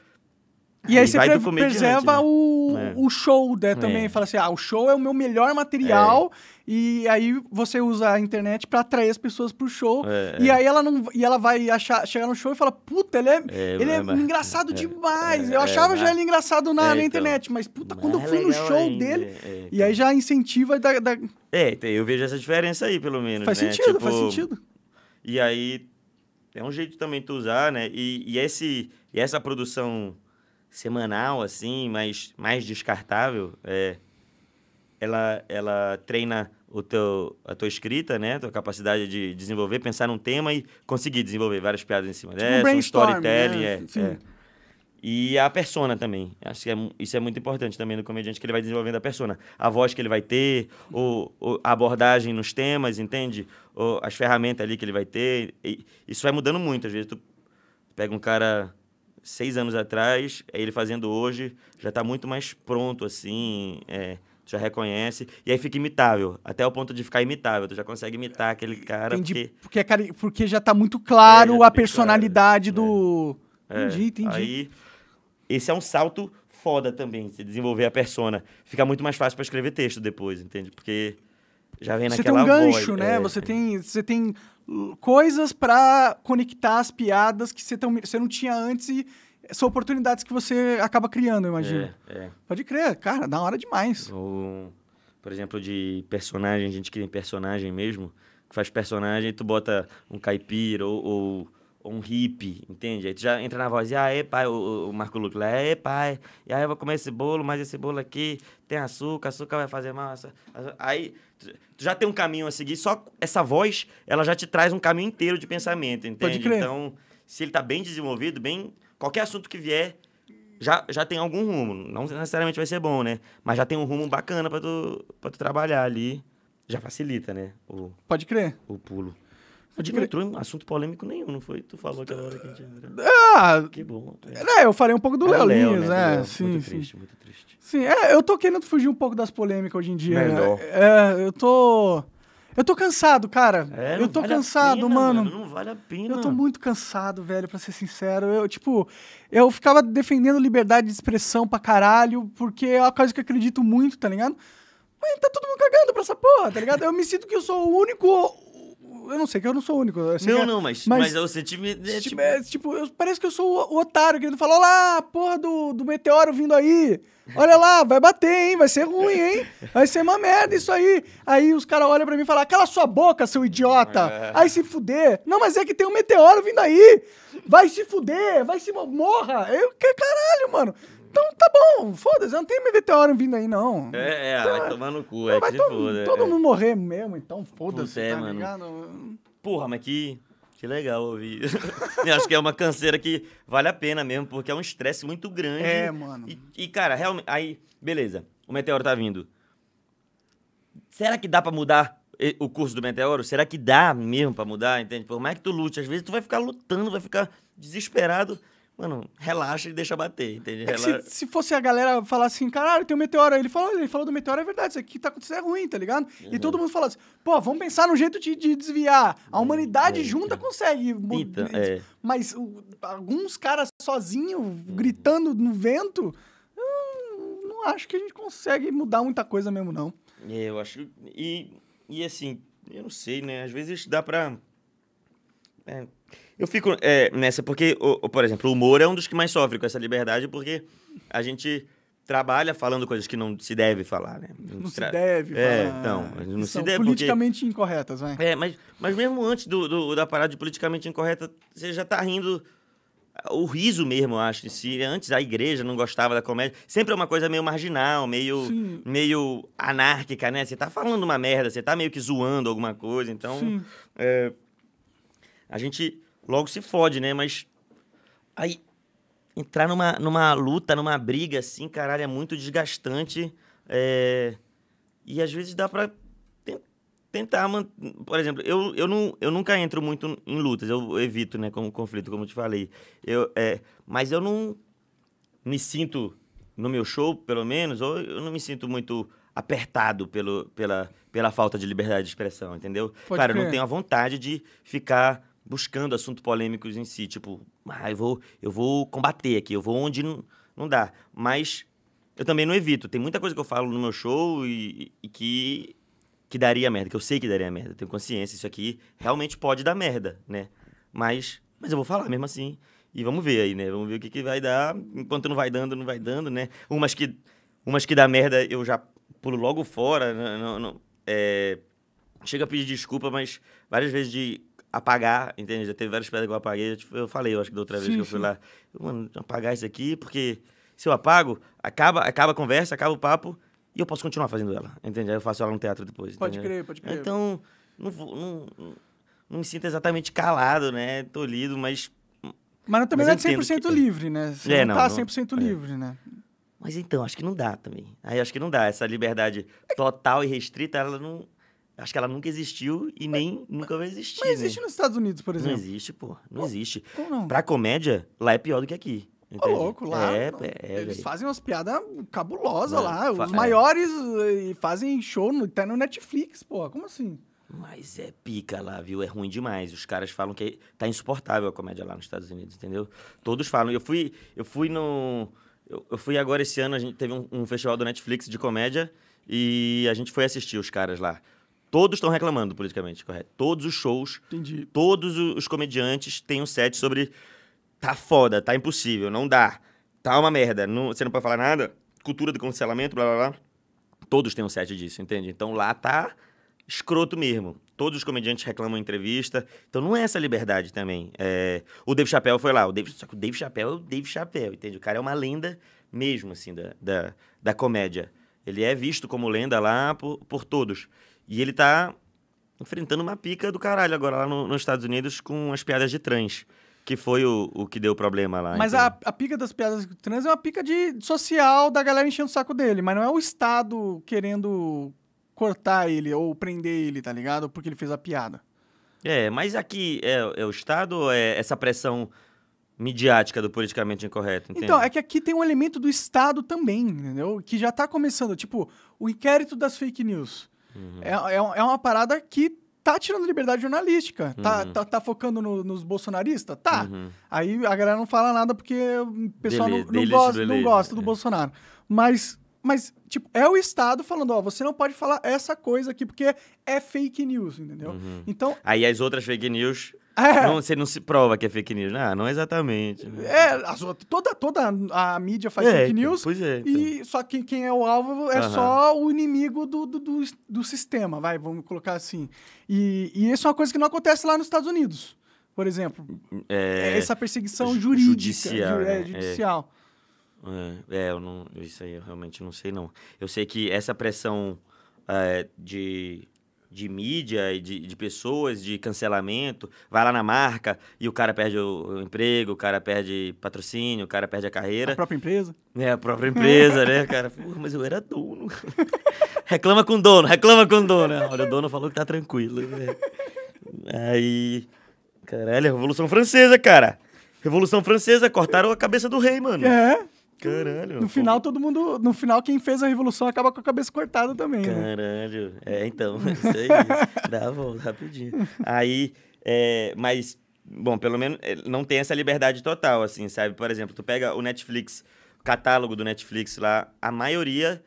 e aí e você preserva né? o, é. o show, né, é. também. É. Fala assim, ah, o show é o meu melhor material é. e aí você usa a internet para atrair as pessoas pro show. É, é. E aí ela não e ela vai achar, chegar no show e fala, puta, ele é, ele é, engraçado demais. Eu achava já ele engraçado na, na então. internet, mas puta, quando eu fui no show ainda, dele... e aí então. já incentiva da, da... É, então, eu vejo essa diferença aí, pelo menos, Faz né? sentido, tipo, faz sentido. E aí... É um jeito também de usar, né? E, e, esse, e essa produção semanal, assim, mas mais descartável, é, ela, ela treina o teu, a tua escrita, né? A tua capacidade de desenvolver, pensar num tema e conseguir desenvolver várias piadas em cima tipo dessa, um, um né, storytelling. Né? É, assim. é, E a persona também. Acho que é, isso é muito importante também no comediante, que ele vai desenvolvendo a persona. A voz que ele vai ter, o, o a abordagem nos temas, entende? O, as ferramentas ali que ele vai ter. E, isso vai mudando muito. Às vezes tu pega um cara seis anos atrás, é ele fazendo hoje, já está muito mais pronto, assim, é, tu já reconhece, e aí fica imitável, até o ponto de ficar imitável, tu já consegue imitar aquele cara. Entendi, porque, porque, é porque já está muito claro é, tá a personalidade claro, do... É. é. Entendi, entendi. Aí, esse é um salto foda também, se desenvolver a persona. Fica muito mais fácil para escrever texto depois, entende? Porque já vem você naquela Você tem um gancho, voz, né? Você tem... Você tem coisas para conectar as piadas que você, tão, você não tinha antes e são oportunidades que você acaba criando, eu imagino. É, é. Pode crer, cara, da hora demais. Ou, por exemplo, de personagem, a gente cria personagem mesmo, que faz personagem, tu bota um caipira ou, ou um hippie, entende? Aí tu já entra na voz, e aí, pai, o, o Marco Luque lá, e pai, e aí eu vou comer esse bolo, mas esse bolo aqui tem açúcar, açúcar vai fazer mal. Aí tu já tem um caminho a seguir, só essa voz, ela já te traz um caminho inteiro de pensamento, entende? Pode crer. Então, se ele tá bem desenvolvido, bem. Qualquer assunto que vier, já, já tem algum rumo. Não necessariamente vai ser bom, né? Mas já tem um rumo bacana pra tu, tu trabalhar ali. Já facilita, né? O, Pode crer. O pulo. A não entrou em assunto polêmico nenhum, não foi? Tu falou aquela hora que a gente Ah! Que bom. É, é eu falei um pouco do é Léo né? É, sim, muito sim. triste, muito triste. Sim, é, eu tô querendo fugir um pouco das polêmicas hoje em dia. Né. Melhor. É, eu tô... Eu tô cansado, cara. É, eu tô vale cansado, pena, mano. mano. Não vale a pena. Eu tô muito cansado, velho, para ser sincero. Eu, tipo, eu ficava defendendo liberdade de expressão pra caralho, porque é uma coisa que eu acredito muito, tá ligado? Mas tá todo mundo cagando pra essa porra, tá ligado? Eu me sinto que eu sou o único eu não sei que eu não sou o único. não, é, não, mas, mas, mas você time. É, é tipo, é, tipo eu, parece que eu sou o, otário querendo falar: lá, porra do, do meteoro vindo aí. Olha lá, vai bater, hein? Vai ser ruim, hein? Vai ser uma merda isso aí. Aí os caras olham pra mim e falam: cala sua boca, seu idiota. É. Aí se fuder. Não, mas é que tem um meteoro vindo aí. Vai se fuder, vai se. Morra. Eu, que caralho, mano. Então tá bom, foda-se, não tem meteoro vindo aí, não. É, é tá. vai tomar no cu, é vai que se foda. Todo é. mundo morrer mesmo, então foda-se, é, tá mano. Ligado? Porra, mas que, que legal ouvir. Eu acho que é uma canseira que vale a pena mesmo, porque é um estresse muito grande. É, mano. E, e, cara, realmente, aí, beleza, o meteoro tá vindo. Será que dá pra mudar eh, o curso do meteoro? Será que dá mesmo pra mudar, entende? Por mais que tu lute, às vezes tu vai ficar lutando, vai ficar desesperado Mano, relaxa e deixa bater, entende? É se, se, fosse a galera falar assim, caralho, tem um meteoro Ele falou, ele falou do meteoro, é verdade, isso aqui tá acontecendo é ruim, tá ligado? Uhum. E todo mundo falasse assim, pô, vamos pensar num jeito de, de desviar. A humanidade uhum. junta consegue. Então, é. Mas o, alguns caras sozinhos, uhum. gritando no vento, eu não acho que a gente consegue mudar muita coisa mesmo, não. É, eu acho. E, e assim, eu não sei, né? Às vezes dá pra. É, eu fico é, nessa porque, o, por exemplo, o humor é um dos que mais sofre com essa liberdade, porque a gente trabalha falando coisas que não se deve falar, né? Não Tra... se deve é, falar. Então, não se deve politicamente porque... incorretas, vai. É, mas, mas mesmo antes do, do, da parada de politicamente incorreta, você já tá rindo o riso mesmo, eu acho, se né? antes a igreja não gostava da comédia, sempre é uma coisa meio marginal, meio meio anárquica, né? Você tá falando uma merda, você tá meio que zoando alguma coisa, então é, a gente logo se fode, né? Mas aí entrar numa, numa luta, numa briga assim, caralho, é muito desgastante. É... E às vezes dá pra tentar. Man... Por exemplo, eu, eu, não, eu nunca entro muito em lutas, eu evito, né, como conflito, como eu te falei. Eu, é... Mas eu não me sinto, no meu show, pelo menos, ou eu não me sinto muito apertado pelo, pela, pela falta de liberdade de expressão, entendeu? Pode eu não tenho a vontade de ficar buscando assuntos polêmicos em si, tipo, ah, eu vou, eu vou combater aqui, eu vou onde não, não dá. Mas eu também não evito. Tem muita coisa que eu falo no meu show e, e que que daria merda, que eu sei que daria merda, tenho consciência, isso aqui realmente pode dar merda, né? Mas, mas eu vou falar mesmo assim. E vamos ver aí, né? Vamos ver o que, que vai dar. Enquanto não vai dando, não vai dando, né? Umas que, umas que dá merda eu já pulo logo fora. Não, não, não é... Chega a pedir desculpa, mas várias vezes de apagar, entende? Já teve várias pedras que eu apaguei. Tipo, eu falei, eu acho que da outra vez sim, que eu fui sim. lá, mano, apagar isso aqui, porque se eu apago, acaba, acaba a conversa, acaba o papo e eu posso continuar fazendo ela, entende? Aí eu faço ela no teatro depois. Pode entende? crer, pode crer. Então, não, vou, não, não me sinto exatamente calado, né? Tolhido, mas. Mas também mas não é 100% que... livre, né? Você é, não, não tá 100% é. livre, é. né? Mas então, acho que não dá também. Aí acho que não dá. Essa liberdade total e restrita, ela não, Acho que ela nunca existiu e nem mas, nunca vai existir. Mas existe né? nos Estados Unidos, por exemplo. Não existe, pô. Não oh, existe. Como não? Pra comédia, lá é pior do que aqui. Ô, louco, lá. É, não, é, eles fazem umas piadas cabulosas lá. Os é. maiores eh, e fazem show no, até no Netflix, pô. Como assim? Mas é pica lá, viu? É ruim demais. Os caras falam que tá insuportável a comédia lá nos Estados Unidos, entendeu? Todos falam. Eu fui, eu fui no. Eu, eu fui agora esse ano, a gente teve um, um festival do Netflix de comédia e a gente foi assistir os caras lá. Todos estão reclamando politicamente correto. Todos os shows, Entendi. todos os comediantes têm um set sobre tá foda, tá impossível, não dá, tá uma merda, não, você não pode falar nada, cultura do cancelamento, blá blá blá. Todos têm um set disso, entende? Então lá tá escroto mesmo. Todos os comediantes reclamam em entrevista. Então não é essa liberdade também. É... O Dave Chappelle foi lá. O Dave... Só que o Dave Chappelle é o Dave Chappelle, entende? O cara é uma lenda mesmo, assim, da, da, da comédia. Ele é visto como lenda lá por, por todos. E ele tá enfrentando uma pica do caralho agora lá no, nos Estados Unidos com as piadas de trans. Que foi o, o que deu problema lá. Mas a, a pica das piadas de trans é uma pica de social da galera enchendo o saco dele, mas não é o Estado querendo cortar ele ou prender ele, tá ligado? Porque ele fez a piada. É, mas aqui é, é o Estado ou é essa pressão midiática do politicamente incorreto, entende? Então, é que aqui tem um elemento do Estado também, entendeu? Que já tá começando, tipo, o inquérito das fake news. É, uhum. É, é, é, uma parada que tá tirando liberdade jornalística. Tá, uhum. Tá, tá, focando no, nos bolsonaristas? Tá. Uhum. Aí a galera não fala nada porque o pessoal dele, não, não, gosta, dele, não gosta do é. Bolsonaro. Mas mas, tipo, é o Estado falando, ó, você não pode falar essa coisa aqui porque é fake news, entendeu? Uhum. Então... Aí as outras fake news é. Não, você não se prova que é fake news. Ah, não exatamente. É, as, toda, toda a mídia faz é, fake então, news. Pois é. Então. E, só que quem é o alvo é só o inimigo do, do, do, do, sistema, vai, vamos colocar assim. E, e isso é uma coisa que não acontece lá nos Estados Unidos, por exemplo. É, essa perseguição jurídica. Judicial. Ju, é, né? é. judicial. É, é, eu não, isso aí eu realmente não sei, não. Eu sei que essa pressão de de mídia e de, de, pessoas, de cancelamento, vai lá na marca e o cara perde o, emprego, o cara perde patrocínio, o cara perde a carreira. A própria empresa? É, a própria empresa, né, cara? Porra, mas eu era dono. reclama com o dono, reclama com o dono. Olha, o dono falou que tá tranquilo. Né? Aí. Caralho, é Revolução Francesa, cara. Revolução Francesa, cortaram a cabeça do rei, mano. É. Caralho. No final, todo mundo. No final, quem fez a revolução acaba com a cabeça cortada também. Né? Caralho. Né? É, então, isso aí. dá a volta rapidinho. Aí, é, mas, bom, pelo menos é, não tem essa liberdade total, assim, sabe? Por exemplo, tu pega o Netflix, o catálogo do Netflix lá, a maioria,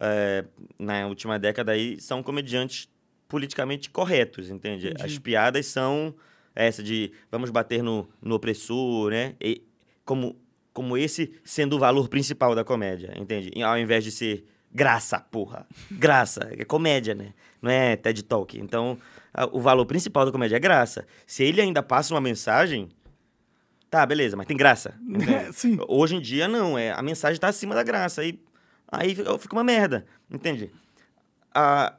é, na última década aí, são comediantes politicamente corretos, entende? Entendi. As piadas são essa de vamos bater no, no opressor, né? E, como como esse sendo o valor principal da comédia, entende? Ao invés de ser graça, porra. Graça. É comédia, né? Não é TED Talk. Então, a, o valor principal da comédia é graça. Se ele ainda passa uma mensagem, tá, beleza, mas tem graça. É, sim. Hoje em dia, não. É, a mensagem tá acima da graça. Aí, aí fica uma merda, entende? Ah,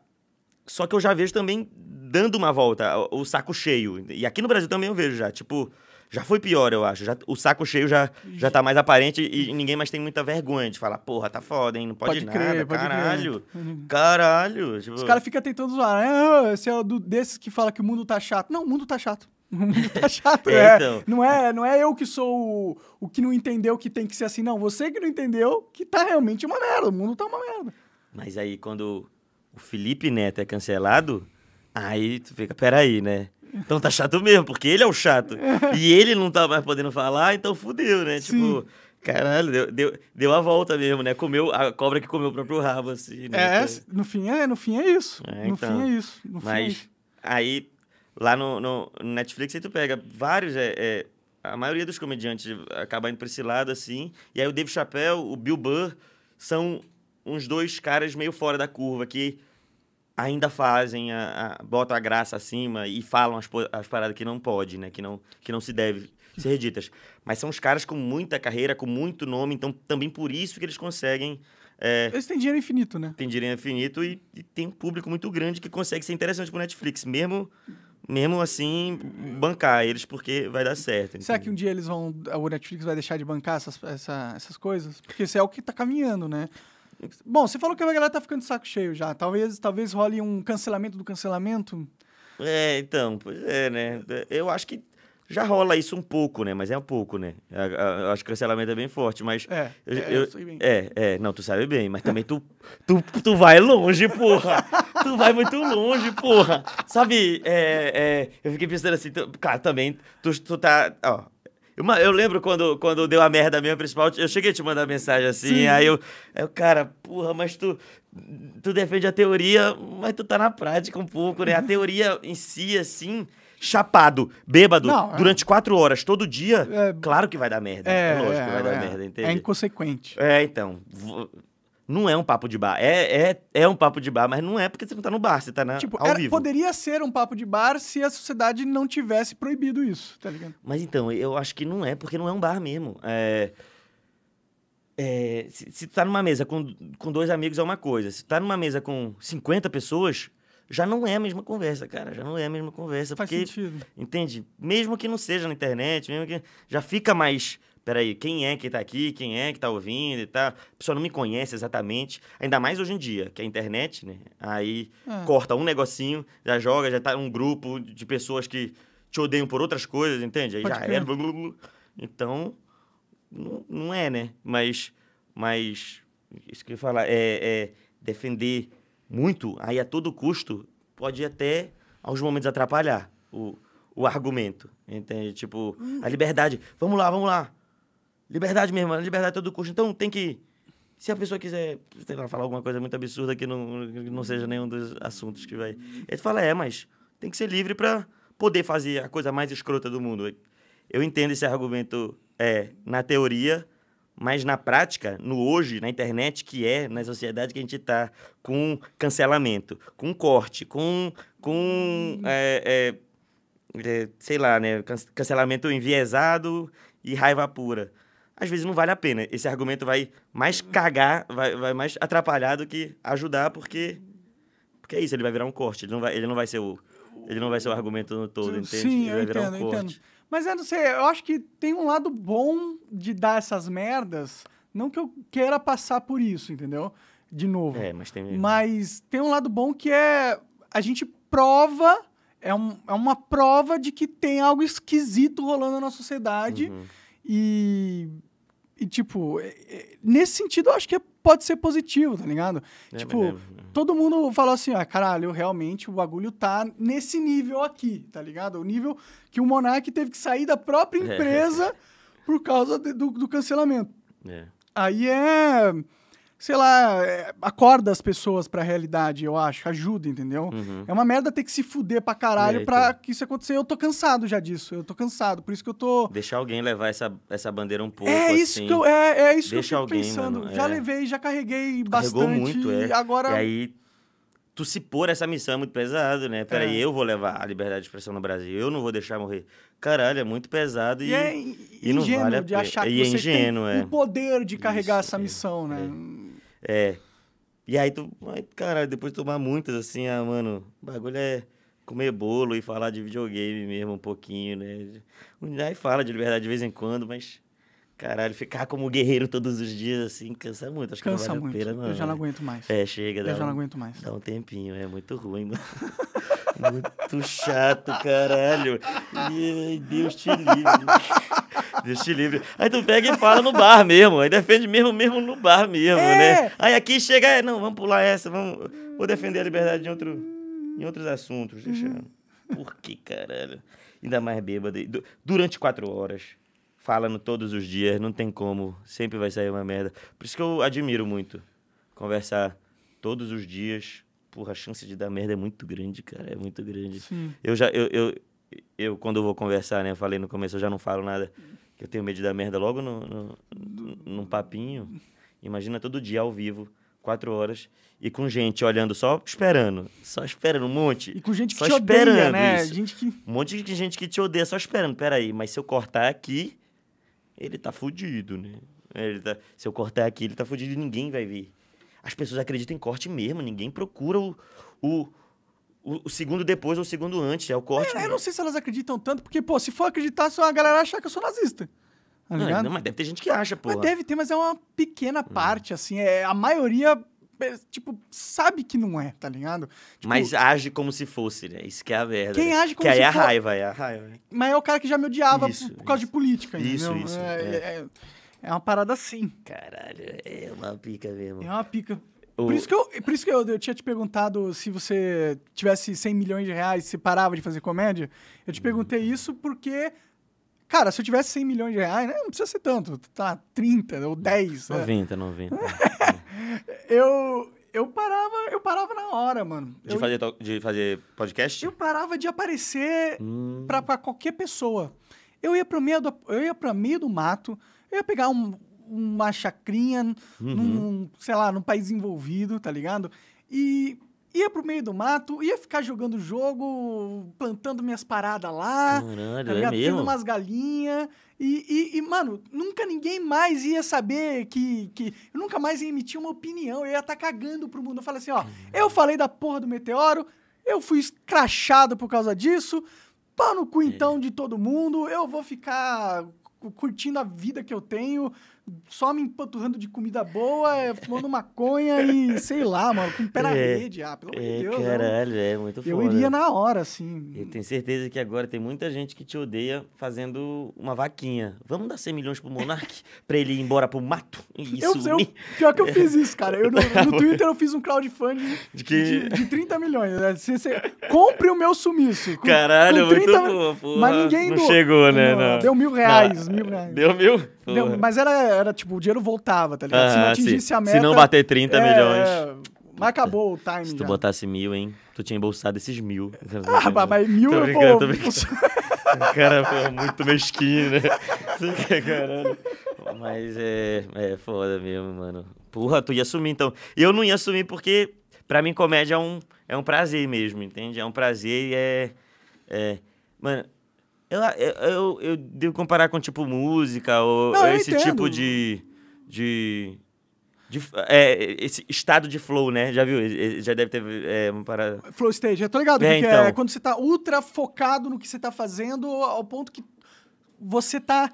só que eu já vejo também dando uma volta, o, o saco cheio. E aqui no Brasil também eu vejo já. Tipo, já foi pior, eu acho. Já, o saco cheio já, já tá mais aparente e ninguém mais tem muita vergonha de falar, porra, tá foda, hein? Não pode, pode nada, crer, pode caralho. Crer. Uhum. Caralho. Tipo... Os caras ficam tentando zoar, né? Ah, esse é do, desses que fala que o mundo tá chato. Não, o mundo tá chato. O mundo tá chato, é, é, então. Não é, não é eu que sou o, o que não entendeu que tem que ser assim, não. Você que não entendeu que tá realmente uma merda. O mundo tá uma merda. Mas aí, quando o Felipe Neto é cancelado, aí tu fica, peraí, né? Então tá chato mesmo, porque ele é o chato. E ele não tá mais podendo falar, então fudeu, né? Sim. Tipo, caralho, deu, deu, deu a volta mesmo, né? Comeu a cobra que comeu o próprio rabo, assim. Né? É, então no fim é, no fim é isso. É, então, é no fim é isso. No mas é aí, lá no, no, Netflix, aí tu pega vários. É, é, a maioria dos comediantes acaba indo pra esse lado, assim. E aí o Dave Chappelle, o Bill Burr, são uns dois caras meio fora da curva que ainda fazem, a, a, botam a graça acima e falam as, as paradas que não pode, né? Que não, que não se deve ser ditas. Mas são os caras com muita carreira, com muito nome, então também por isso que eles conseguem. É, eles têm dinheiro infinito, né? Tem dinheiro infinito e, e tem um público muito grande que consegue ser interessante pro Netflix, mesmo mesmo assim, bancar eles porque vai dar certo. Será que um dia eles vão. O Netflix vai deixar de bancar essas, essa, essas coisas? Porque isso é o que está caminhando, né? Bom, você falou que a galera tá ficando de saco cheio já. Talvez, talvez role um cancelamento do cancelamento. É, então, pois é, né? Eu acho que já rola isso um pouco, né? Mas é um pouco, né? Eu acho que cancelamento é bem forte, mas. É, eu, é, eu sei bem. é, é, não, tu sabe bem, mas também tu, tu, tu vai longe, porra! tu vai muito longe, porra! Sabe, é, é, eu fiquei pensando assim, tu, também, tu, tu tá. Ó, uma, eu lembro quando, quando deu a merda mesmo, principal, eu cheguei a te mandar mensagem assim, Sim. aí eu, eu, cara, porra, mas tu, tu defende a teoria, mas tu tá na prática um pouco, né? A teoria em si, assim, chapado, bêbado, Não, é. durante quatro horas, todo dia, é... claro que vai dar merda. É, é lógico que é, vai dar é. merda, entendeu? É inconsequente. É, então. Vou não é um papo de bar. É, é, é um papo de bar, mas não é porque você não tá no bar, você tá na, tipo, ao era, vivo. Poderia ser um papo de bar se a sociedade não tivesse proibido isso, tá ligado? Mas então, eu acho que não é, porque não é um bar mesmo. É, é, se, se tu tá numa mesa com, com dois amigos é uma coisa. Se tu tá numa mesa com 50 pessoas, já não é a mesma conversa, cara. Já não é a mesma conversa. Faz porque, sentido. Entende? Mesmo que não seja na internet, mesmo que. Já fica mais peraí, quem é que está aqui, quem é que está ouvindo e tal. A pessoa não me conhece exatamente, ainda mais hoje em dia, que é a internet, né? Aí hum. corta um negocinho, já joga, já tá um grupo de pessoas que te odeiam por outras coisas, entende? Aí Pode já crer. é. Então, não, não, é, né? Mas, mas isso que eu ia falar, é, é defender muito, aí a todo custo, pode até, aos momentos, atrapalhar o, o argumento, entende? Tipo, hum. a liberdade. Vamos lá, vamos lá Liberdade, minha irmã, liberdade a é todo custo. Então tem que. Se a pessoa quiser sei lá, falar alguma coisa muito absurda que não, que não seja nenhum dos assuntos que vai. Ele fala, é, mas tem que ser livre para poder fazer a coisa mais escrota do mundo. Eu entendo esse argumento é, na teoria, mas na prática, no hoje, na internet, que é na sociedade que a gente está, com cancelamento, com corte, com. com hum. é, é, é, sei lá, né? Cancelamento enviesado e raiva pura às vezes não vale a pena. Esse argumento vai mais cagar, vai, vai mais atrapalhar do que ajudar, porque. Porque é isso, ele vai virar um corte. Ele não vai, ele não vai ser o. Ele não vai ser o argumento todo, entende? Sim, ele vai virar entendo, um corte. Entendo. Mas eu não sei, eu acho que tem um lado bom de dar essas merdas. Não que eu queira passar por isso, entendeu? De novo. É, mas tem. Mas tem um lado bom que é. A gente prova. É, um, é uma prova de que tem algo esquisito rolando na sociedade. Uhum e, e tipo, é, é, nesse sentido, eu acho que pode ser positivo, tá ligado? É, tipo, é, é, todo mundo falou assim, ah, caralho, realmente o bagulho tá nesse nível aqui, tá ligado? O nível que o Monark teve que sair da própria empresa por causa de, do, do, cancelamento. Aí é sei lá, é, acorda as pessoas pra realidade, eu acho. Ajuda, entendeu? Uhum. É uma merda ter que se fuder pra caralho aí, pra que isso acontecer. Eu tô cansado já disso. Eu tô cansado. Por isso que eu tô. Deixar alguém levar essa, essa bandeira um pouco. É isso assim. que eu. É, é isso Deixa que eu fico alguém, pensando. Mano, já é. levei, já carreguei Carregou bastante. Muito, é. E agora. E aí tu se pôr essa missão é muito pesado, né? Peraí, é. eu vou levar a liberdade de expressão no Brasil, eu não vou deixar morrer. Caralho, é muito pesado e, e, é, e não vale a pena. Achar e é você ingênuo, é. o poder de carregar Isso, essa é, missão, né? É. é. E aí tu, aí, caralho, depois de tomar muitas, assim, ah, mano, o bagulho é comer bolo e falar de videogame mesmo um pouquinho, né? Aí fala de liberdade de vez em quando, mas Caralho, ficar como guerreiro todos os dias, assim, cansa muito. Acho cansa que não vale muito. a pena, não. Eu já né? não aguento mais. É, chega. Eu já um, não aguento mais. Dá um tempinho, é muito ruim, mano. muito chato, caralho. Deus te livre. Deus te livre. Aí tu pega e fala no bar mesmo. Aí defende mesmo, mesmo no bar mesmo, é. né? Aí aqui chega, é, não, vamos pular essa, vamos... Vou defender a liberdade em, outro, em outros assuntos, deixa... Por que, caralho? Ainda mais bêbado. Durante quatro horas falando todos os dias, não tem como, sempre vai sair uma merda. Por isso que eu admiro muito conversar todos os dias. Porra, a chance de dar merda é muito grande, cara, é muito grande. Sim. Eu já, eu, eu, eu quando eu vou conversar, né, eu falei no começo, eu já não falo nada, que eu tenho medo de dar merda logo no, no, no, num papinho. Imagina todo dia ao vivo quatro horas e com gente olhando só esperando, só esperando um monte. E com gente que só te esperando odeia, né? Gente que... Um monte de gente que te odeia só esperando. Peraí, mas se eu cortar aqui, ele tá fudido, né? Ele tá, se eu cortar aqui, ele tá fudido e ninguém vai ver. As pessoas acreditam em corte mesmo, ninguém procura o, o, o, o segundo depois ou o segundo antes, é o corte. É, eu não sei se elas acreditam tanto, porque, pô, se for acreditar, só a galera achar que eu sou nazista. Tá não, não, mas deve ter gente que acha, pô. Deve ter, mas é uma pequena hum. parte, assim. É, a maioria é, tipo, sabe que não é, tá ligado? Tipo, Mas age como se fosse, né? Isso que é a verdade. Quem né? age como que se é fosse. Que aí é a raiva, é né? a raiva. Mas é o cara que já me odiava isso, por, por, causa isso. de política, entendeu? Isso, isso. É, é, é. é, uma parada assim. Caralho, é uma pica mesmo. É uma pica. O... Por isso que, eu, por isso que eu, eu tinha te perguntado se você tivesse 100 milhões de reais, se parava de fazer comédia. Eu te hum. perguntei isso porque Cara, se eu tivesse 100 milhões de reais, né, não precisa ser tanto, tá? 30 ou 10. 90, né? 90. eu, eu parava, eu parava na hora, mano. De, eu, fazer, de fazer podcast? Eu parava de aparecer hum. pra, pra qualquer pessoa. Eu ia pro meio do, eu ia pra meio do mato, eu ia pegar um, uma chacrinha uhum. num, sei lá, num país envolvido, tá ligado? E ia pro meio do mato, ia ficar jogando jogo, plantando minhas paradas lá. Caralho, tá é mesmo? umas galinhas. E, e, e, mano, nunca ninguém mais ia saber que, que. Eu nunca mais ia emitir uma opinião. Eu ia estar tá cagando pro mundo. Eu falei assim, ó, eu falei da porra do meteoro, eu fui escrachado por causa disso. Pau no cu, então, de todo mundo. Eu vou ficar curtindo a vida que eu tenho só me empanturrando de comida boa, é, fumando maconha e sei lá, mano, com o pé na é, rede. Ah, pelo é, de Deus. É caralho, é muito foda. Eu iria na hora, assim. Eu tenho certeza que agora tem muita gente que te odeia fazendo uma vaquinha. Vamos dar 100 milhões pro Monark pra ele ir embora pro mato? E eu, eu, pior que eu fiz isso, cara. Eu, no, no Twitter eu fiz um crowdfunding de, que... de, de 30 milhões. Você, né? você, compre o meu sumiço. Com, Caralho, com 30, muito bom, Mas ninguém... Não do, chegou, né? não. Deu mil reais, não, mil reais. Deu mil? Deu, mas era era tipo, o dinheiro voltava, tá ligado? Ah, se não atingisse se, a meta. Se não bater 30 é, milhões. Mas acabou o time. Se tu já. botasse mil, hein? Tu tinha embolsado esses mil. Ah, mas mil tô brincando, tô cara foi muito mesquinho, né? Caralho. Mas é, é foda mesmo, mano. Porra, tu ia sumir então. Eu não ia sumir porque, pra mim, comédia é um, é um prazer mesmo, entende? É um prazer e é. é... Mano, eu, eu, eu, eu devo comparar com, tipo, música ou Não, esse tipo entendo. tipo de... de... De, é, esse estado de flow, né? Já viu? Já deve ter é, uma parada. Flow stage, eu tô ligado. É, é, então. é quando você tá ultra focado no que você tá fazendo, ao ponto que você tá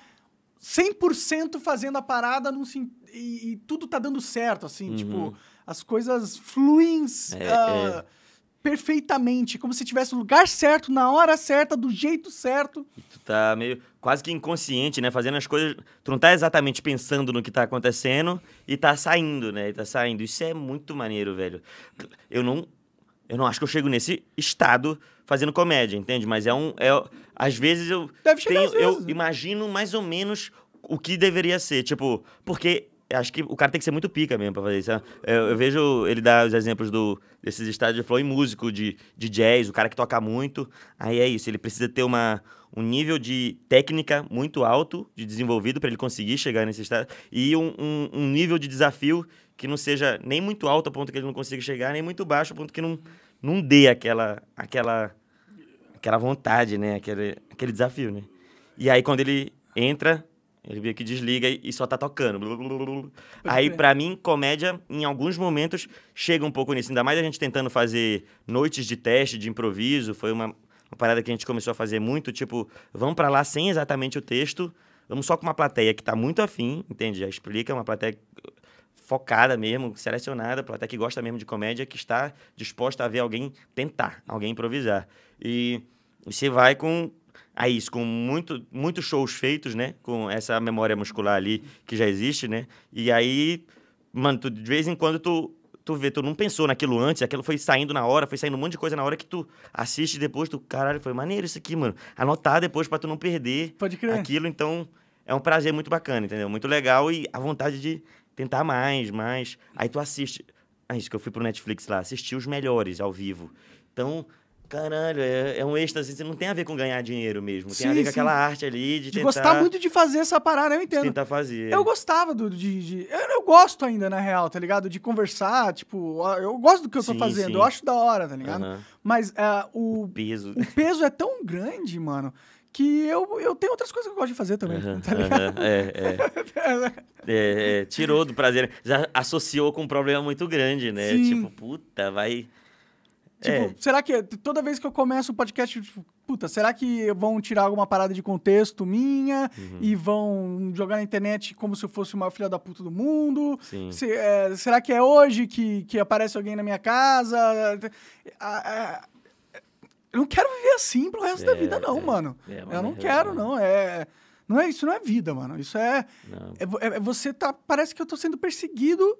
100% fazendo a parada num, e, e, tudo tá dando certo, assim. Tipo, uhum. Tipo, as coisas fluem. É, uh, perfeitamente, como se tivesse o lugar certo, na hora certa, do jeito certo. E tu tá meio quase que inconsciente, né? Fazendo as coisas. Tu não tá exatamente pensando no que tá acontecendo e tá saindo, né? E tá saindo. Isso é muito maneiro, velho. Eu não. Eu não acho que eu chego nesse estado fazendo comédia, entende? Mas é um. É, às vezes eu. Deve chegar tenho, vezes. Eu né? imagino mais ou menos o que deveria ser. Tipo, porque acho que o cara tem que ser muito pica mesmo pra fazer isso. Eu, eu vejo ele dar os exemplos do, desses estádios de flow e músico de, de jazz, o cara que toca muito. Aí é isso, ele precisa ter uma, um nível de técnica muito alto, de desenvolvido, para ele conseguir chegar nesse estado, e um, um, um, nível de desafio que não seja nem muito alto a ponto que ele não consiga chegar, nem muito baixo a ponto que não, não dê aquela, aquela, aquela vontade, né? Aquele, aquele desafio, né? E aí quando ele entra ele meio que desliga e só tá tocando. Aí, para pra mim, comédia, em alguns momentos, chega um pouco nisso. Ainda mais a gente tentando fazer noites de teste, de improviso. Foi uma, uma parada que a gente começou a fazer muito, tipo, vamos para lá sem exatamente o texto, vamos só com uma plateia que tá muito afim, entende? Já explica, é uma plateia focada mesmo, selecionada, plateia que gosta mesmo de comédia, que está disposta a ver alguém tentar, alguém improvisar. E você vai com, a isso, com muito, muitos shows feitos, né? Com essa memória muscular ali que já existe, né? E aí, mano, tu, de vez em quando tu, tu vê, tu não pensou naquilo antes, aquilo foi saindo na hora, foi saindo um monte de coisa na hora que tu assiste depois, tu, caralho, foi maneiro isso aqui, mano. Anotar depois para tu não perder Pode crer. aquilo, então é um prazer muito bacana, entendeu? Muito legal e a vontade de tentar mais, mais. Aí tu assiste. Ah, isso que eu fui pro Netflix lá, assisti os melhores ao vivo. Então, Caralho, é, é um êxtase, não tem a ver com ganhar dinheiro mesmo. Tem sim, a ver sim. com aquela arte ali de, de tentar... gostar muito de fazer essa parada, eu entendo. tentar fazer. Eu gostava do, de... de eu, eu, gosto ainda, na real, tá ligado? De conversar, tipo... Eu gosto do que eu tô sim, fazendo, eu acho da hora, tá ligado? Uhum. Mas uh, o, o... peso. O peso é tão grande, mano, que eu, eu tenho outras coisas que eu gosto de fazer também, uhum, tá ligado? Uhum, é, é. é, é, Tirou do prazer. Já associou com um problema muito grande, né? Sim. Tipo, puta, vai... Tipo, é. será que toda vez que eu começo o podcast, tipo, puta, será que vão tirar alguma parada de contexto minha uhum. e vão jogar na internet como se eu fosse uma filha da puta do mundo? Se, é, será que é hoje que, que aparece alguém na minha casa? eu não quero viver assim pro resto é, da vida, não, é. mano. É, é eu não quero, não. É. Não é isso, não é vida, mano. Isso é, é, é, você tá. Parece que eu tô sendo perseguido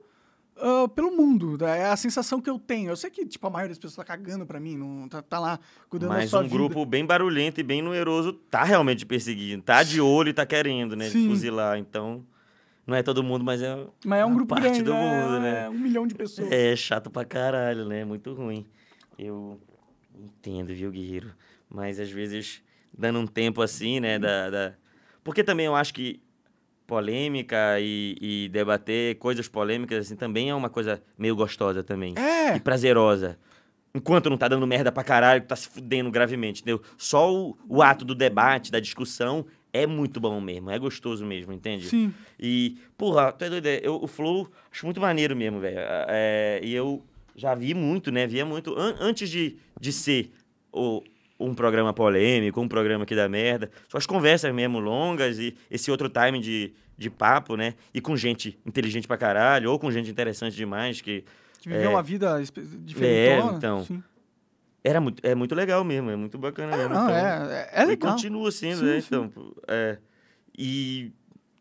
uh, pelo mundo. Tá? É a sensação que eu tenho. Eu sei que, tipo, a maioria das pessoas tá cagando para mim, não tá, tá lá cuidando Mas da sua um vida. grupo bem barulhento e bem numeroso tá realmente perseguindo, tá de olho e tá querendo, né? Sim. Fuzilar, então... Não é todo mundo, mas é, mas é um grupo parte grande, do né? mundo, né? é, né? Um milhão de pessoas. É chato pra caralho, né? Muito ruim. Eu entendo, viu, Guerreiro? Mas às vezes, dando um tempo assim, né? da... da... Porque também eu acho que polêmica e, e, debater coisas polêmicas, assim, também é uma coisa meio gostosa também. É. E prazerosa. Enquanto não tá dando merda pra caralho, tá se fudendo gravemente, entendeu? Só o, o ato do debate, da discussão, é muito bom mesmo, é gostoso mesmo, entende? Sim. E, porra, tu é doido, é, eu, o Flow acho muito maneiro mesmo, velho. É, e eu já vi muito, né? Via muito. An antes de, de ser o, um programa polêmico, um programa que dá merda. Só as conversas mesmo longas e esse outro time de, de papo, né? E com gente inteligente pra caralho, ou com gente interessante demais que. Que viveu é, uma vida diferente. É, então. Sim. Era muito, é muito legal mesmo, é muito bacana é, mesmo. Não, então, é, é legal. E continua sendo, sim, né? Sim. Então, é, e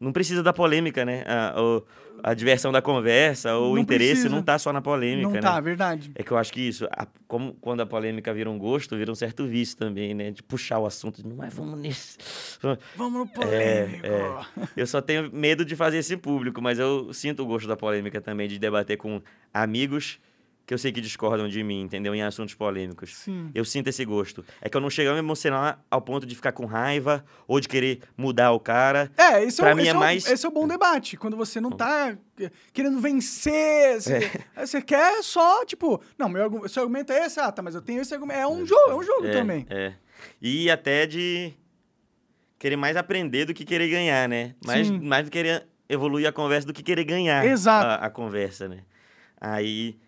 não precisa da polêmica, né? A, a diversão da conversa, ou o interesse precisa. não tá só na polêmica, não né? Não tá, verdade. É que eu acho que isso, a, como quando a polêmica vira um gosto, vira um certo vício também, né? De puxar o assunto, não, mas vamos nesse... Vamos no polêmico! É, é. Eu só tenho medo de fazer esse público, mas eu sinto o gosto da polêmica também, de debater com amigos que eu sei que discordam de mim, entendeu? Em assuntos polêmicos. Sim. Eu sinto esse gosto. É que eu não chego a me emocionar ao ponto de ficar com raiva ou de querer mudar o cara. É, isso é, é, é mais... esse é o bom debate. Quando você não tá querendo vencer. Você, é. você quer só, tipo, não, meu seu argumento é esse, ah, tá, mas eu tenho esse argumento. É um é. jogo, é um jogo é, também. É. E até de querer mais aprender do que querer ganhar, né? Mais, Sim. mais do que querer evoluir a conversa do que querer ganhar Exato. A, a conversa, né? Aí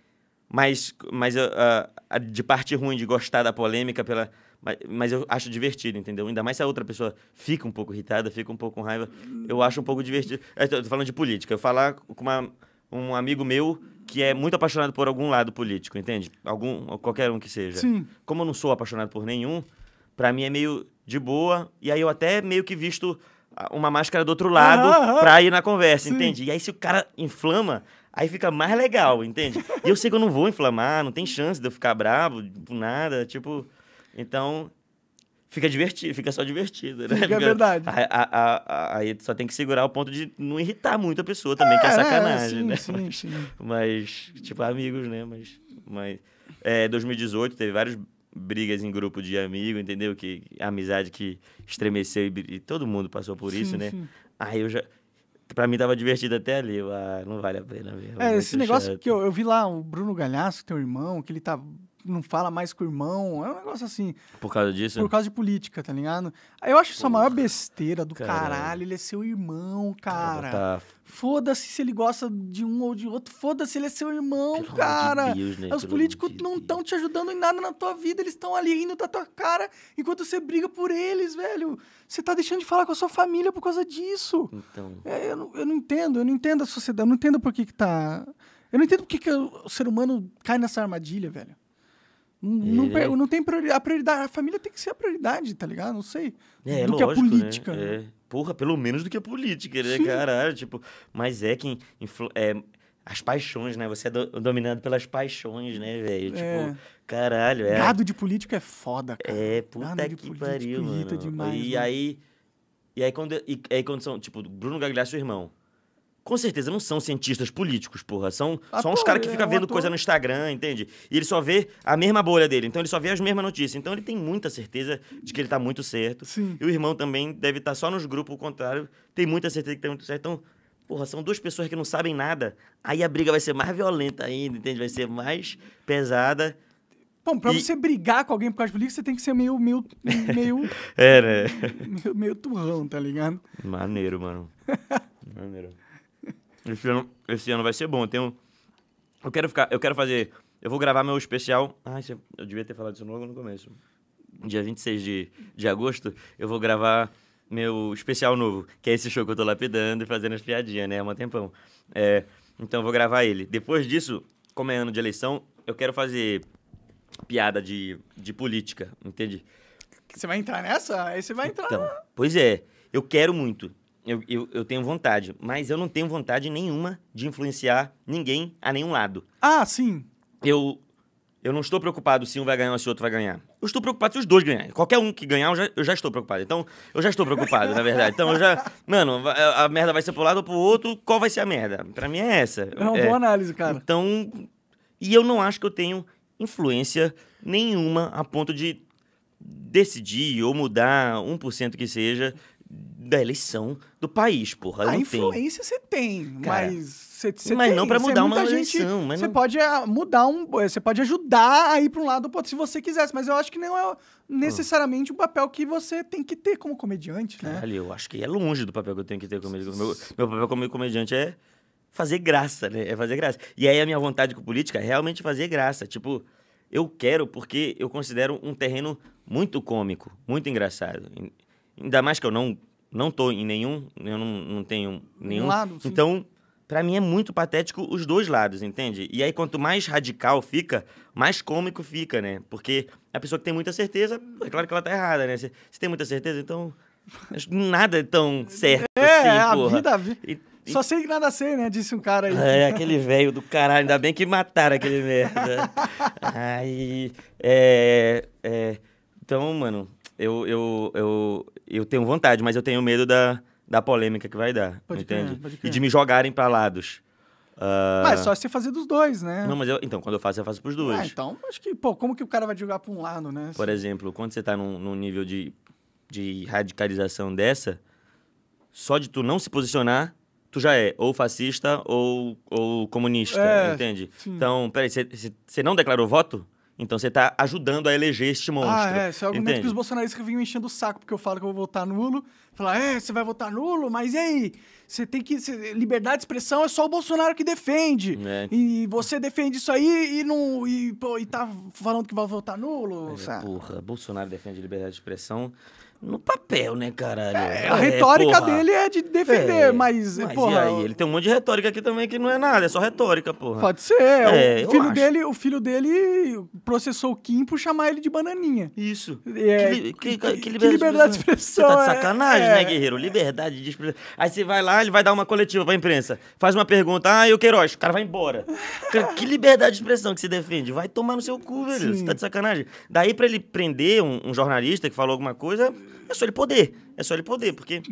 mas, mas uh, de parte ruim de gostar da polêmica pela, mas, mas, eu acho divertido, entendeu? Ainda mais se a outra pessoa fica um pouco irritada, fica um pouco com raiva. Eu acho um pouco divertido. Estou falando de política. Eu falar com uma, um amigo meu que é muito apaixonado por algum lado político, entende? Algum, qualquer um que seja. Sim. Como eu não sou apaixonado por nenhum, para mim é meio de boa. E aí eu até meio que visto ah, uma máscara do outro lado ah, ah, pra ir na conversa, sim. entende? E aí se o cara inflama, Aí fica mais legal, entende? E eu sei que eu não vou inflamar, não tem chance de eu ficar bravo, nada, tipo. Então, fica divertido, fica só divertido, né? Fica, é verdade. Aí só tem que segurar o ponto de não irritar muito a pessoa também, é, que é, é, é sacanagem, é, sim, né? Sim, mas, sim. mas, tipo, amigos, né? Mas, mas é, 2018 teve várias brigas em grupo de amigo, entendeu? Que amizade que estremeceu e, e todo mundo passou por sim, isso, né? Sim. Aí eu já Pra mim tava divertido até ali. Ah, não vale a pena ver É, esse negócio chato. que eu, eu vi lá, o Bruno Galhaço, teu irmão, que ele tá não fala mais com o irmão. É um negócio assim. Por causa disso? Por causa de política, tá ligado? Eu acho isso a maior besteira do caralho. caralho. Ele é seu irmão, cara. cara tá... Foda-se se ele gosta de um ou de outro. Foda-se, ele é seu irmão, Pelo cara. De Deus, né? Os Pelo políticos de não estão te ajudando em nada na tua vida. Eles estão ali rindo da tua cara enquanto você briga por eles, velho. Você tá deixando de falar com a sua família por causa disso. Então. É, eu, não, eu não entendo. Eu não entendo a sociedade. Eu não entendo por que, que tá. Eu não entendo por que, que o ser humano cai nessa armadilha, velho. Não, não tem prioridade. A prioridade. A família tem que ser a prioridade, tá ligado? Não sei. É, do lógico, que a né? política. Né? É. Porra, pelo menos do que a política, né? Caralho, tipo. Mas é que. Influ... É, as paixões, né? Você é do... dominado pelas paixões, né, velho? É. Tipo, caralho. É... Gado de político é foda, cara. É, puta Gado que político, pariu, mano. Demais, e né? mano. aí. E aí, quando, e aí, quando são, tipo, Bruno Gagliasso, irmão. Com certeza não são cientistas políticos, porra. São, ator, uns caras que ficam é vendo ator. coisa no Instagram, entende? E ele só vê a mesma bolha dele. Então ele só vê as mesmas notícias. Então ele tem muita certeza de que ele tá muito certo. Sim. E o irmão também deve estar tá só nos grupos, o contrário, tem muita certeza que tá muito certo. Então, porra, são duas pessoas que não sabem nada. Aí a briga vai ser mais violenta ainda, entende? Vai ser mais pesada. Bom, pra e... você brigar com alguém por causa de política, você tem que ser meio. meio. meio. é, né? Meio, meio turrão, tá ligado? Maneiro, mano. Maneiro. Esse ano, esse ano vai ser bom. Eu, tenho, eu quero ficar. Eu quero fazer. Eu vou gravar meu especial. Ai, eu devia ter falado isso logo no começo. Dia 26 de, de agosto, eu vou gravar meu especial novo, que é esse show que eu tô lapidando e fazendo as piadinhas, né? Há um tempão. É, então eu vou gravar ele. Depois disso, como é ano de eleição, eu quero fazer piada de, de política, entende? Você vai entrar nessa? Aí você vai entrar. Então, pois é, eu quero muito eu, eu, eu, tenho vontade, mas eu não tenho vontade nenhuma de influenciar ninguém a nenhum lado. Ah, sim. Eu, eu não estou preocupado se um vai ganhar ou se o outro vai ganhar. Eu estou preocupado se os dois ganharem. Qualquer um que ganhar, eu já, eu já estou preocupado. Então, eu já estou preocupado, na verdade. Então, eu já. Mano, a, merda vai ser pro lado ou pro outro, qual vai ser a merda? Pra mim é essa. É uma é, boa análise, cara. Então. E eu não acho que eu tenho influência nenhuma a ponto de decidir ou mudar 1% que seja da eleição do país, porra. A influência você tem, Cara, mas você Mas tem. não para é mudar uma gente, eleição. Você não... pode ah, mudar um. Você pode ajudar a ir para um lado ou se você quisesse, mas eu acho que não é necessariamente o um papel que você tem que ter como comediante, né? Caralho, eu acho que é longe do papel que eu tenho que ter como comediante. Meu, meu papel como comediante é fazer graça, né? É fazer graça. E aí a minha vontade com política é realmente fazer graça. Tipo, eu quero porque eu considero um terreno muito cômico, muito engraçado. Ainda mais que eu não não tô em nenhum, eu não, não tenho nenhum. Um lado, sim. Então, para mim é muito patético os dois lados, entende? E aí quanto mais radical fica, mais cômico fica, né? Porque a pessoa que tem muita certeza, é claro que ela tá errada, né? Se, tem muita certeza, então nada é tão certo é, assim, é, porra. a vida, a vida. E, e... Só sei que nada sei, né? Disse um cara aí. É, aquele velho do caralho. Ainda bem que mataram aquele merda. Aí. É, é, então, mano, eu, eu, eu, eu tenho vontade, mas eu tenho medo da, da polêmica que vai dar. Pode entende? e de me jogarem para lados. Uh... é só você fazer dos dois, né? Não, mas eu, então, quando eu faço, eu faço pros ah, dois. Ah, então, acho que, pô, como que o cara vai jogar pra um lado, né? Por exemplo, quando você tá num, num nível de, de radicalização dessa, só de tu não se posicionar, tu já é ou fascista ou, ou comunista, é, entende? Sim. Então, peraí, você não declarou voto? Então você está ajudando a eleger este ah, monstro. Ah, é, esse é o argumento entende? que os bolsonaristas vinham enchendo o saco, porque eu falo que eu vou votar nulo. Falar, é, você vai votar nulo, mas e aí? Você tem que. Cê, liberdade de expressão é só o Bolsonaro que defende. É. E você defende isso aí e não. E, pô, e tá falando que vai votar nulo, é, Porra, Bolsonaro defende liberdade de expressão. No papel, né, caralho? É, é a retórica dele é de defender, é, mas, mas porra... aí, ele tem um monte de retórica aqui também que não é nada, é só retórica, porra. Pode ser. É, o, filho dele, o filho dele processou o Kim por chamar ele de bananinha. Isso. É, que, que, que, que, liberdade de expressão. Você tá de sacanagem, né, guerreiro? Liberdade de expressão. Aí você vai lá, ele vai dar uma coletiva pra imprensa, faz uma pergunta, ah, eu Queiroz, o cara vai embora. que liberdade de expressão que se defende? Vai tomar no seu cu, velho. Sim. Você tá de sacanagem. Daí pra ele prender um, um jornalista que falou alguma coisa é só ele poder. É só ele poder, porque.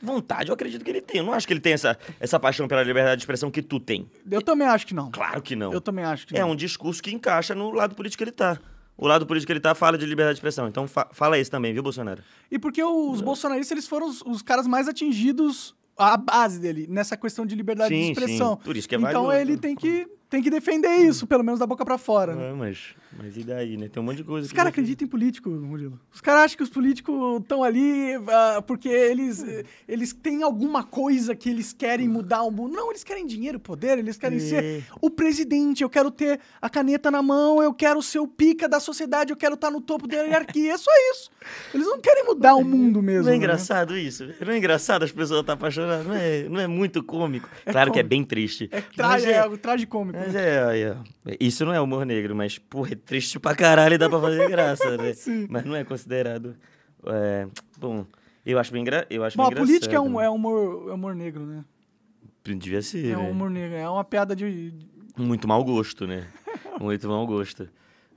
Vontade, eu acredito que ele tem. Eu não acho que ele tem essa, essa paixão pela liberdade de expressão que tu tem. Eu também acho que não. Claro que não. Eu também acho que é não. É um discurso que encaixa no lado político que ele tá. O lado político que ele tá fala de liberdade de expressão. Então fa fala isso também, viu, Bolsonaro? E porque os não. bolsonaristas eles foram os, os caras mais atingidos à base dele nessa questão de liberdade sim, de expressão. Sim. Por isso que é Então valioso. ele tem que, tem que defender isso, pelo menos da boca para fora. Né? É, mas mas e daí, né? Tem um monte de coisa. Os caras acreditam em político, Murilo. Os caras acham que os políticos estão ali uh, porque eles, uh, eles têm alguma coisa que eles querem mudar o mundo. Não, eles querem dinheiro, poder, eles querem é. ser o presidente. Eu quero ter a caneta na mão, eu quero ser o pica da sociedade, eu quero estar no topo da hierarquia. É só isso. Eles não querem mudar o mundo mesmo. Não é né? engraçado né? isso? Não é engraçado as pessoas estar apaixonadas? Não é, não é muito cômico. É claro cômico. que é bem triste. É, tra mas é, é algo tragicômico. Mas né? É, é, é, isso não é humor negro, mas, porra, triste pra caralho e dá pra fazer graça, né? Sim. Mas não é considerado. É, bom, eu acho bem, gra... eu acho bom, bem a política é, um, é, humor, é humor negro, né? Devia ser. É um né? humor negro, é uma piada de. Muito mau gosto, né? Muito mau gosto.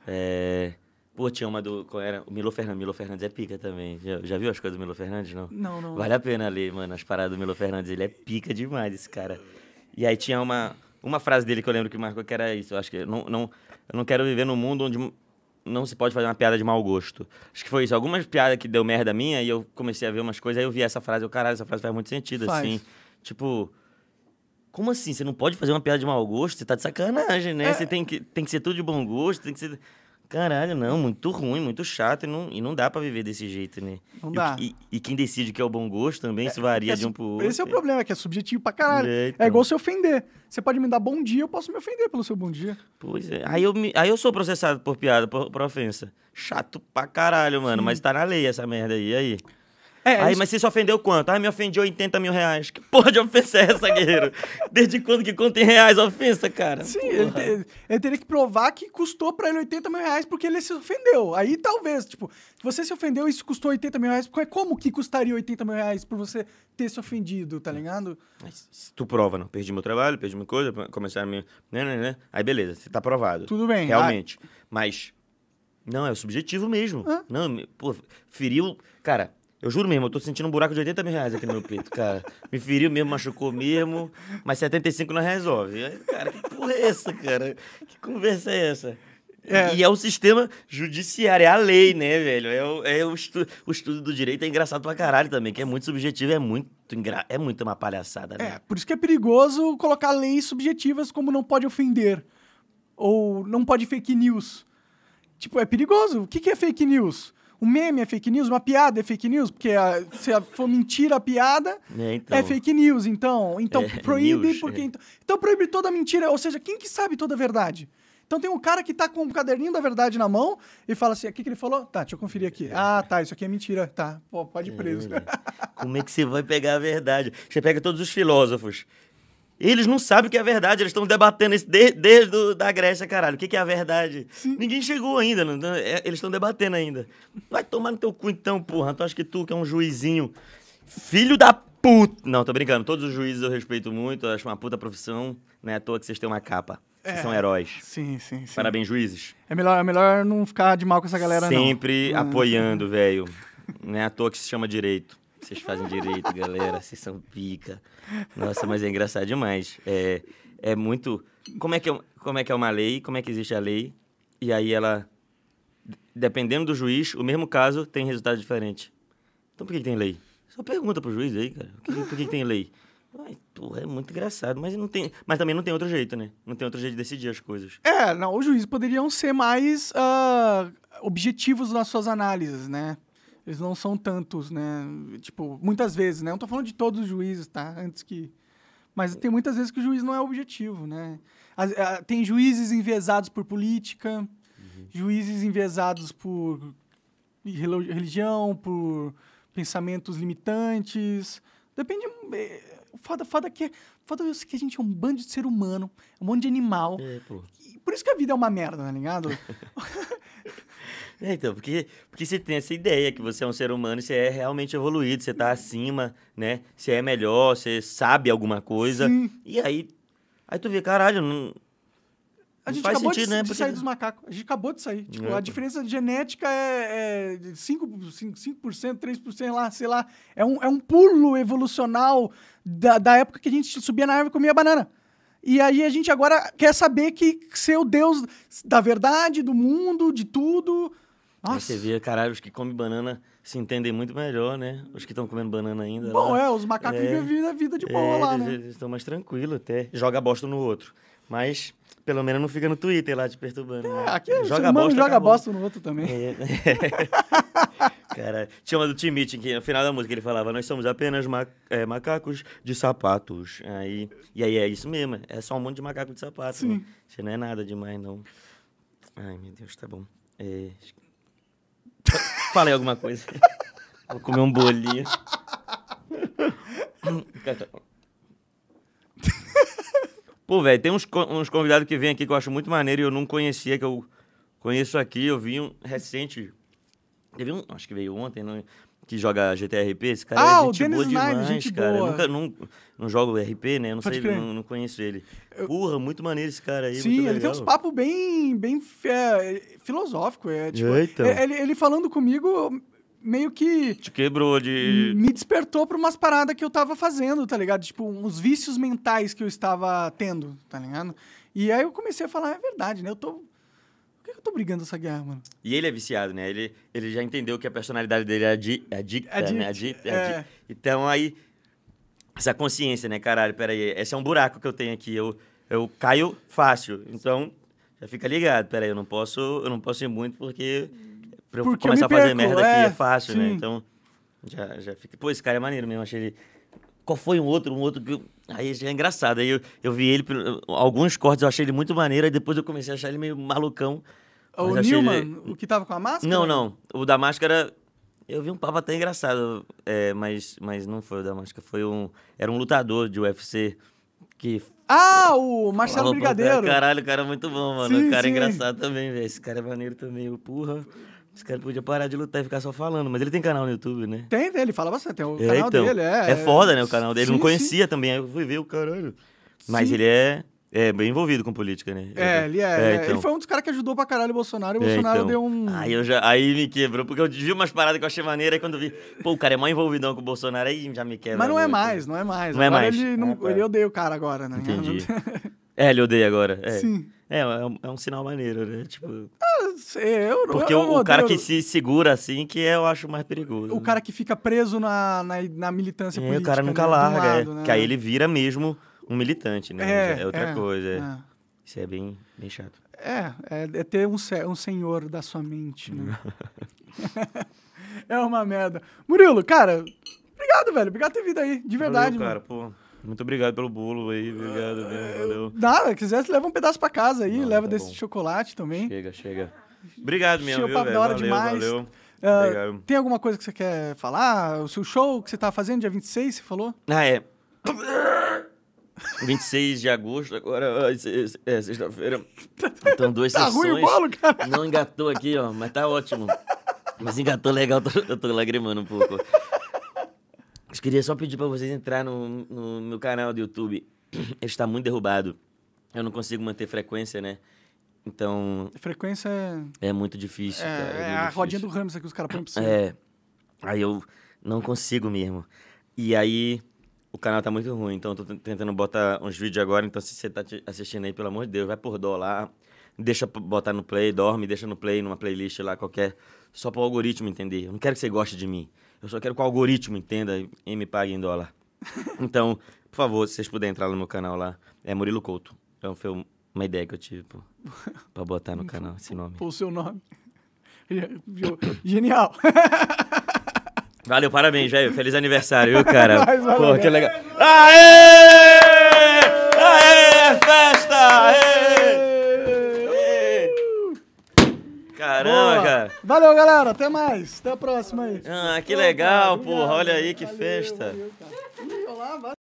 É. Pô, tinha uma do. Qual era? O Milo Fernandes. Milo Fernandes é pica também. Já, já viu as coisas do Milo Fernandes? Não? Não, não. Vale a pena ler, mano, as paradas do Milo Fernandes. Ele é pica demais, esse cara. E aí tinha uma, uma frase dele que eu lembro que marcou que era isso. Eu acho que. Não, não, eu não quero viver num mundo onde não se pode fazer uma piada de mau gosto. Acho que foi isso. Algumas piadas que deu merda minha e eu comecei a ver umas coisas, aí eu vi essa frase, eu, caralho, essa frase faz muito sentido, faz. assim. Tipo, como assim? Você não pode fazer uma piada de mau gosto? Você tá de sacanagem, né? É. Você tem que, tem que ser tudo de bom gosto, tem que ser caralho, não, muito ruim, muito chato e não, e não dá para viver desse jeito, né? Não e dá. Que, e, e, quem decide que é o bom gosto também, é, isso varia é de um pro outro. Esse é o é. problema, é que é subjetivo pra caralho. É, então. é igual então. se ofender. Você pode me dar bom dia, eu posso me ofender pelo seu bom dia. Pois é. Aí eu, me, aí eu sou processado por piada, por, por ofensa. Chato pra caralho, mano, Sim. mas tá na lei essa merda aí, aí. É, Aí, isso... mas você se ofendeu quanto? Ah, me ofendi 80 mil reais. Que porra de ofensa é essa, guerreiro? Desde quando que conta em reais ofensa, cara? Sim, ele, te, ele, teria que provar que custou pra ele 80 mil reais porque ele se ofendeu. Aí talvez, tipo, você se ofendeu e isso custou 80 mil reais, como que custaria 80 mil reais por você ter se ofendido, tá ligado? Mas, tu prova, não? Perdi meu trabalho, perdi minha coisa, começaram a me... Né, né, né. Aí beleza, você tá provado. Tudo bem. Realmente. Aí... Mas... Não, é subjetivo mesmo. Não, pô, feriu... Cara eu juro mesmo, eu tô sentindo um buraco de 80 mil reais aqui no meu peito, cara. Me feriu mesmo, machucou mesmo, mas 75 não resolve. Cara, que porra é essa, cara? Que conversa é essa? É. E é o sistema judiciário, é a lei, né, velho? É, o, é o, estu, o estudo do direito é engraçado pra caralho também, que é muito subjetivo, é muito, engra, é muito uma palhaçada, né? É, por isso que é perigoso colocar leis subjetivas como não pode ofender, ou não pode fake news. Tipo, é perigoso. O que é fake news? O meme é fake news, uma piada é fake news, porque a, ah, se a, for mentira a piada, é, então. é, fake news. Então, então é, proíbe, news, porque. É. Então, então proíbe toda mentira. Ou seja, quem que sabe toda a verdade? Então tem um cara que tá com o um caderninho da verdade na mão e fala assim: o que, ele falou? Tá, deixa eu conferir aqui. É. Ah, tá, isso aqui é mentira. Tá, pô, pode ir é preso. É, como é que você vai pegar a verdade? Você pega todos os filósofos. Eles não sabem o que é verdade, eles estão debatendo isso desde, desde da Grécia, caralho. O que, que é a verdade? Sim. Ninguém chegou ainda, não, é, eles estão debatendo ainda. Vai tomar no teu cu então, porra. Tu acha que tu, que é um juizinho, filho da puta. Não, tô brincando. Todos os juízes eu respeito muito, eu acho uma puta profissão. Não é à toa que vocês têm uma capa. É. São heróis. Sim, sim, sim. Parabéns, juízes. É melhor, é melhor não ficar de mal com essa galera, Sempre não. Sempre ah. apoiando, velho. Não é à toa que se chama direito. Vocês fazem direito, galera. Vocês são pica. Nossa, mas é engraçado demais. É, é muito. Como é, que é, como é que é uma lei? Como é que existe a lei? E aí ela. Dependendo do juiz, o mesmo caso tem resultado diferente. Então por que, que tem lei? Só pergunta pro juiz aí, cara. Por que, por que, que tem lei? Ai, porra, é muito engraçado, mas não tem, mas também não tem outro jeito, né? Não tem outro jeito de decidir as coisas. É, não, os juízes poderiam ser mais uh, objetivos nas suas análises, né? Eles não são tantos, né? Tipo, muitas vezes, né? Eu não tô falando de todos os juízes, tá? Antes que. Mas tem muitas vezes que o juiz não é objetivo, né? tem juízes enviesados por política, uhum. juízes enviesados por religião, por pensamentos limitantes. Depende. É, o foda, foda que é. Foda isso é que a gente é um bando de ser humano, é um monte de animal. É, por isso que a vida é uma merda, tá né, ligado? É, então, porque, porque você tem essa ideia que você é um ser humano, você é realmente evoluído, você está acima, né? Você é melhor, você sabe alguma coisa. Sim. E aí, aí tu vê, caralho, não... A gente acabou sentido, de, né? de porque... sair dos macacos. A gente acabou de sair. Tipo, é, A diferença de genética é, é 5%, 5, 5%, 3% lá, sei lá. É um, é um pulo evolucional da, da época que a gente subia na árvore e comia banana. E aí a gente agora quer saber que ser o Deus da verdade, do mundo, de tudo, nossa. Aí você vê, caralho, os que comem banana se entendem muito melhor, né? Os que estão comendo banana ainda. Bom, lá, é, os macacos é, vivem a vida de é, boa é, lá, eles, né? Eles estão mais tranquilos até. Joga bosta no outro. Mas, pelo menos, não fica no Twitter lá te perturbando. Né? É, né? aqui é, joga bosta. joga bosta no outro também. É, é. Cara, tinha uma do Timite, que no final da música ele falava: Nós somos apenas ma é, macacos de sapatos. Aí, e aí é isso mesmo, é só um monte de macaco de sapato. Né? Isso não é nada demais, não. Ai, meu Deus, tá bom. É, falei alguma coisa. Vou comer um bolinho. Hum, Pô, velho, tem uns, uns convidados que vêm aqui que eu acho muito maneiro e eu não conhecia, que eu conheço aqui. Eu vi um recente. Teve um, acho que veio ontem, não, que joga GTRP, esse cara ah, é gente boa demais, Nine, gente cara. Boa. Eu nunca, não, não jogo RP, né? Eu não Pode sei, não, não, conheço ele. Porra, muito maneiro esse cara aí. Sim, ele tem uns papos bem, bem é, filosófico. É, tipo, Eita. É, ele, ele falando comigo, meio que. Te quebrou de. Me despertou para umas paradas que eu tava fazendo, tá ligado? Tipo, uns vícios mentais que eu estava tendo, tá ligado? E aí eu comecei a falar, é verdade, né? Eu tô que eu tô brigando essa guerra, mano? E ele é viciado, né? Ele, ele já entendeu que a personalidade dele é adicta, é adicta né? Adicta, é. é. Adicta. Então aí, essa consciência, né? Caralho, peraí, esse é um buraco que eu tenho aqui. Eu, eu caio fácil. Então, já fica ligado. Peraí, eu não posso, eu não posso ir muito porque... Pra eu porque começar eu a fazer merda é, aqui é, é fácil, né? sim. né? Então, já, já fica... Pô, esse cara é maneiro mesmo. Achei ele qual foi um outro, um outro que. Aí é engraçado. Aí eu, eu vi ele, alguns cortes eu achei ele muito maneiro, e depois eu comecei a achar ele meio malucão. O Newman, ele... o que tava com a máscara? Não, não. O da máscara. Eu vi um papo até engraçado, é, mas, mas não foi o da máscara. Foi um. Era um lutador de UFC que. Ah, o Marcelo Brigadeiro! Pra... Caralho, o cara é muito bom, mano. Sim, o cara é sim. é engraçado também, velho. Esse cara é maneiro também, o porra. Esse cara podia parar de lutar e ficar só falando, mas ele tem canal no YouTube, né? Tem, ele fala bastante, tem o é, canal então, dele, é. É foda, né, o canal dele. Sim, não conhecia sim. também, aí eu fui ver o caralho. Mas sim. ele é, é bem envolvido com política, né? É, é ele é. é, é então. Ele foi um dos caras que ajudou pra caralho o Bolsonaro e o é, Bolsonaro então. deu um. Aí, eu já, aí me quebrou, porque eu vi umas paradas que eu achei maneira, aí quando eu vi, pô, o cara é mó envolvidão com o Bolsonaro, aí já me quebra. Mas não é né? mais, não é mais. Não agora é mais. Ele, não, ele odeia o cara agora, né? Entendi. é, ele odeia agora. Sim. É, é um, é um sinal maneiro, né? Tipo. Ah, eu não, Porque eu, o, o cara que se segura assim, que eu acho mais perigoso. O né? cara que fica preso na, na, na militância é, política. o cara nunca né, larga, é. lado, é, né? que aí ele vira mesmo um militante, né? É, é outra é, coisa. É. Isso é bem, bem chato. É, é, ter um, um senhor da sua mente, né? é uma merda. Murilo, cara, obrigado, velho. Obrigado por ter vindo aí, de verdade. Valeu, cara, pô. Muito obrigado pelo bolo aí, obrigado mesmo, né? é, é, valeu. Nada, se quiser, você leva um pedaço pra casa aí, Não, leva tá desse bom. chocolate também. Chega, chega. Obrigado mesmo, viu, velho? valeu, demais. valeu. Ah, tem alguma coisa que você quer falar? O seu show que você tá fazendo dia 26, você falou? Ah, é. 26 de agosto, agora é, sexta-feira. Então, duas Tá sessões. ruim o bolo, cara. Não engatou aqui, ó, mas tá ótimo. Mas engatou legal, tô- eu tô lagrimando um pouco. Eu queria só pedir para vocês entrar no, no meu canal do YouTube. Ele está muito derrubado. Eu não consigo manter frequência, né? Então. Frequência é. É muito difícil, é, cara. É, é a difícil. rodinha do Ramos que os caras põem pra você. É. Aí eu não consigo mesmo. E aí o canal tá muito ruim, então eu tô tentando botar uns vídeos agora. Então, se você tá assistindo aí, pelo amor de Deus, vai por dó lá. Deixa botar no play, dorme, deixa no play, numa playlist lá qualquer. Só pro algoritmo entender. Eu não quero que você goste de mim. Eu só quero que o algoritmo entenda e me pague em dólar. então, por favor, se vocês puderem entrar no meu canal lá, é Murilo Couto. Então foi uma ideia que eu tive pô, pra botar no canal esse nome. Pô, o seu nome. Genial. Valeu, parabéns, velho. Feliz aniversário, viu, cara? Mas, pô, que né? legal. Aê! Aê! É festa! Aê! Caramba, Boa. cara. Valeu, galera. Até mais. Até a próxima aí. Ah, que legal, Pô, porra. Olha aí que valeu, festa. Valeu, cara. Ih, olá, valeu.